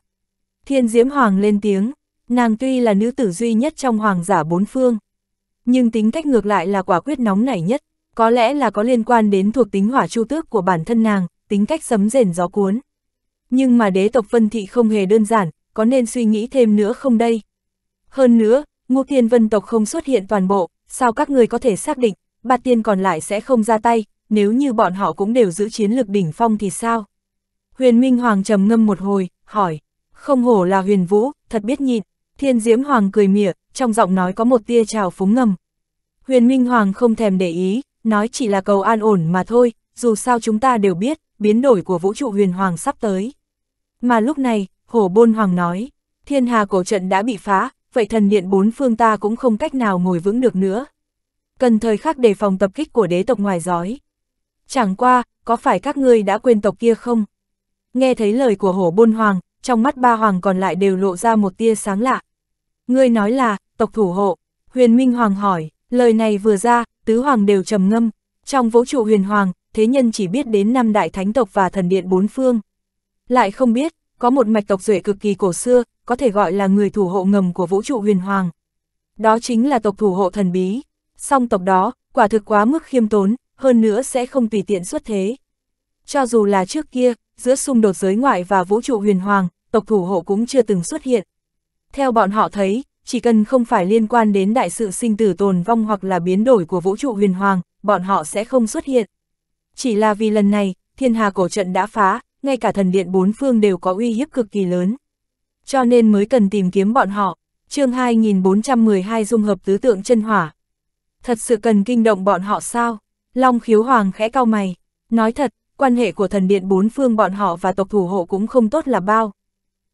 Thiên diễm hoàng lên tiếng, nàng tuy là nữ tử duy nhất trong hoàng giả bốn phương, nhưng tính cách ngược lại là quả quyết nóng nảy nhất, có lẽ là có liên quan đến thuộc tính hỏa chu tước của bản thân nàng, tính cách sấm rền gió cuốn. Nhưng mà đế tộc Vân Thị không hề đơn giản, có nên suy nghĩ thêm nữa không đây? Hơn nữa, Ngô Thiên Vân tộc không xuất hiện toàn bộ, sao các người có thể xác định ba tiên còn lại sẽ không ra tay, nếu như bọn họ cũng đều giữ chiến lược đỉnh phong thì sao? Huyền Minh Hoàng trầm ngâm một hồi, hỏi, không hổ là huyền vũ, thật biết nhịn, thiên diễm hoàng cười mỉa, trong giọng nói có một tia trào phúng ngầm. Huyền Minh Hoàng không thèm để ý, nói chỉ là cầu an ổn mà thôi, dù sao chúng ta đều biết, biến đổi của vũ trụ huyền hoàng sắp tới. Mà lúc này, hổ bôn hoàng nói, thiên hà cổ trận đã bị phá, vậy thần điện bốn phương ta cũng không cách nào ngồi vững được nữa cần thời khắc đề phòng tập kích của đế tộc ngoài giói. Chẳng qua, có phải các ngươi đã quên tộc kia không? Nghe thấy lời của hổ bôn hoàng, trong mắt ba hoàng còn lại đều lộ ra một tia sáng lạ. Ngươi nói là, tộc thủ hộ, huyền minh hoàng hỏi, lời này vừa ra, tứ hoàng đều trầm ngâm. Trong vũ trụ huyền hoàng, thế nhân chỉ biết đến năm đại thánh tộc và thần điện bốn phương. Lại không biết, có một mạch tộc duệ cực kỳ cổ xưa, có thể gọi là người thủ hộ ngầm của vũ trụ huyền hoàng. Đó chính là tộc thủ hộ thần bí, song tộc đó, quả thực quá mức khiêm tốn, hơn nữa sẽ không tùy tiện xuất thế. Cho dù là trước kia, giữa xung đột giới ngoại và vũ trụ huyền hoàng, tộc thủ hộ cũng chưa từng xuất hiện. Theo bọn họ thấy, chỉ cần không phải liên quan đến đại sự sinh tử tồn vong hoặc là biến đổi của vũ trụ huyền hoàng, bọn họ sẽ không xuất hiện. Chỉ là vì lần này, thiên hà cổ trận đã phá, ngay cả thần điện bốn phương đều có uy hiếp cực kỳ lớn. Cho nên mới cần tìm kiếm bọn họ. chương 2412 dung hợp tứ tượng chân hỏa, thật sự cần kinh động bọn họ sao? Long khiếu hoàng khẽ cao mày, nói thật, quan hệ của thần điện bốn phương bọn họ và tộc thủ hộ cũng không tốt là bao.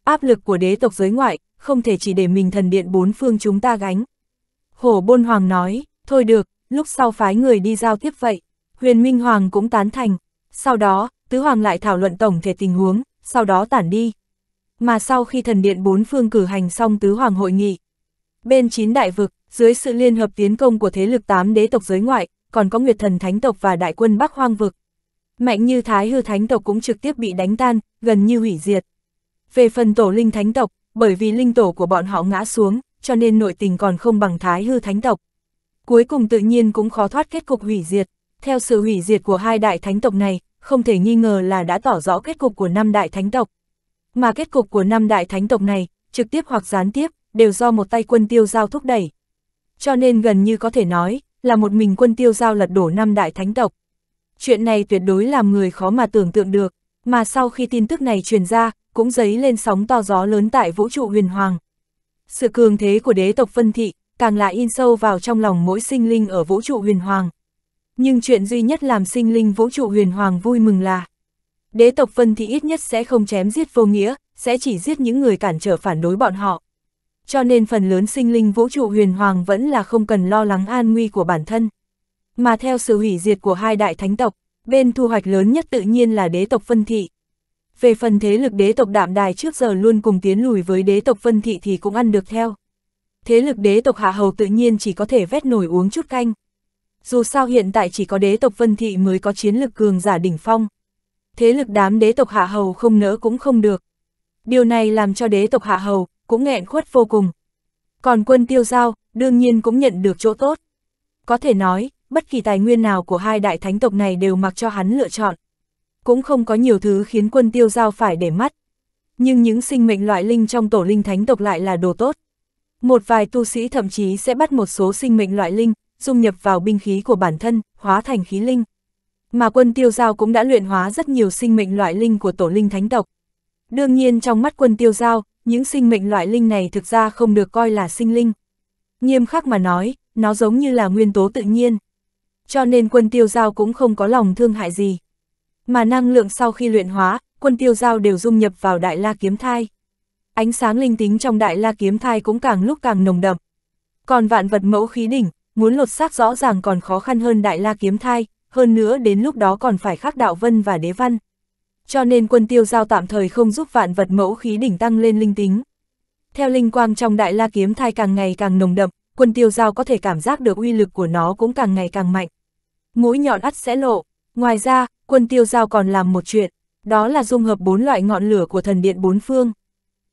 Áp lực của đế tộc giới ngoại, không thể chỉ để mình thần điện bốn phương chúng ta gánh. Hổ bôn hoàng nói, thôi được, lúc sau phái người đi giao tiếp vậy. Huyền Minh Hoàng cũng tán thành. Sau đó, Tứ Hoàng lại thảo luận tổng thể tình huống, sau đó tản đi. Mà sau khi thần điện bốn phương cử hành xong Tứ Hoàng hội nghị, bên chín đại vực, dưới sự liên hợp tiến công của thế lực tám đế tộc giới ngoại, còn có Nguyệt Thần Thánh tộc và đại quân Bắc Hoang vực. Mạnh như Thái Hư Thánh tộc cũng trực tiếp bị đánh tan, gần như hủy diệt. Về phần tổ linh thánh tộc, bởi vì linh tổ của bọn họ ngã xuống, cho nên nội tình còn không bằng Thái Hư Thánh tộc. Cuối cùng tự nhiên cũng khó thoát kết cục hủy diệt. Theo sự hủy diệt của hai đại thánh tộc này, không thể nghi ngờ là đã tỏ rõ kết cục của năm đại thánh tộc. Mà kết cục của năm đại thánh tộc này, trực tiếp hoặc gián tiếp, đều do một tay quân tiêu giao thúc đẩy cho nên gần như có thể nói là một mình quân tiêu giao lật đổ năm đại thánh tộc. Chuyện này tuyệt đối làm người khó mà tưởng tượng được, mà sau khi tin tức này truyền ra, cũng dấy lên sóng to gió lớn tại vũ trụ huyền hoàng. Sự cường thế của đế tộc phân thị, càng là in sâu vào trong lòng mỗi sinh linh ở vũ trụ huyền hoàng. Nhưng chuyện duy nhất làm sinh linh vũ trụ huyền hoàng vui mừng là Đế tộc phân thị ít nhất sẽ không chém giết vô nghĩa, sẽ chỉ giết những người cản trở phản đối bọn họ cho nên phần lớn sinh linh vũ trụ huyền hoàng vẫn là không cần lo lắng an nguy của bản thân. Mà theo sự hủy diệt của hai đại thánh tộc, bên thu hoạch lớn nhất tự nhiên là đế tộc phân thị. Về phần thế lực đế tộc đạm đài trước giờ luôn cùng tiến lùi với đế tộc phân thị thì cũng ăn được theo. Thế lực đế tộc hạ hầu tự nhiên chỉ có thể vét nổi uống chút canh. Dù sao hiện tại chỉ có đế tộc phân thị mới có chiến lực cường giả đỉnh phong. Thế lực đám đế tộc hạ hầu không nỡ cũng không được. Điều này làm cho đế tộc hạ hầu, cũng nghẹn khuất vô cùng. Còn quân tiêu giao, đương nhiên cũng nhận được chỗ tốt. Có thể nói, bất kỳ tài nguyên nào của hai đại thánh tộc này đều mặc cho hắn lựa chọn. Cũng không có nhiều thứ khiến quân tiêu giao phải để mắt. Nhưng những sinh mệnh loại linh trong tổ linh thánh tộc lại là đồ tốt. Một vài tu sĩ thậm chí sẽ bắt một số sinh mệnh loại linh, dung nhập vào binh khí của bản thân, hóa thành khí linh. Mà quân tiêu giao cũng đã luyện hóa rất nhiều sinh mệnh loại linh của tổ linh thánh tộc. Đương nhiên trong mắt quân tiêu giao, những sinh mệnh loại linh này thực ra không được coi là sinh linh. Nghiêm khắc mà nói, nó giống như là nguyên tố tự nhiên. Cho nên quân tiêu giao cũng không có lòng thương hại gì. Mà năng lượng sau khi luyện hóa, quân tiêu giao đều dung nhập vào đại la kiếm thai. Ánh sáng linh tính trong đại la kiếm thai cũng càng lúc càng nồng đậm. Còn vạn vật mẫu khí đỉnh, muốn lột xác rõ ràng còn khó khăn hơn đại la kiếm thai, hơn nữa đến lúc đó còn phải khắc đạo vân và đế văn cho nên quân tiêu giao tạm thời không giúp vạn vật mẫu khí đỉnh tăng lên linh tính. Theo linh quang trong đại la kiếm thai càng ngày càng nồng đậm, quân tiêu giao có thể cảm giác được uy lực của nó cũng càng ngày càng mạnh. Mũi nhọn ắt sẽ lộ, ngoài ra, quân tiêu giao còn làm một chuyện, đó là dung hợp bốn loại ngọn lửa của thần điện bốn phương.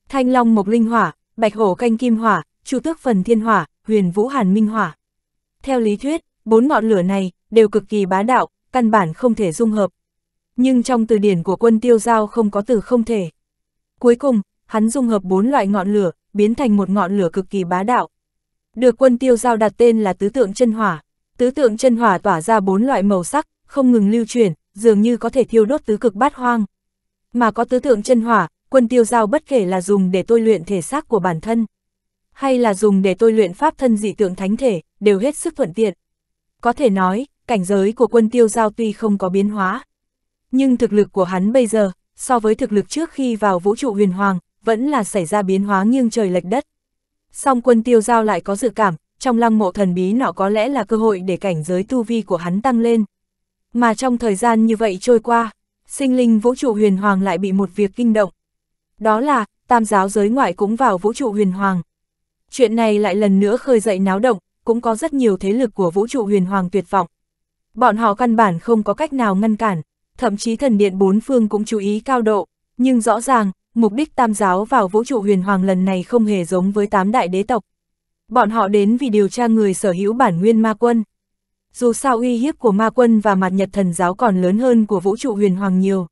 Thanh long mộc linh hỏa, bạch hổ canh kim hỏa, chu tước phần thiên hỏa, huyền vũ hàn minh hỏa. Theo lý thuyết, bốn ngọn lửa này đều cực kỳ bá đạo, căn bản không thể dung hợp, nhưng trong từ điển của quân tiêu giao không có từ không thể. Cuối cùng, hắn dung hợp bốn loại ngọn lửa, biến thành một ngọn lửa cực kỳ bá đạo. Được quân tiêu giao đặt tên là tứ tượng chân hỏa. Tứ tượng chân hỏa tỏa ra bốn loại màu sắc, không ngừng lưu chuyển, dường như có thể thiêu đốt tứ cực bát hoang. Mà có tứ tượng chân hỏa, quân tiêu giao bất kể là dùng để tôi luyện thể xác của bản thân, hay là dùng để tôi luyện pháp thân dị tượng thánh thể, đều hết sức thuận tiện. Có thể nói, cảnh giới của quân tiêu giao tuy không có biến hóa, nhưng thực lực của hắn bây giờ, so với thực lực trước khi vào vũ trụ huyền hoàng, vẫn là xảy ra biến hóa nghiêng trời lệch đất. Song quân tiêu giao lại có dự cảm, trong lăng mộ thần bí nọ có lẽ là cơ hội để cảnh giới tu vi của hắn tăng lên. Mà trong thời gian như vậy trôi qua, sinh linh vũ trụ huyền hoàng lại bị một việc kinh động. Đó là, tam giáo giới ngoại cũng vào vũ trụ huyền hoàng. Chuyện này lại lần nữa khơi dậy náo động, cũng có rất nhiều thế lực của vũ trụ huyền hoàng tuyệt vọng. Bọn họ căn bản không có cách nào ngăn cản thậm chí thần điện bốn phương cũng chú ý cao độ, nhưng rõ ràng, mục đích tam giáo vào vũ trụ huyền hoàng lần này không hề giống với tám đại đế tộc. Bọn họ đến vì điều tra người sở hữu bản nguyên ma quân. Dù sao uy hiếp của ma quân và mặt nhật thần giáo còn lớn hơn của vũ trụ huyền hoàng nhiều.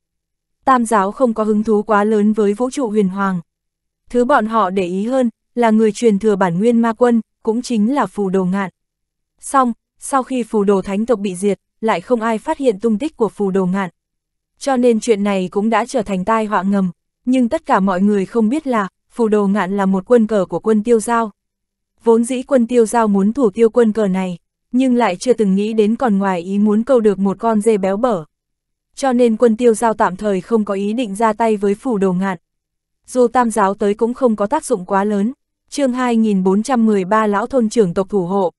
Tam giáo không có hứng thú quá lớn với vũ trụ huyền hoàng. Thứ bọn họ để ý hơn là người truyền thừa bản nguyên ma quân, cũng chính là phù đồ ngạn. Xong, sau khi phù đồ thánh tộc bị diệt, lại không ai phát hiện tung tích của phù đồ ngạn cho nên chuyện này cũng đã trở thành tai họa ngầm, nhưng tất cả mọi người không biết là, phù đồ ngạn là một quân cờ của quân tiêu giao. Vốn dĩ quân tiêu giao muốn thủ tiêu quân cờ này, nhưng lại chưa từng nghĩ đến còn ngoài ý muốn câu được một con dê béo bở. Cho nên quân tiêu giao tạm thời không có ý định ra tay với phủ đồ ngạn. Dù tam giáo tới cũng không có tác dụng quá lớn, chương 2413 lão thôn trưởng tộc thủ hộ.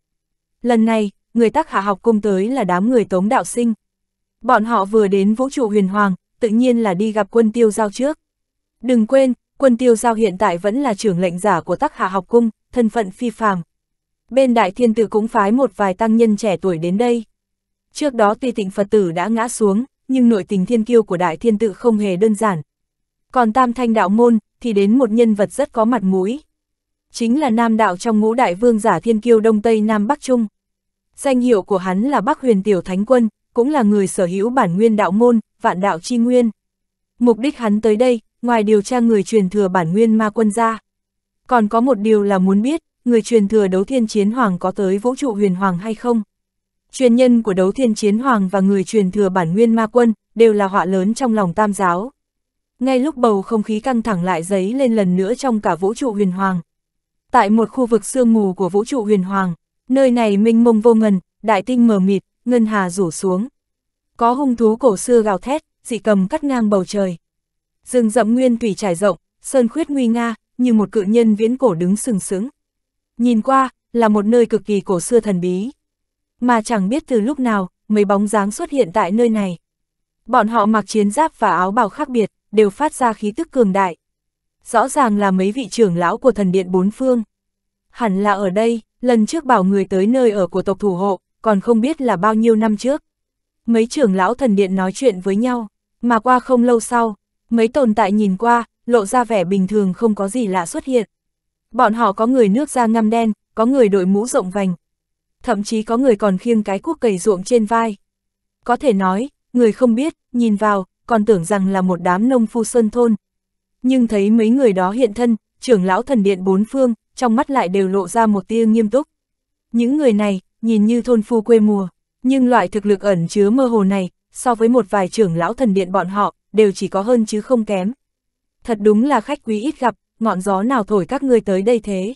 Lần này, người tác hạ học cung tới là đám người tống đạo sinh. Bọn họ vừa đến vũ trụ huyền hoàng, tự nhiên là đi gặp quân tiêu giao trước. Đừng quên, quân tiêu giao hiện tại vẫn là trưởng lệnh giả của tắc hạ học cung, thân phận phi phàm. Bên đại thiên tử cũng phái một vài tăng nhân trẻ tuổi đến đây. Trước đó tuy tịnh Phật tử đã ngã xuống, nhưng nội tình thiên kiêu của đại thiên tử không hề đơn giản. Còn tam thanh đạo môn, thì đến một nhân vật rất có mặt mũi. Chính là nam đạo trong ngũ đại vương giả thiên kiêu Đông Tây Nam Bắc Trung. Danh hiệu của hắn là Bắc Huyền Tiểu Thánh Quân, cũng là người sở hữu bản nguyên đạo môn, vạn đạo chi nguyên. Mục đích hắn tới đây, ngoài điều tra người truyền thừa bản nguyên ma quân ra. Còn có một điều là muốn biết, người truyền thừa đấu thiên chiến hoàng có tới vũ trụ huyền hoàng hay không? Truyền nhân của đấu thiên chiến hoàng và người truyền thừa bản nguyên ma quân đều là họa lớn trong lòng tam giáo. Ngay lúc bầu không khí căng thẳng lại giấy lên lần nữa trong cả vũ trụ huyền hoàng. Tại một khu vực sương mù của vũ trụ huyền hoàng, nơi này minh mông vô ngần, đại tinh mờ mịt, ngân hà rủ xuống. Có hung thú cổ xưa gào thét, dị cầm cắt ngang bầu trời. Rừng rậm nguyên tùy trải rộng, sơn khuyết nguy nga, như một cự nhân viễn cổ đứng sừng sững. Nhìn qua, là một nơi cực kỳ cổ xưa thần bí. Mà chẳng biết từ lúc nào, mấy bóng dáng xuất hiện tại nơi này. Bọn họ mặc chiến giáp và áo bào khác biệt, đều phát ra khí tức cường đại. Rõ ràng là mấy vị trưởng lão của thần điện bốn phương. Hẳn là ở đây, lần trước bảo người tới nơi ở của tộc thủ hộ, còn không biết là bao nhiêu năm trước. Mấy trưởng lão thần điện nói chuyện với nhau, mà qua không lâu sau, mấy tồn tại nhìn qua, lộ ra vẻ bình thường không có gì lạ xuất hiện. Bọn họ có người nước da ngăm đen, có người đội mũ rộng vành, thậm chí có người còn khiêng cái cuốc cầy ruộng trên vai. Có thể nói, người không biết, nhìn vào, còn tưởng rằng là một đám nông phu sơn thôn. Nhưng thấy mấy người đó hiện thân, trưởng lão thần điện bốn phương, trong mắt lại đều lộ ra một tia nghiêm túc. Những người này, nhìn như thôn phu quê mùa, nhưng loại thực lực ẩn chứa mơ hồ này, so với một vài trưởng lão thần điện bọn họ, đều chỉ có hơn chứ không kém. Thật đúng là khách quý ít gặp, ngọn gió nào thổi các ngươi tới đây thế.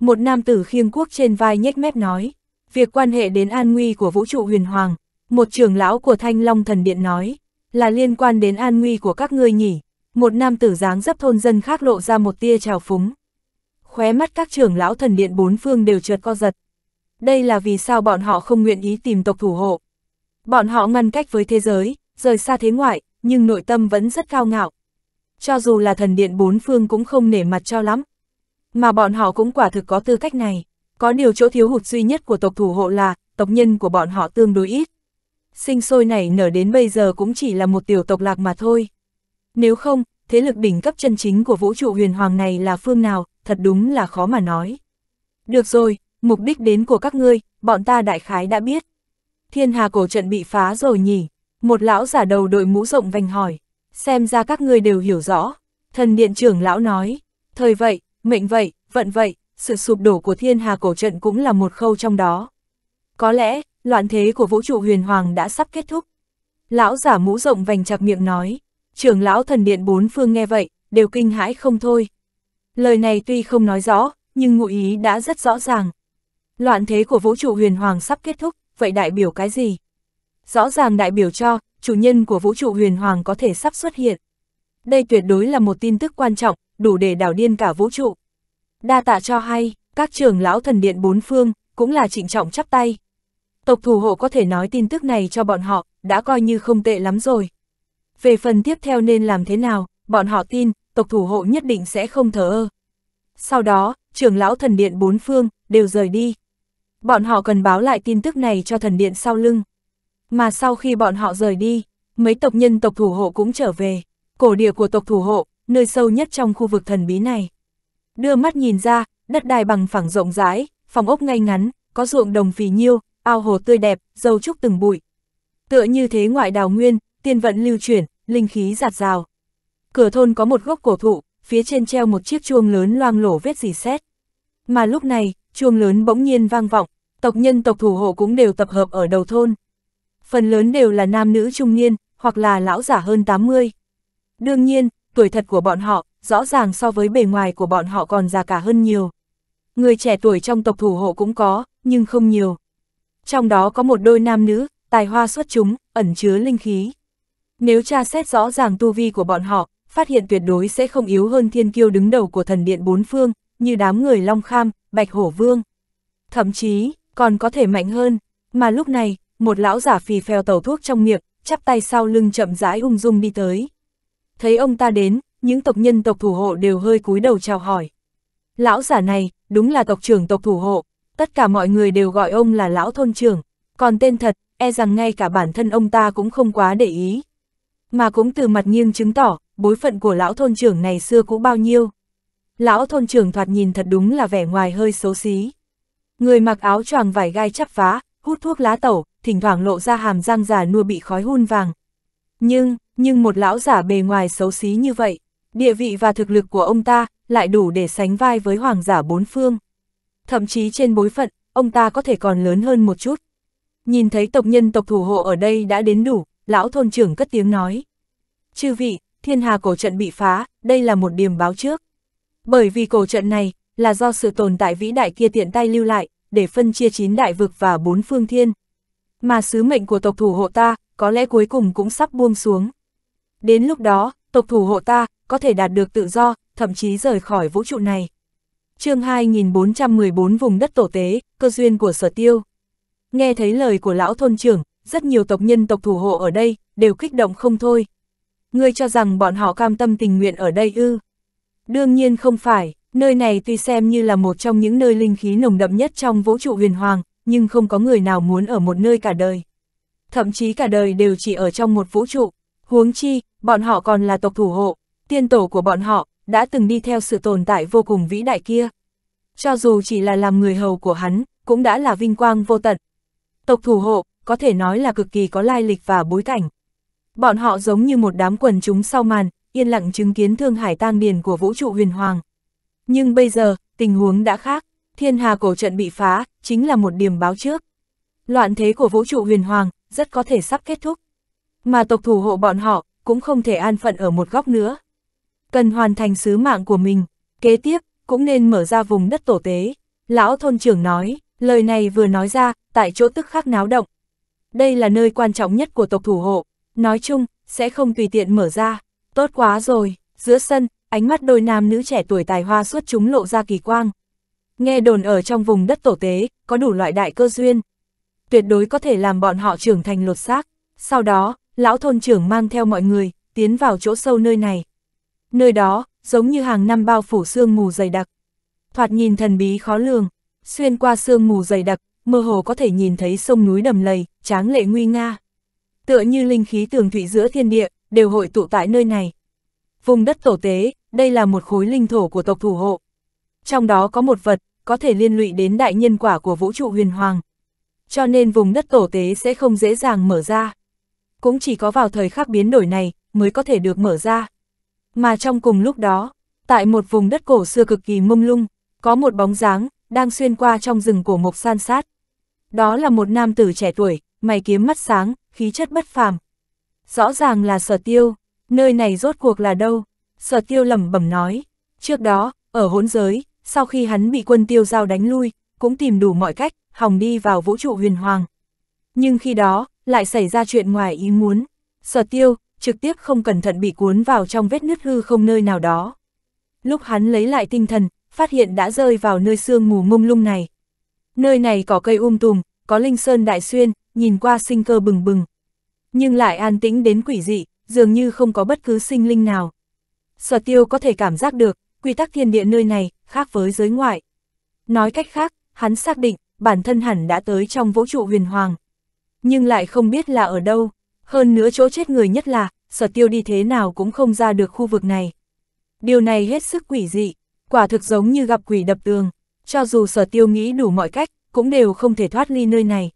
Một nam tử khiêng quốc trên vai nhếch mép nói, việc quan hệ đến an nguy của vũ trụ huyền hoàng, một trưởng lão của Thanh Long thần điện nói, là liên quan đến an nguy của các ngươi nhỉ. Một nam tử dáng dấp thôn dân khác lộ ra một tia trào phúng. Khóe mắt các trưởng lão thần điện bốn phương đều trượt co giật. Đây là vì sao bọn họ không nguyện ý tìm tộc thủ hộ. Bọn họ ngăn cách với thế giới, rời xa thế ngoại, nhưng nội tâm vẫn rất cao ngạo. Cho dù là thần điện bốn phương cũng không nể mặt cho lắm. Mà bọn họ cũng quả thực có tư cách này. Có điều chỗ thiếu hụt duy nhất của tộc thủ hộ là, tộc nhân của bọn họ tương đối ít. Sinh sôi này nở đến bây giờ cũng chỉ là một tiểu tộc lạc mà thôi. Nếu không, thế lực đỉnh cấp chân chính của vũ trụ huyền hoàng này là phương nào, thật đúng là khó mà nói. Được rồi, mục đích đến của các ngươi, bọn ta đại khái đã biết. Thiên hà cổ trận bị phá rồi nhỉ? Một lão giả đầu đội mũ rộng vành hỏi, xem ra các ngươi đều hiểu rõ. Thần điện trưởng lão nói, thời vậy, mệnh vậy, vận vậy, sự sụp đổ của thiên hà cổ trận cũng là một khâu trong đó. Có lẽ, loạn thế của vũ trụ huyền hoàng đã sắp kết thúc. Lão giả mũ rộng vành chặt miệng nói, trưởng lão thần điện bốn phương nghe vậy, đều kinh hãi không thôi. Lời này tuy không nói rõ, nhưng ngụ ý đã rất rõ ràng. Loạn thế của vũ trụ huyền hoàng sắp kết thúc, vậy đại biểu cái gì? Rõ ràng đại biểu cho, chủ nhân của vũ trụ huyền hoàng có thể sắp xuất hiện. Đây tuyệt đối là một tin tức quan trọng, đủ để đảo điên cả vũ trụ. Đa tạ cho hay, các trưởng lão thần điện bốn phương, cũng là trịnh trọng chắp tay. Tộc thủ hộ có thể nói tin tức này cho bọn họ, đã coi như không tệ lắm rồi. Về phần tiếp theo nên làm thế nào, bọn họ tin, tộc thủ hộ nhất định sẽ không thờ ơ. Sau đó, trưởng lão thần điện bốn phương, đều rời đi bọn họ cần báo lại tin tức này cho thần điện sau lưng. Mà sau khi bọn họ rời đi, mấy tộc nhân tộc thủ hộ cũng trở về, cổ địa của tộc thủ hộ, nơi sâu nhất trong khu vực thần bí này. Đưa mắt nhìn ra, đất đai bằng phẳng rộng rãi, phòng ốc ngay ngắn, có ruộng đồng phì nhiêu, ao hồ tươi đẹp, dâu trúc từng bụi. Tựa như thế ngoại đào nguyên, tiên vận lưu chuyển, linh khí giạt rào. Cửa thôn có một gốc cổ thụ, phía trên treo một chiếc chuông lớn loang lổ vết dì xét. Mà lúc này, chuông lớn bỗng nhiên vang vọng, tộc nhân tộc thủ hộ cũng đều tập hợp ở đầu thôn. Phần lớn đều là nam nữ trung niên, hoặc là lão giả hơn 80. Đương nhiên, tuổi thật của bọn họ, rõ ràng so với bề ngoài của bọn họ còn già cả hơn nhiều. Người trẻ tuổi trong tộc thủ hộ cũng có, nhưng không nhiều. Trong đó có một đôi nam nữ, tài hoa xuất chúng, ẩn chứa linh khí. Nếu tra xét rõ ràng tu vi của bọn họ, phát hiện tuyệt đối sẽ không yếu hơn thiên kiêu đứng đầu của thần điện bốn phương, như đám người Long Kham, Bạch Hổ Vương. Thậm chí, còn có thể mạnh hơn. Mà lúc này, một lão giả phì phèo tẩu thuốc trong miệng, chắp tay sau lưng chậm rãi ung dung đi tới. Thấy ông ta đến, những tộc nhân tộc thủ hộ đều hơi cúi đầu chào hỏi. Lão giả này, đúng là tộc trưởng tộc thủ hộ, tất cả mọi người đều gọi ông là lão thôn trưởng, còn tên thật, e rằng ngay cả bản thân ông ta cũng không quá để ý. Mà cũng từ mặt nghiêng chứng tỏ, bối phận của lão thôn trưởng này xưa cũ bao nhiêu. Lão thôn trưởng thoạt nhìn thật đúng là vẻ ngoài hơi xấu xí. Người mặc áo choàng vải gai chắp vá, hút thuốc lá tẩu, thỉnh thoảng lộ ra hàm răng già nua bị khói hun vàng. Nhưng, nhưng một lão giả bề ngoài xấu xí như vậy, địa vị và thực lực của ông ta lại đủ để sánh vai với hoàng giả bốn phương. Thậm chí trên bối phận, ông ta có thể còn lớn hơn một chút. Nhìn thấy tộc nhân tộc thủ hộ ở đây đã đến đủ, lão thôn trưởng cất tiếng nói. Chư vị, thiên hà cổ trận bị phá, đây là một điểm báo trước. Bởi vì cổ trận này, là do sự tồn tại vĩ đại kia tiện tay lưu lại, để phân chia chín đại vực và bốn phương thiên. Mà sứ mệnh của tộc thủ hộ ta, có lẽ cuối cùng cũng sắp buông xuống. Đến lúc đó, tộc thủ hộ ta, có thể đạt được tự do, thậm chí rời khỏi vũ trụ này. chương 2414 vùng đất tổ tế, cơ duyên của sở tiêu. Nghe thấy lời của lão thôn trưởng, rất nhiều tộc nhân tộc thủ hộ ở đây, đều kích động không thôi. Ngươi cho rằng bọn họ cam tâm tình nguyện ở đây ư. Đương nhiên không phải, Nơi này tuy xem như là một trong những nơi linh khí nồng đậm nhất trong vũ trụ huyền hoàng, nhưng không có người nào muốn ở một nơi cả đời. Thậm chí cả đời đều chỉ ở trong một vũ trụ. Huống chi, bọn họ còn là tộc thủ hộ, tiên tổ của bọn họ, đã từng đi theo sự tồn tại vô cùng vĩ đại kia. Cho dù chỉ là làm người hầu của hắn, cũng đã là vinh quang vô tận. Tộc thủ hộ, có thể nói là cực kỳ có lai lịch và bối cảnh. Bọn họ giống như một đám quần chúng sau màn, yên lặng chứng kiến thương hải tang điền của vũ trụ huyền hoàng. Nhưng bây giờ, tình huống đã khác, thiên hà cổ trận bị phá, chính là một điểm báo trước. Loạn thế của vũ trụ huyền hoàng, rất có thể sắp kết thúc. Mà tộc thủ hộ bọn họ, cũng không thể an phận ở một góc nữa. Cần hoàn thành sứ mạng của mình, kế tiếp, cũng nên mở ra vùng đất tổ tế. Lão thôn trưởng nói, lời này vừa nói ra, tại chỗ tức khắc náo động. Đây là nơi quan trọng nhất của tộc thủ hộ, nói chung, sẽ không tùy tiện mở ra. Tốt quá rồi, giữa sân, ánh mắt đôi nam nữ trẻ tuổi tài hoa suốt chúng lộ ra kỳ quang. Nghe đồn ở trong vùng đất tổ tế, có đủ loại đại cơ duyên. Tuyệt đối có thể làm bọn họ trưởng thành lột xác. Sau đó, lão thôn trưởng mang theo mọi người, tiến vào chỗ sâu nơi này. Nơi đó, giống như hàng năm bao phủ sương mù dày đặc. Thoạt nhìn thần bí khó lường, xuyên qua sương mù dày đặc, mơ hồ có thể nhìn thấy sông núi đầm lầy, tráng lệ nguy nga. Tựa như linh khí tường thủy giữa thiên địa, đều hội tụ tại nơi này. Vùng đất tổ tế, đây là một khối linh thổ của tộc thủ hộ. Trong đó có một vật, có thể liên lụy đến đại nhân quả của vũ trụ huyền hoàng. Cho nên vùng đất tổ tế sẽ không dễ dàng mở ra. Cũng chỉ có vào thời khắc biến đổi này, mới có thể được mở ra. Mà trong cùng lúc đó, tại một vùng đất cổ xưa cực kỳ mông lung, có một bóng dáng, đang xuyên qua trong rừng của mộc san sát. Đó là một nam tử trẻ tuổi, mày kiếm mắt sáng, khí chất bất phàm. Rõ ràng là sở tiêu, nơi này rốt cuộc là đâu? sở tiêu lẩm bẩm nói. Trước đó, ở hỗn giới, sau khi hắn bị quân tiêu giao đánh lui, cũng tìm đủ mọi cách, hòng đi vào vũ trụ huyền hoàng. Nhưng khi đó, lại xảy ra chuyện ngoài ý muốn. Sở tiêu, trực tiếp không cẩn thận bị cuốn vào trong vết nứt hư không nơi nào đó. Lúc hắn lấy lại tinh thần, phát hiện đã rơi vào nơi sương mù mông lung này. Nơi này có cây um tùm, có linh sơn đại xuyên, nhìn qua sinh cơ bừng bừng. Nhưng lại an tĩnh đến quỷ dị, dường như không có bất cứ sinh linh nào. Sở tiêu có thể cảm giác được, quy tắc thiên địa nơi này, khác với giới ngoại. Nói cách khác, hắn xác định, bản thân hẳn đã tới trong vũ trụ huyền hoàng. Nhưng lại không biết là ở đâu, hơn nữa chỗ chết người nhất là, sở tiêu đi thế nào cũng không ra được khu vực này. Điều này hết sức quỷ dị, quả thực giống như gặp quỷ đập tường, cho dù sở tiêu nghĩ đủ mọi cách, cũng đều không thể thoát ly nơi này.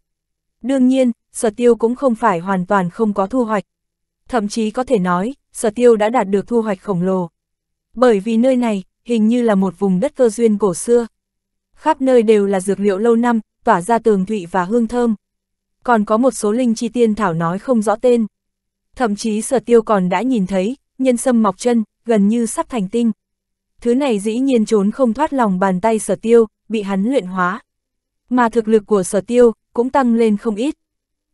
Đương nhiên, sở tiêu cũng không phải hoàn toàn không có thu hoạch. Thậm chí có thể nói, sở tiêu đã đạt được thu hoạch khổng lồ. Bởi vì nơi này, hình như là một vùng đất cơ duyên cổ xưa. Khắp nơi đều là dược liệu lâu năm, tỏa ra tường thụy và hương thơm. Còn có một số linh chi tiên thảo nói không rõ tên. Thậm chí sở tiêu còn đã nhìn thấy, nhân sâm mọc chân, gần như sắp thành tinh. Thứ này dĩ nhiên trốn không thoát lòng bàn tay sở tiêu, bị hắn luyện hóa. Mà thực lực của sở tiêu cũng tăng lên không ít.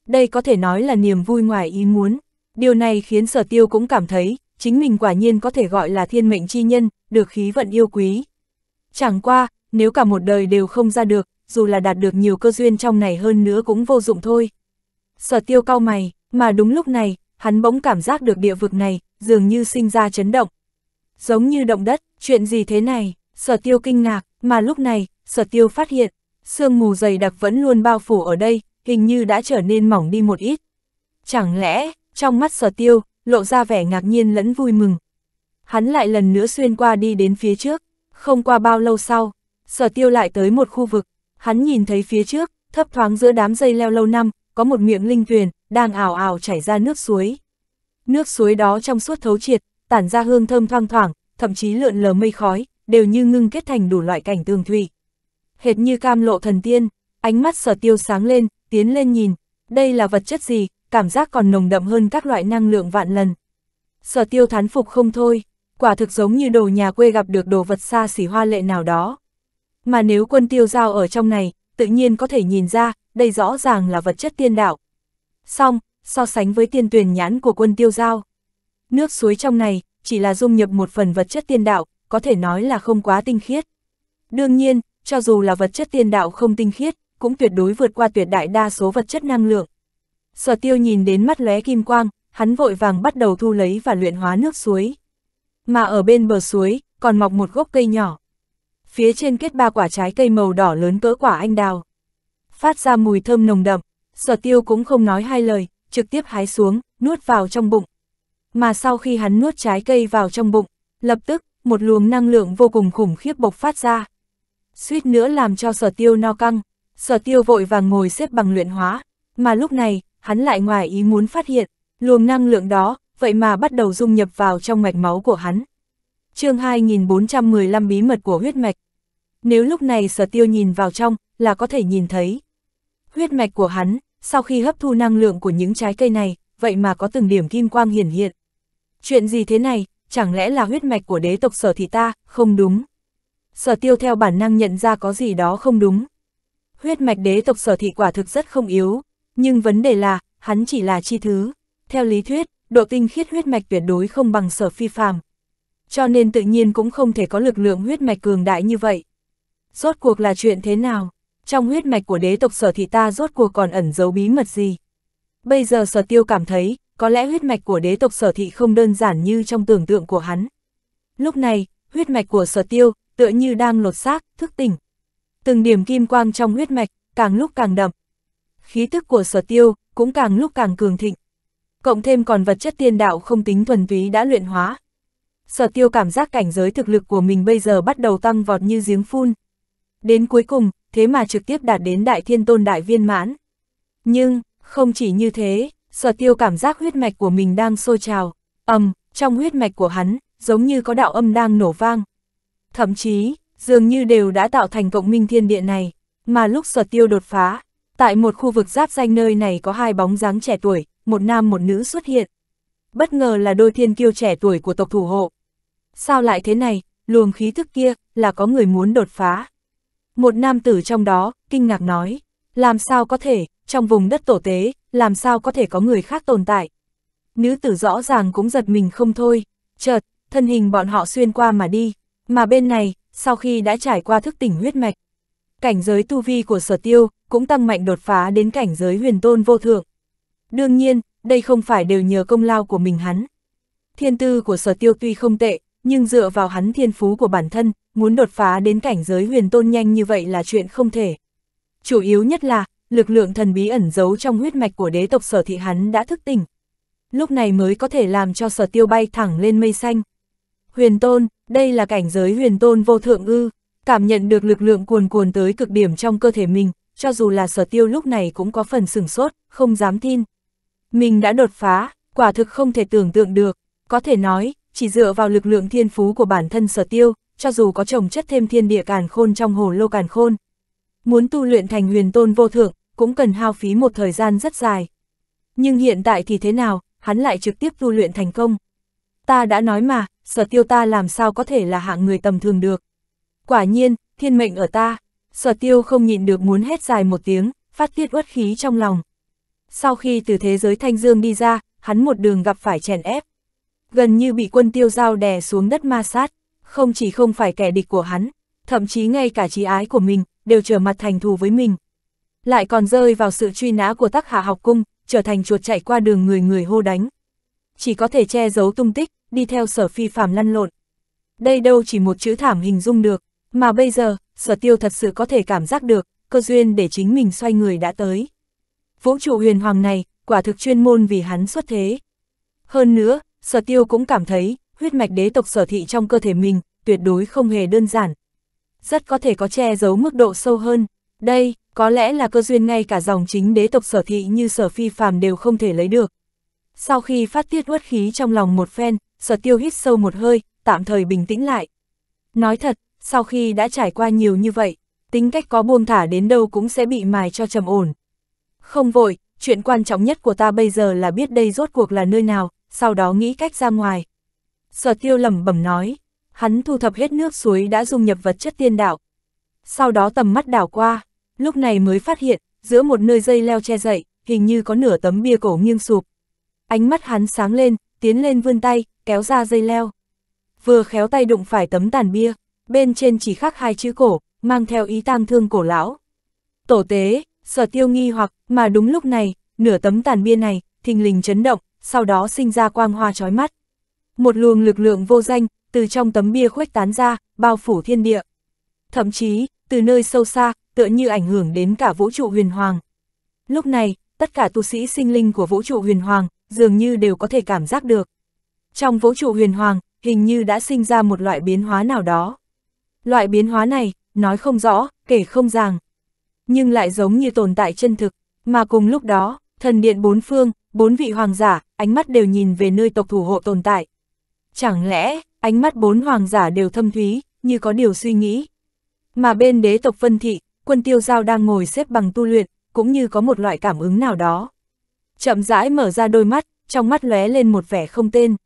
Đây có thể nói là niềm vui ngoài ý muốn. Điều này khiến sở tiêu cũng cảm thấy, chính mình quả nhiên có thể gọi là thiên mệnh chi nhân, được khí vận yêu quý. Chẳng qua, nếu cả một đời đều không ra được, dù là đạt được nhiều cơ duyên trong này hơn nữa cũng vô dụng thôi. Sở tiêu cao mày, mà đúng lúc này, hắn bỗng cảm giác được địa vực này, dường như sinh ra chấn động. Giống như động đất, chuyện gì thế này, sở tiêu kinh ngạc, mà lúc này, sở tiêu phát hiện, sương mù dày đặc vẫn luôn bao phủ ở đây, hình như đã trở nên mỏng đi một ít. Chẳng lẽ, trong mắt sở tiêu, lộ ra vẻ ngạc nhiên lẫn vui mừng. Hắn lại lần nữa xuyên qua đi đến phía trước, không qua bao lâu sau, sở tiêu lại tới một khu vực, hắn nhìn thấy phía trước, thấp thoáng giữa đám dây leo lâu năm, có một miệng linh tuyền, đang ảo ảo chảy ra nước suối. Nước suối đó trong suốt thấu triệt, tản ra hương thơm thoang thoảng, thậm chí lượn lờ mây khói, đều như ngưng kết thành đủ loại cảnh tường thủy. Hệt như cam lộ thần tiên, ánh mắt sở tiêu sáng lên, tiến lên nhìn, đây là vật chất gì, cảm giác còn nồng đậm hơn các loại năng lượng vạn lần. Sở tiêu thán phục không thôi, quả thực giống như đồ nhà quê gặp được đồ vật xa xỉ hoa lệ nào đó. Mà nếu quân tiêu giao ở trong này, tự nhiên có thể nhìn ra, đây rõ ràng là vật chất tiên đạo. Xong, so sánh với tiên tuyển nhãn của quân tiêu giao. Nước suối trong này, chỉ là dung nhập một phần vật chất tiên đạo, có thể nói là không quá tinh khiết. Đương nhiên, cho dù là vật chất tiên đạo không tinh khiết, cũng tuyệt đối vượt qua tuyệt đại đa số vật chất năng lượng. Sở tiêu nhìn đến mắt lóe kim quang, hắn vội vàng bắt đầu thu lấy và luyện hóa nước suối. Mà ở bên bờ suối, còn mọc một gốc cây nhỏ. Phía trên kết ba quả trái cây màu đỏ lớn cỡ quả anh đào. Phát ra mùi thơm nồng đậm, sở tiêu cũng không nói hai lời, trực tiếp hái xuống, nuốt vào trong bụng. Mà sau khi hắn nuốt trái cây vào trong bụng, lập tức, một luồng năng lượng vô cùng khủng khiếp bộc phát ra. Suýt nữa làm cho sở tiêu no căng, sở tiêu vội vàng ngồi xếp bằng luyện hóa, mà lúc này, hắn lại ngoài ý muốn phát hiện, luồng năng lượng đó, vậy mà bắt đầu dung nhập vào trong mạch máu của hắn. chương 2415 bí mật của huyết mạch. Nếu lúc này sở tiêu nhìn vào trong, là có thể nhìn thấy. Huyết mạch của hắn, sau khi hấp thu năng lượng của những trái cây này, vậy mà có từng điểm kim quang hiển hiện. Chuyện gì thế này, chẳng lẽ là huyết mạch của đế tộc sở thị ta, không đúng. Sở tiêu theo bản năng nhận ra có gì đó không đúng. Huyết mạch đế tộc sở thị quả thực rất không yếu, nhưng vấn đề là, hắn chỉ là chi thứ. Theo lý thuyết, độ tinh khiết huyết mạch tuyệt đối không bằng sở phi phàm. Cho nên tự nhiên cũng không thể có lực lượng huyết mạch cường đại như vậy. Rốt cuộc là chuyện thế nào? Trong huyết mạch của đế tộc sở thị ta rốt cuộc còn ẩn giấu bí mật gì? Bây giờ sở tiêu cảm thấy, có lẽ huyết mạch của đế tộc sở thị không đơn giản như trong tưởng tượng của hắn. Lúc này, huyết mạch của sở tiêu, tựa như đang lột xác, thức tỉnh. Từng điểm kim quang trong huyết mạch, càng lúc càng đậm, khí tức của sở tiêu cũng càng lúc càng cường thịnh. Cộng thêm còn vật chất tiên đạo không tính thuần túy đã luyện hóa. Sở tiêu cảm giác cảnh giới thực lực của mình bây giờ bắt đầu tăng vọt như giếng phun. Đến cuối cùng, thế mà trực tiếp đạt đến đại thiên tôn đại viên mãn. Nhưng, không chỉ như thế, sở tiêu cảm giác huyết mạch của mình đang sôi trào, ầm, trong huyết mạch của hắn, giống như có đạo âm đang nổ vang. Thậm chí, dường như đều đã tạo thành cộng minh thiên địa này, mà lúc sở tiêu đột phá, Tại một khu vực giáp danh nơi này có hai bóng dáng trẻ tuổi, một nam một nữ xuất hiện. Bất ngờ là đôi thiên kiêu trẻ tuổi của tộc thủ hộ. Sao lại thế này, luồng khí thức kia, là có người muốn đột phá. Một nam tử trong đó, kinh ngạc nói, làm sao có thể, trong vùng đất tổ tế, làm sao có thể có người khác tồn tại. Nữ tử rõ ràng cũng giật mình không thôi, chợt, thân hình bọn họ xuyên qua mà đi, mà bên này, sau khi đã trải qua thức tỉnh huyết mạch. Cảnh giới tu vi của sở tiêu, cũng tăng mạnh đột phá đến cảnh giới huyền tôn vô thượng. Đương nhiên, đây không phải đều nhờ công lao của mình hắn. Thiên tư của sở tiêu tuy không tệ, nhưng dựa vào hắn thiên phú của bản thân, muốn đột phá đến cảnh giới huyền tôn nhanh như vậy là chuyện không thể. Chủ yếu nhất là, lực lượng thần bí ẩn giấu trong huyết mạch của đế tộc sở thị hắn đã thức tỉnh. Lúc này mới có thể làm cho sở tiêu bay thẳng lên mây xanh. Huyền tôn, đây là cảnh giới huyền tôn vô thượng ư, cảm nhận được lực lượng cuồn cuồn tới cực điểm trong cơ thể mình, cho dù là sở tiêu lúc này cũng có phần sửng sốt, không dám tin. Mình đã đột phá, quả thực không thể tưởng tượng được, có thể nói, chỉ dựa vào lực lượng thiên phú của bản thân sở tiêu, cho dù có trồng chất thêm thiên địa càn khôn trong hồ lô càn khôn. Muốn tu luyện thành huyền tôn vô thượng, cũng cần hao phí một thời gian rất dài. Nhưng hiện tại thì thế nào, hắn lại trực tiếp tu luyện thành công. Ta đã nói mà, sở tiêu ta làm sao có thể là hạng người tầm thường được. Quả nhiên, thiên mệnh ở ta, Sở tiêu không nhịn được muốn hét dài một tiếng, phát tiết uất khí trong lòng. Sau khi từ thế giới thanh dương đi ra, hắn một đường gặp phải chèn ép. Gần như bị quân tiêu giao đè xuống đất ma sát, không chỉ không phải kẻ địch của hắn, thậm chí ngay cả trí ái của mình, đều trở mặt thành thù với mình. Lại còn rơi vào sự truy nã của tắc hạ học cung, trở thành chuột chạy qua đường người người hô đánh. Chỉ có thể che giấu tung tích, đi theo sở phi Phạm lăn lộn. Đây đâu chỉ một chữ thảm hình dung được, mà bây giờ, sở tiêu thật sự có thể cảm giác được, cơ duyên để chính mình xoay người đã tới. Vũ trụ huyền hoàng này, quả thực chuyên môn vì hắn xuất thế. Hơn nữa, sở tiêu cũng cảm thấy, huyết mạch đế tộc sở thị trong cơ thể mình, tuyệt đối không hề đơn giản. Rất có thể có che giấu mức độ sâu hơn. Đây, có lẽ là cơ duyên ngay cả dòng chính đế tộc sở thị như sở phi phàm đều không thể lấy được. Sau khi phát tiết uất khí trong lòng một phen, sở tiêu hít sâu một hơi, tạm thời bình tĩnh lại. Nói thật, sau khi đã trải qua nhiều như vậy, tính cách có buông thả đến đâu cũng sẽ bị mài cho trầm ổn. Không vội, chuyện quan trọng nhất của ta bây giờ là biết đây rốt cuộc là nơi nào, sau đó nghĩ cách ra ngoài. Sở tiêu lẩm bẩm nói, hắn thu thập hết nước suối đã dung nhập vật chất tiên đạo. Sau đó tầm mắt đảo qua, lúc này mới phát hiện, giữa một nơi dây leo che dậy, hình như có nửa tấm bia cổ nghiêng sụp. Ánh mắt hắn sáng lên, tiến lên vươn tay, kéo ra dây leo. Vừa khéo tay đụng phải tấm tàn bia, bên trên chỉ khắc hai chữ cổ, mang theo ý tang thương cổ lão. Tổ tế, sở tiêu nghi hoặc, mà đúng lúc này, nửa tấm tàn bia này, thình lình chấn động, sau đó sinh ra quang hoa chói mắt. Một luồng lực lượng vô danh, từ trong tấm bia khuếch tán ra, bao phủ thiên địa. Thậm chí, từ nơi sâu xa, tựa như ảnh hưởng đến cả vũ trụ huyền hoàng. Lúc này, tất cả tu sĩ sinh linh của vũ trụ huyền hoàng, dường như đều có thể cảm giác được. Trong vũ trụ huyền hoàng, hình như đã sinh ra một loại biến hóa nào đó. Loại biến hóa này, nói không rõ, kể không ràng. Nhưng lại giống như tồn tại chân thực, mà cùng lúc đó, thần điện bốn phương, bốn vị hoàng giả, ánh mắt đều nhìn về nơi tộc thủ hộ tồn tại. Chẳng lẽ, ánh mắt bốn hoàng giả đều thâm thúy, như có điều suy nghĩ. Mà bên đế tộc Vân Thị, quân tiêu giao đang ngồi xếp bằng tu luyện, cũng như có một loại cảm ứng nào đó. Chậm rãi mở ra đôi mắt, trong mắt lóe lên một vẻ không tên.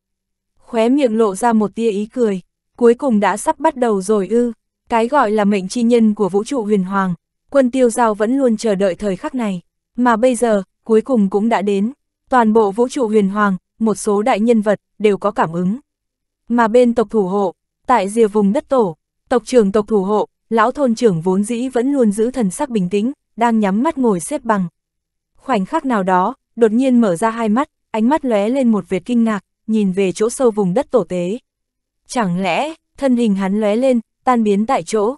Khóe miệng lộ ra một tia ý cười cuối cùng đã sắp bắt đầu rồi ư, cái gọi là mệnh chi nhân của vũ trụ huyền hoàng, quân tiêu giao vẫn luôn chờ đợi thời khắc này, mà bây giờ, cuối cùng cũng đã đến, toàn bộ vũ trụ huyền hoàng, một số đại nhân vật, đều có cảm ứng. Mà bên tộc thủ hộ, tại rìa vùng đất tổ, tộc trưởng tộc thủ hộ, lão thôn trưởng vốn dĩ vẫn luôn giữ thần sắc bình tĩnh, đang nhắm mắt ngồi xếp bằng. Khoảnh khắc nào đó, đột nhiên mở ra hai mắt, ánh mắt lóe lên một vệt kinh ngạc, nhìn về chỗ sâu vùng đất tổ tế. Chẳng lẽ, thân hình hắn lóe lên, tan biến tại chỗ,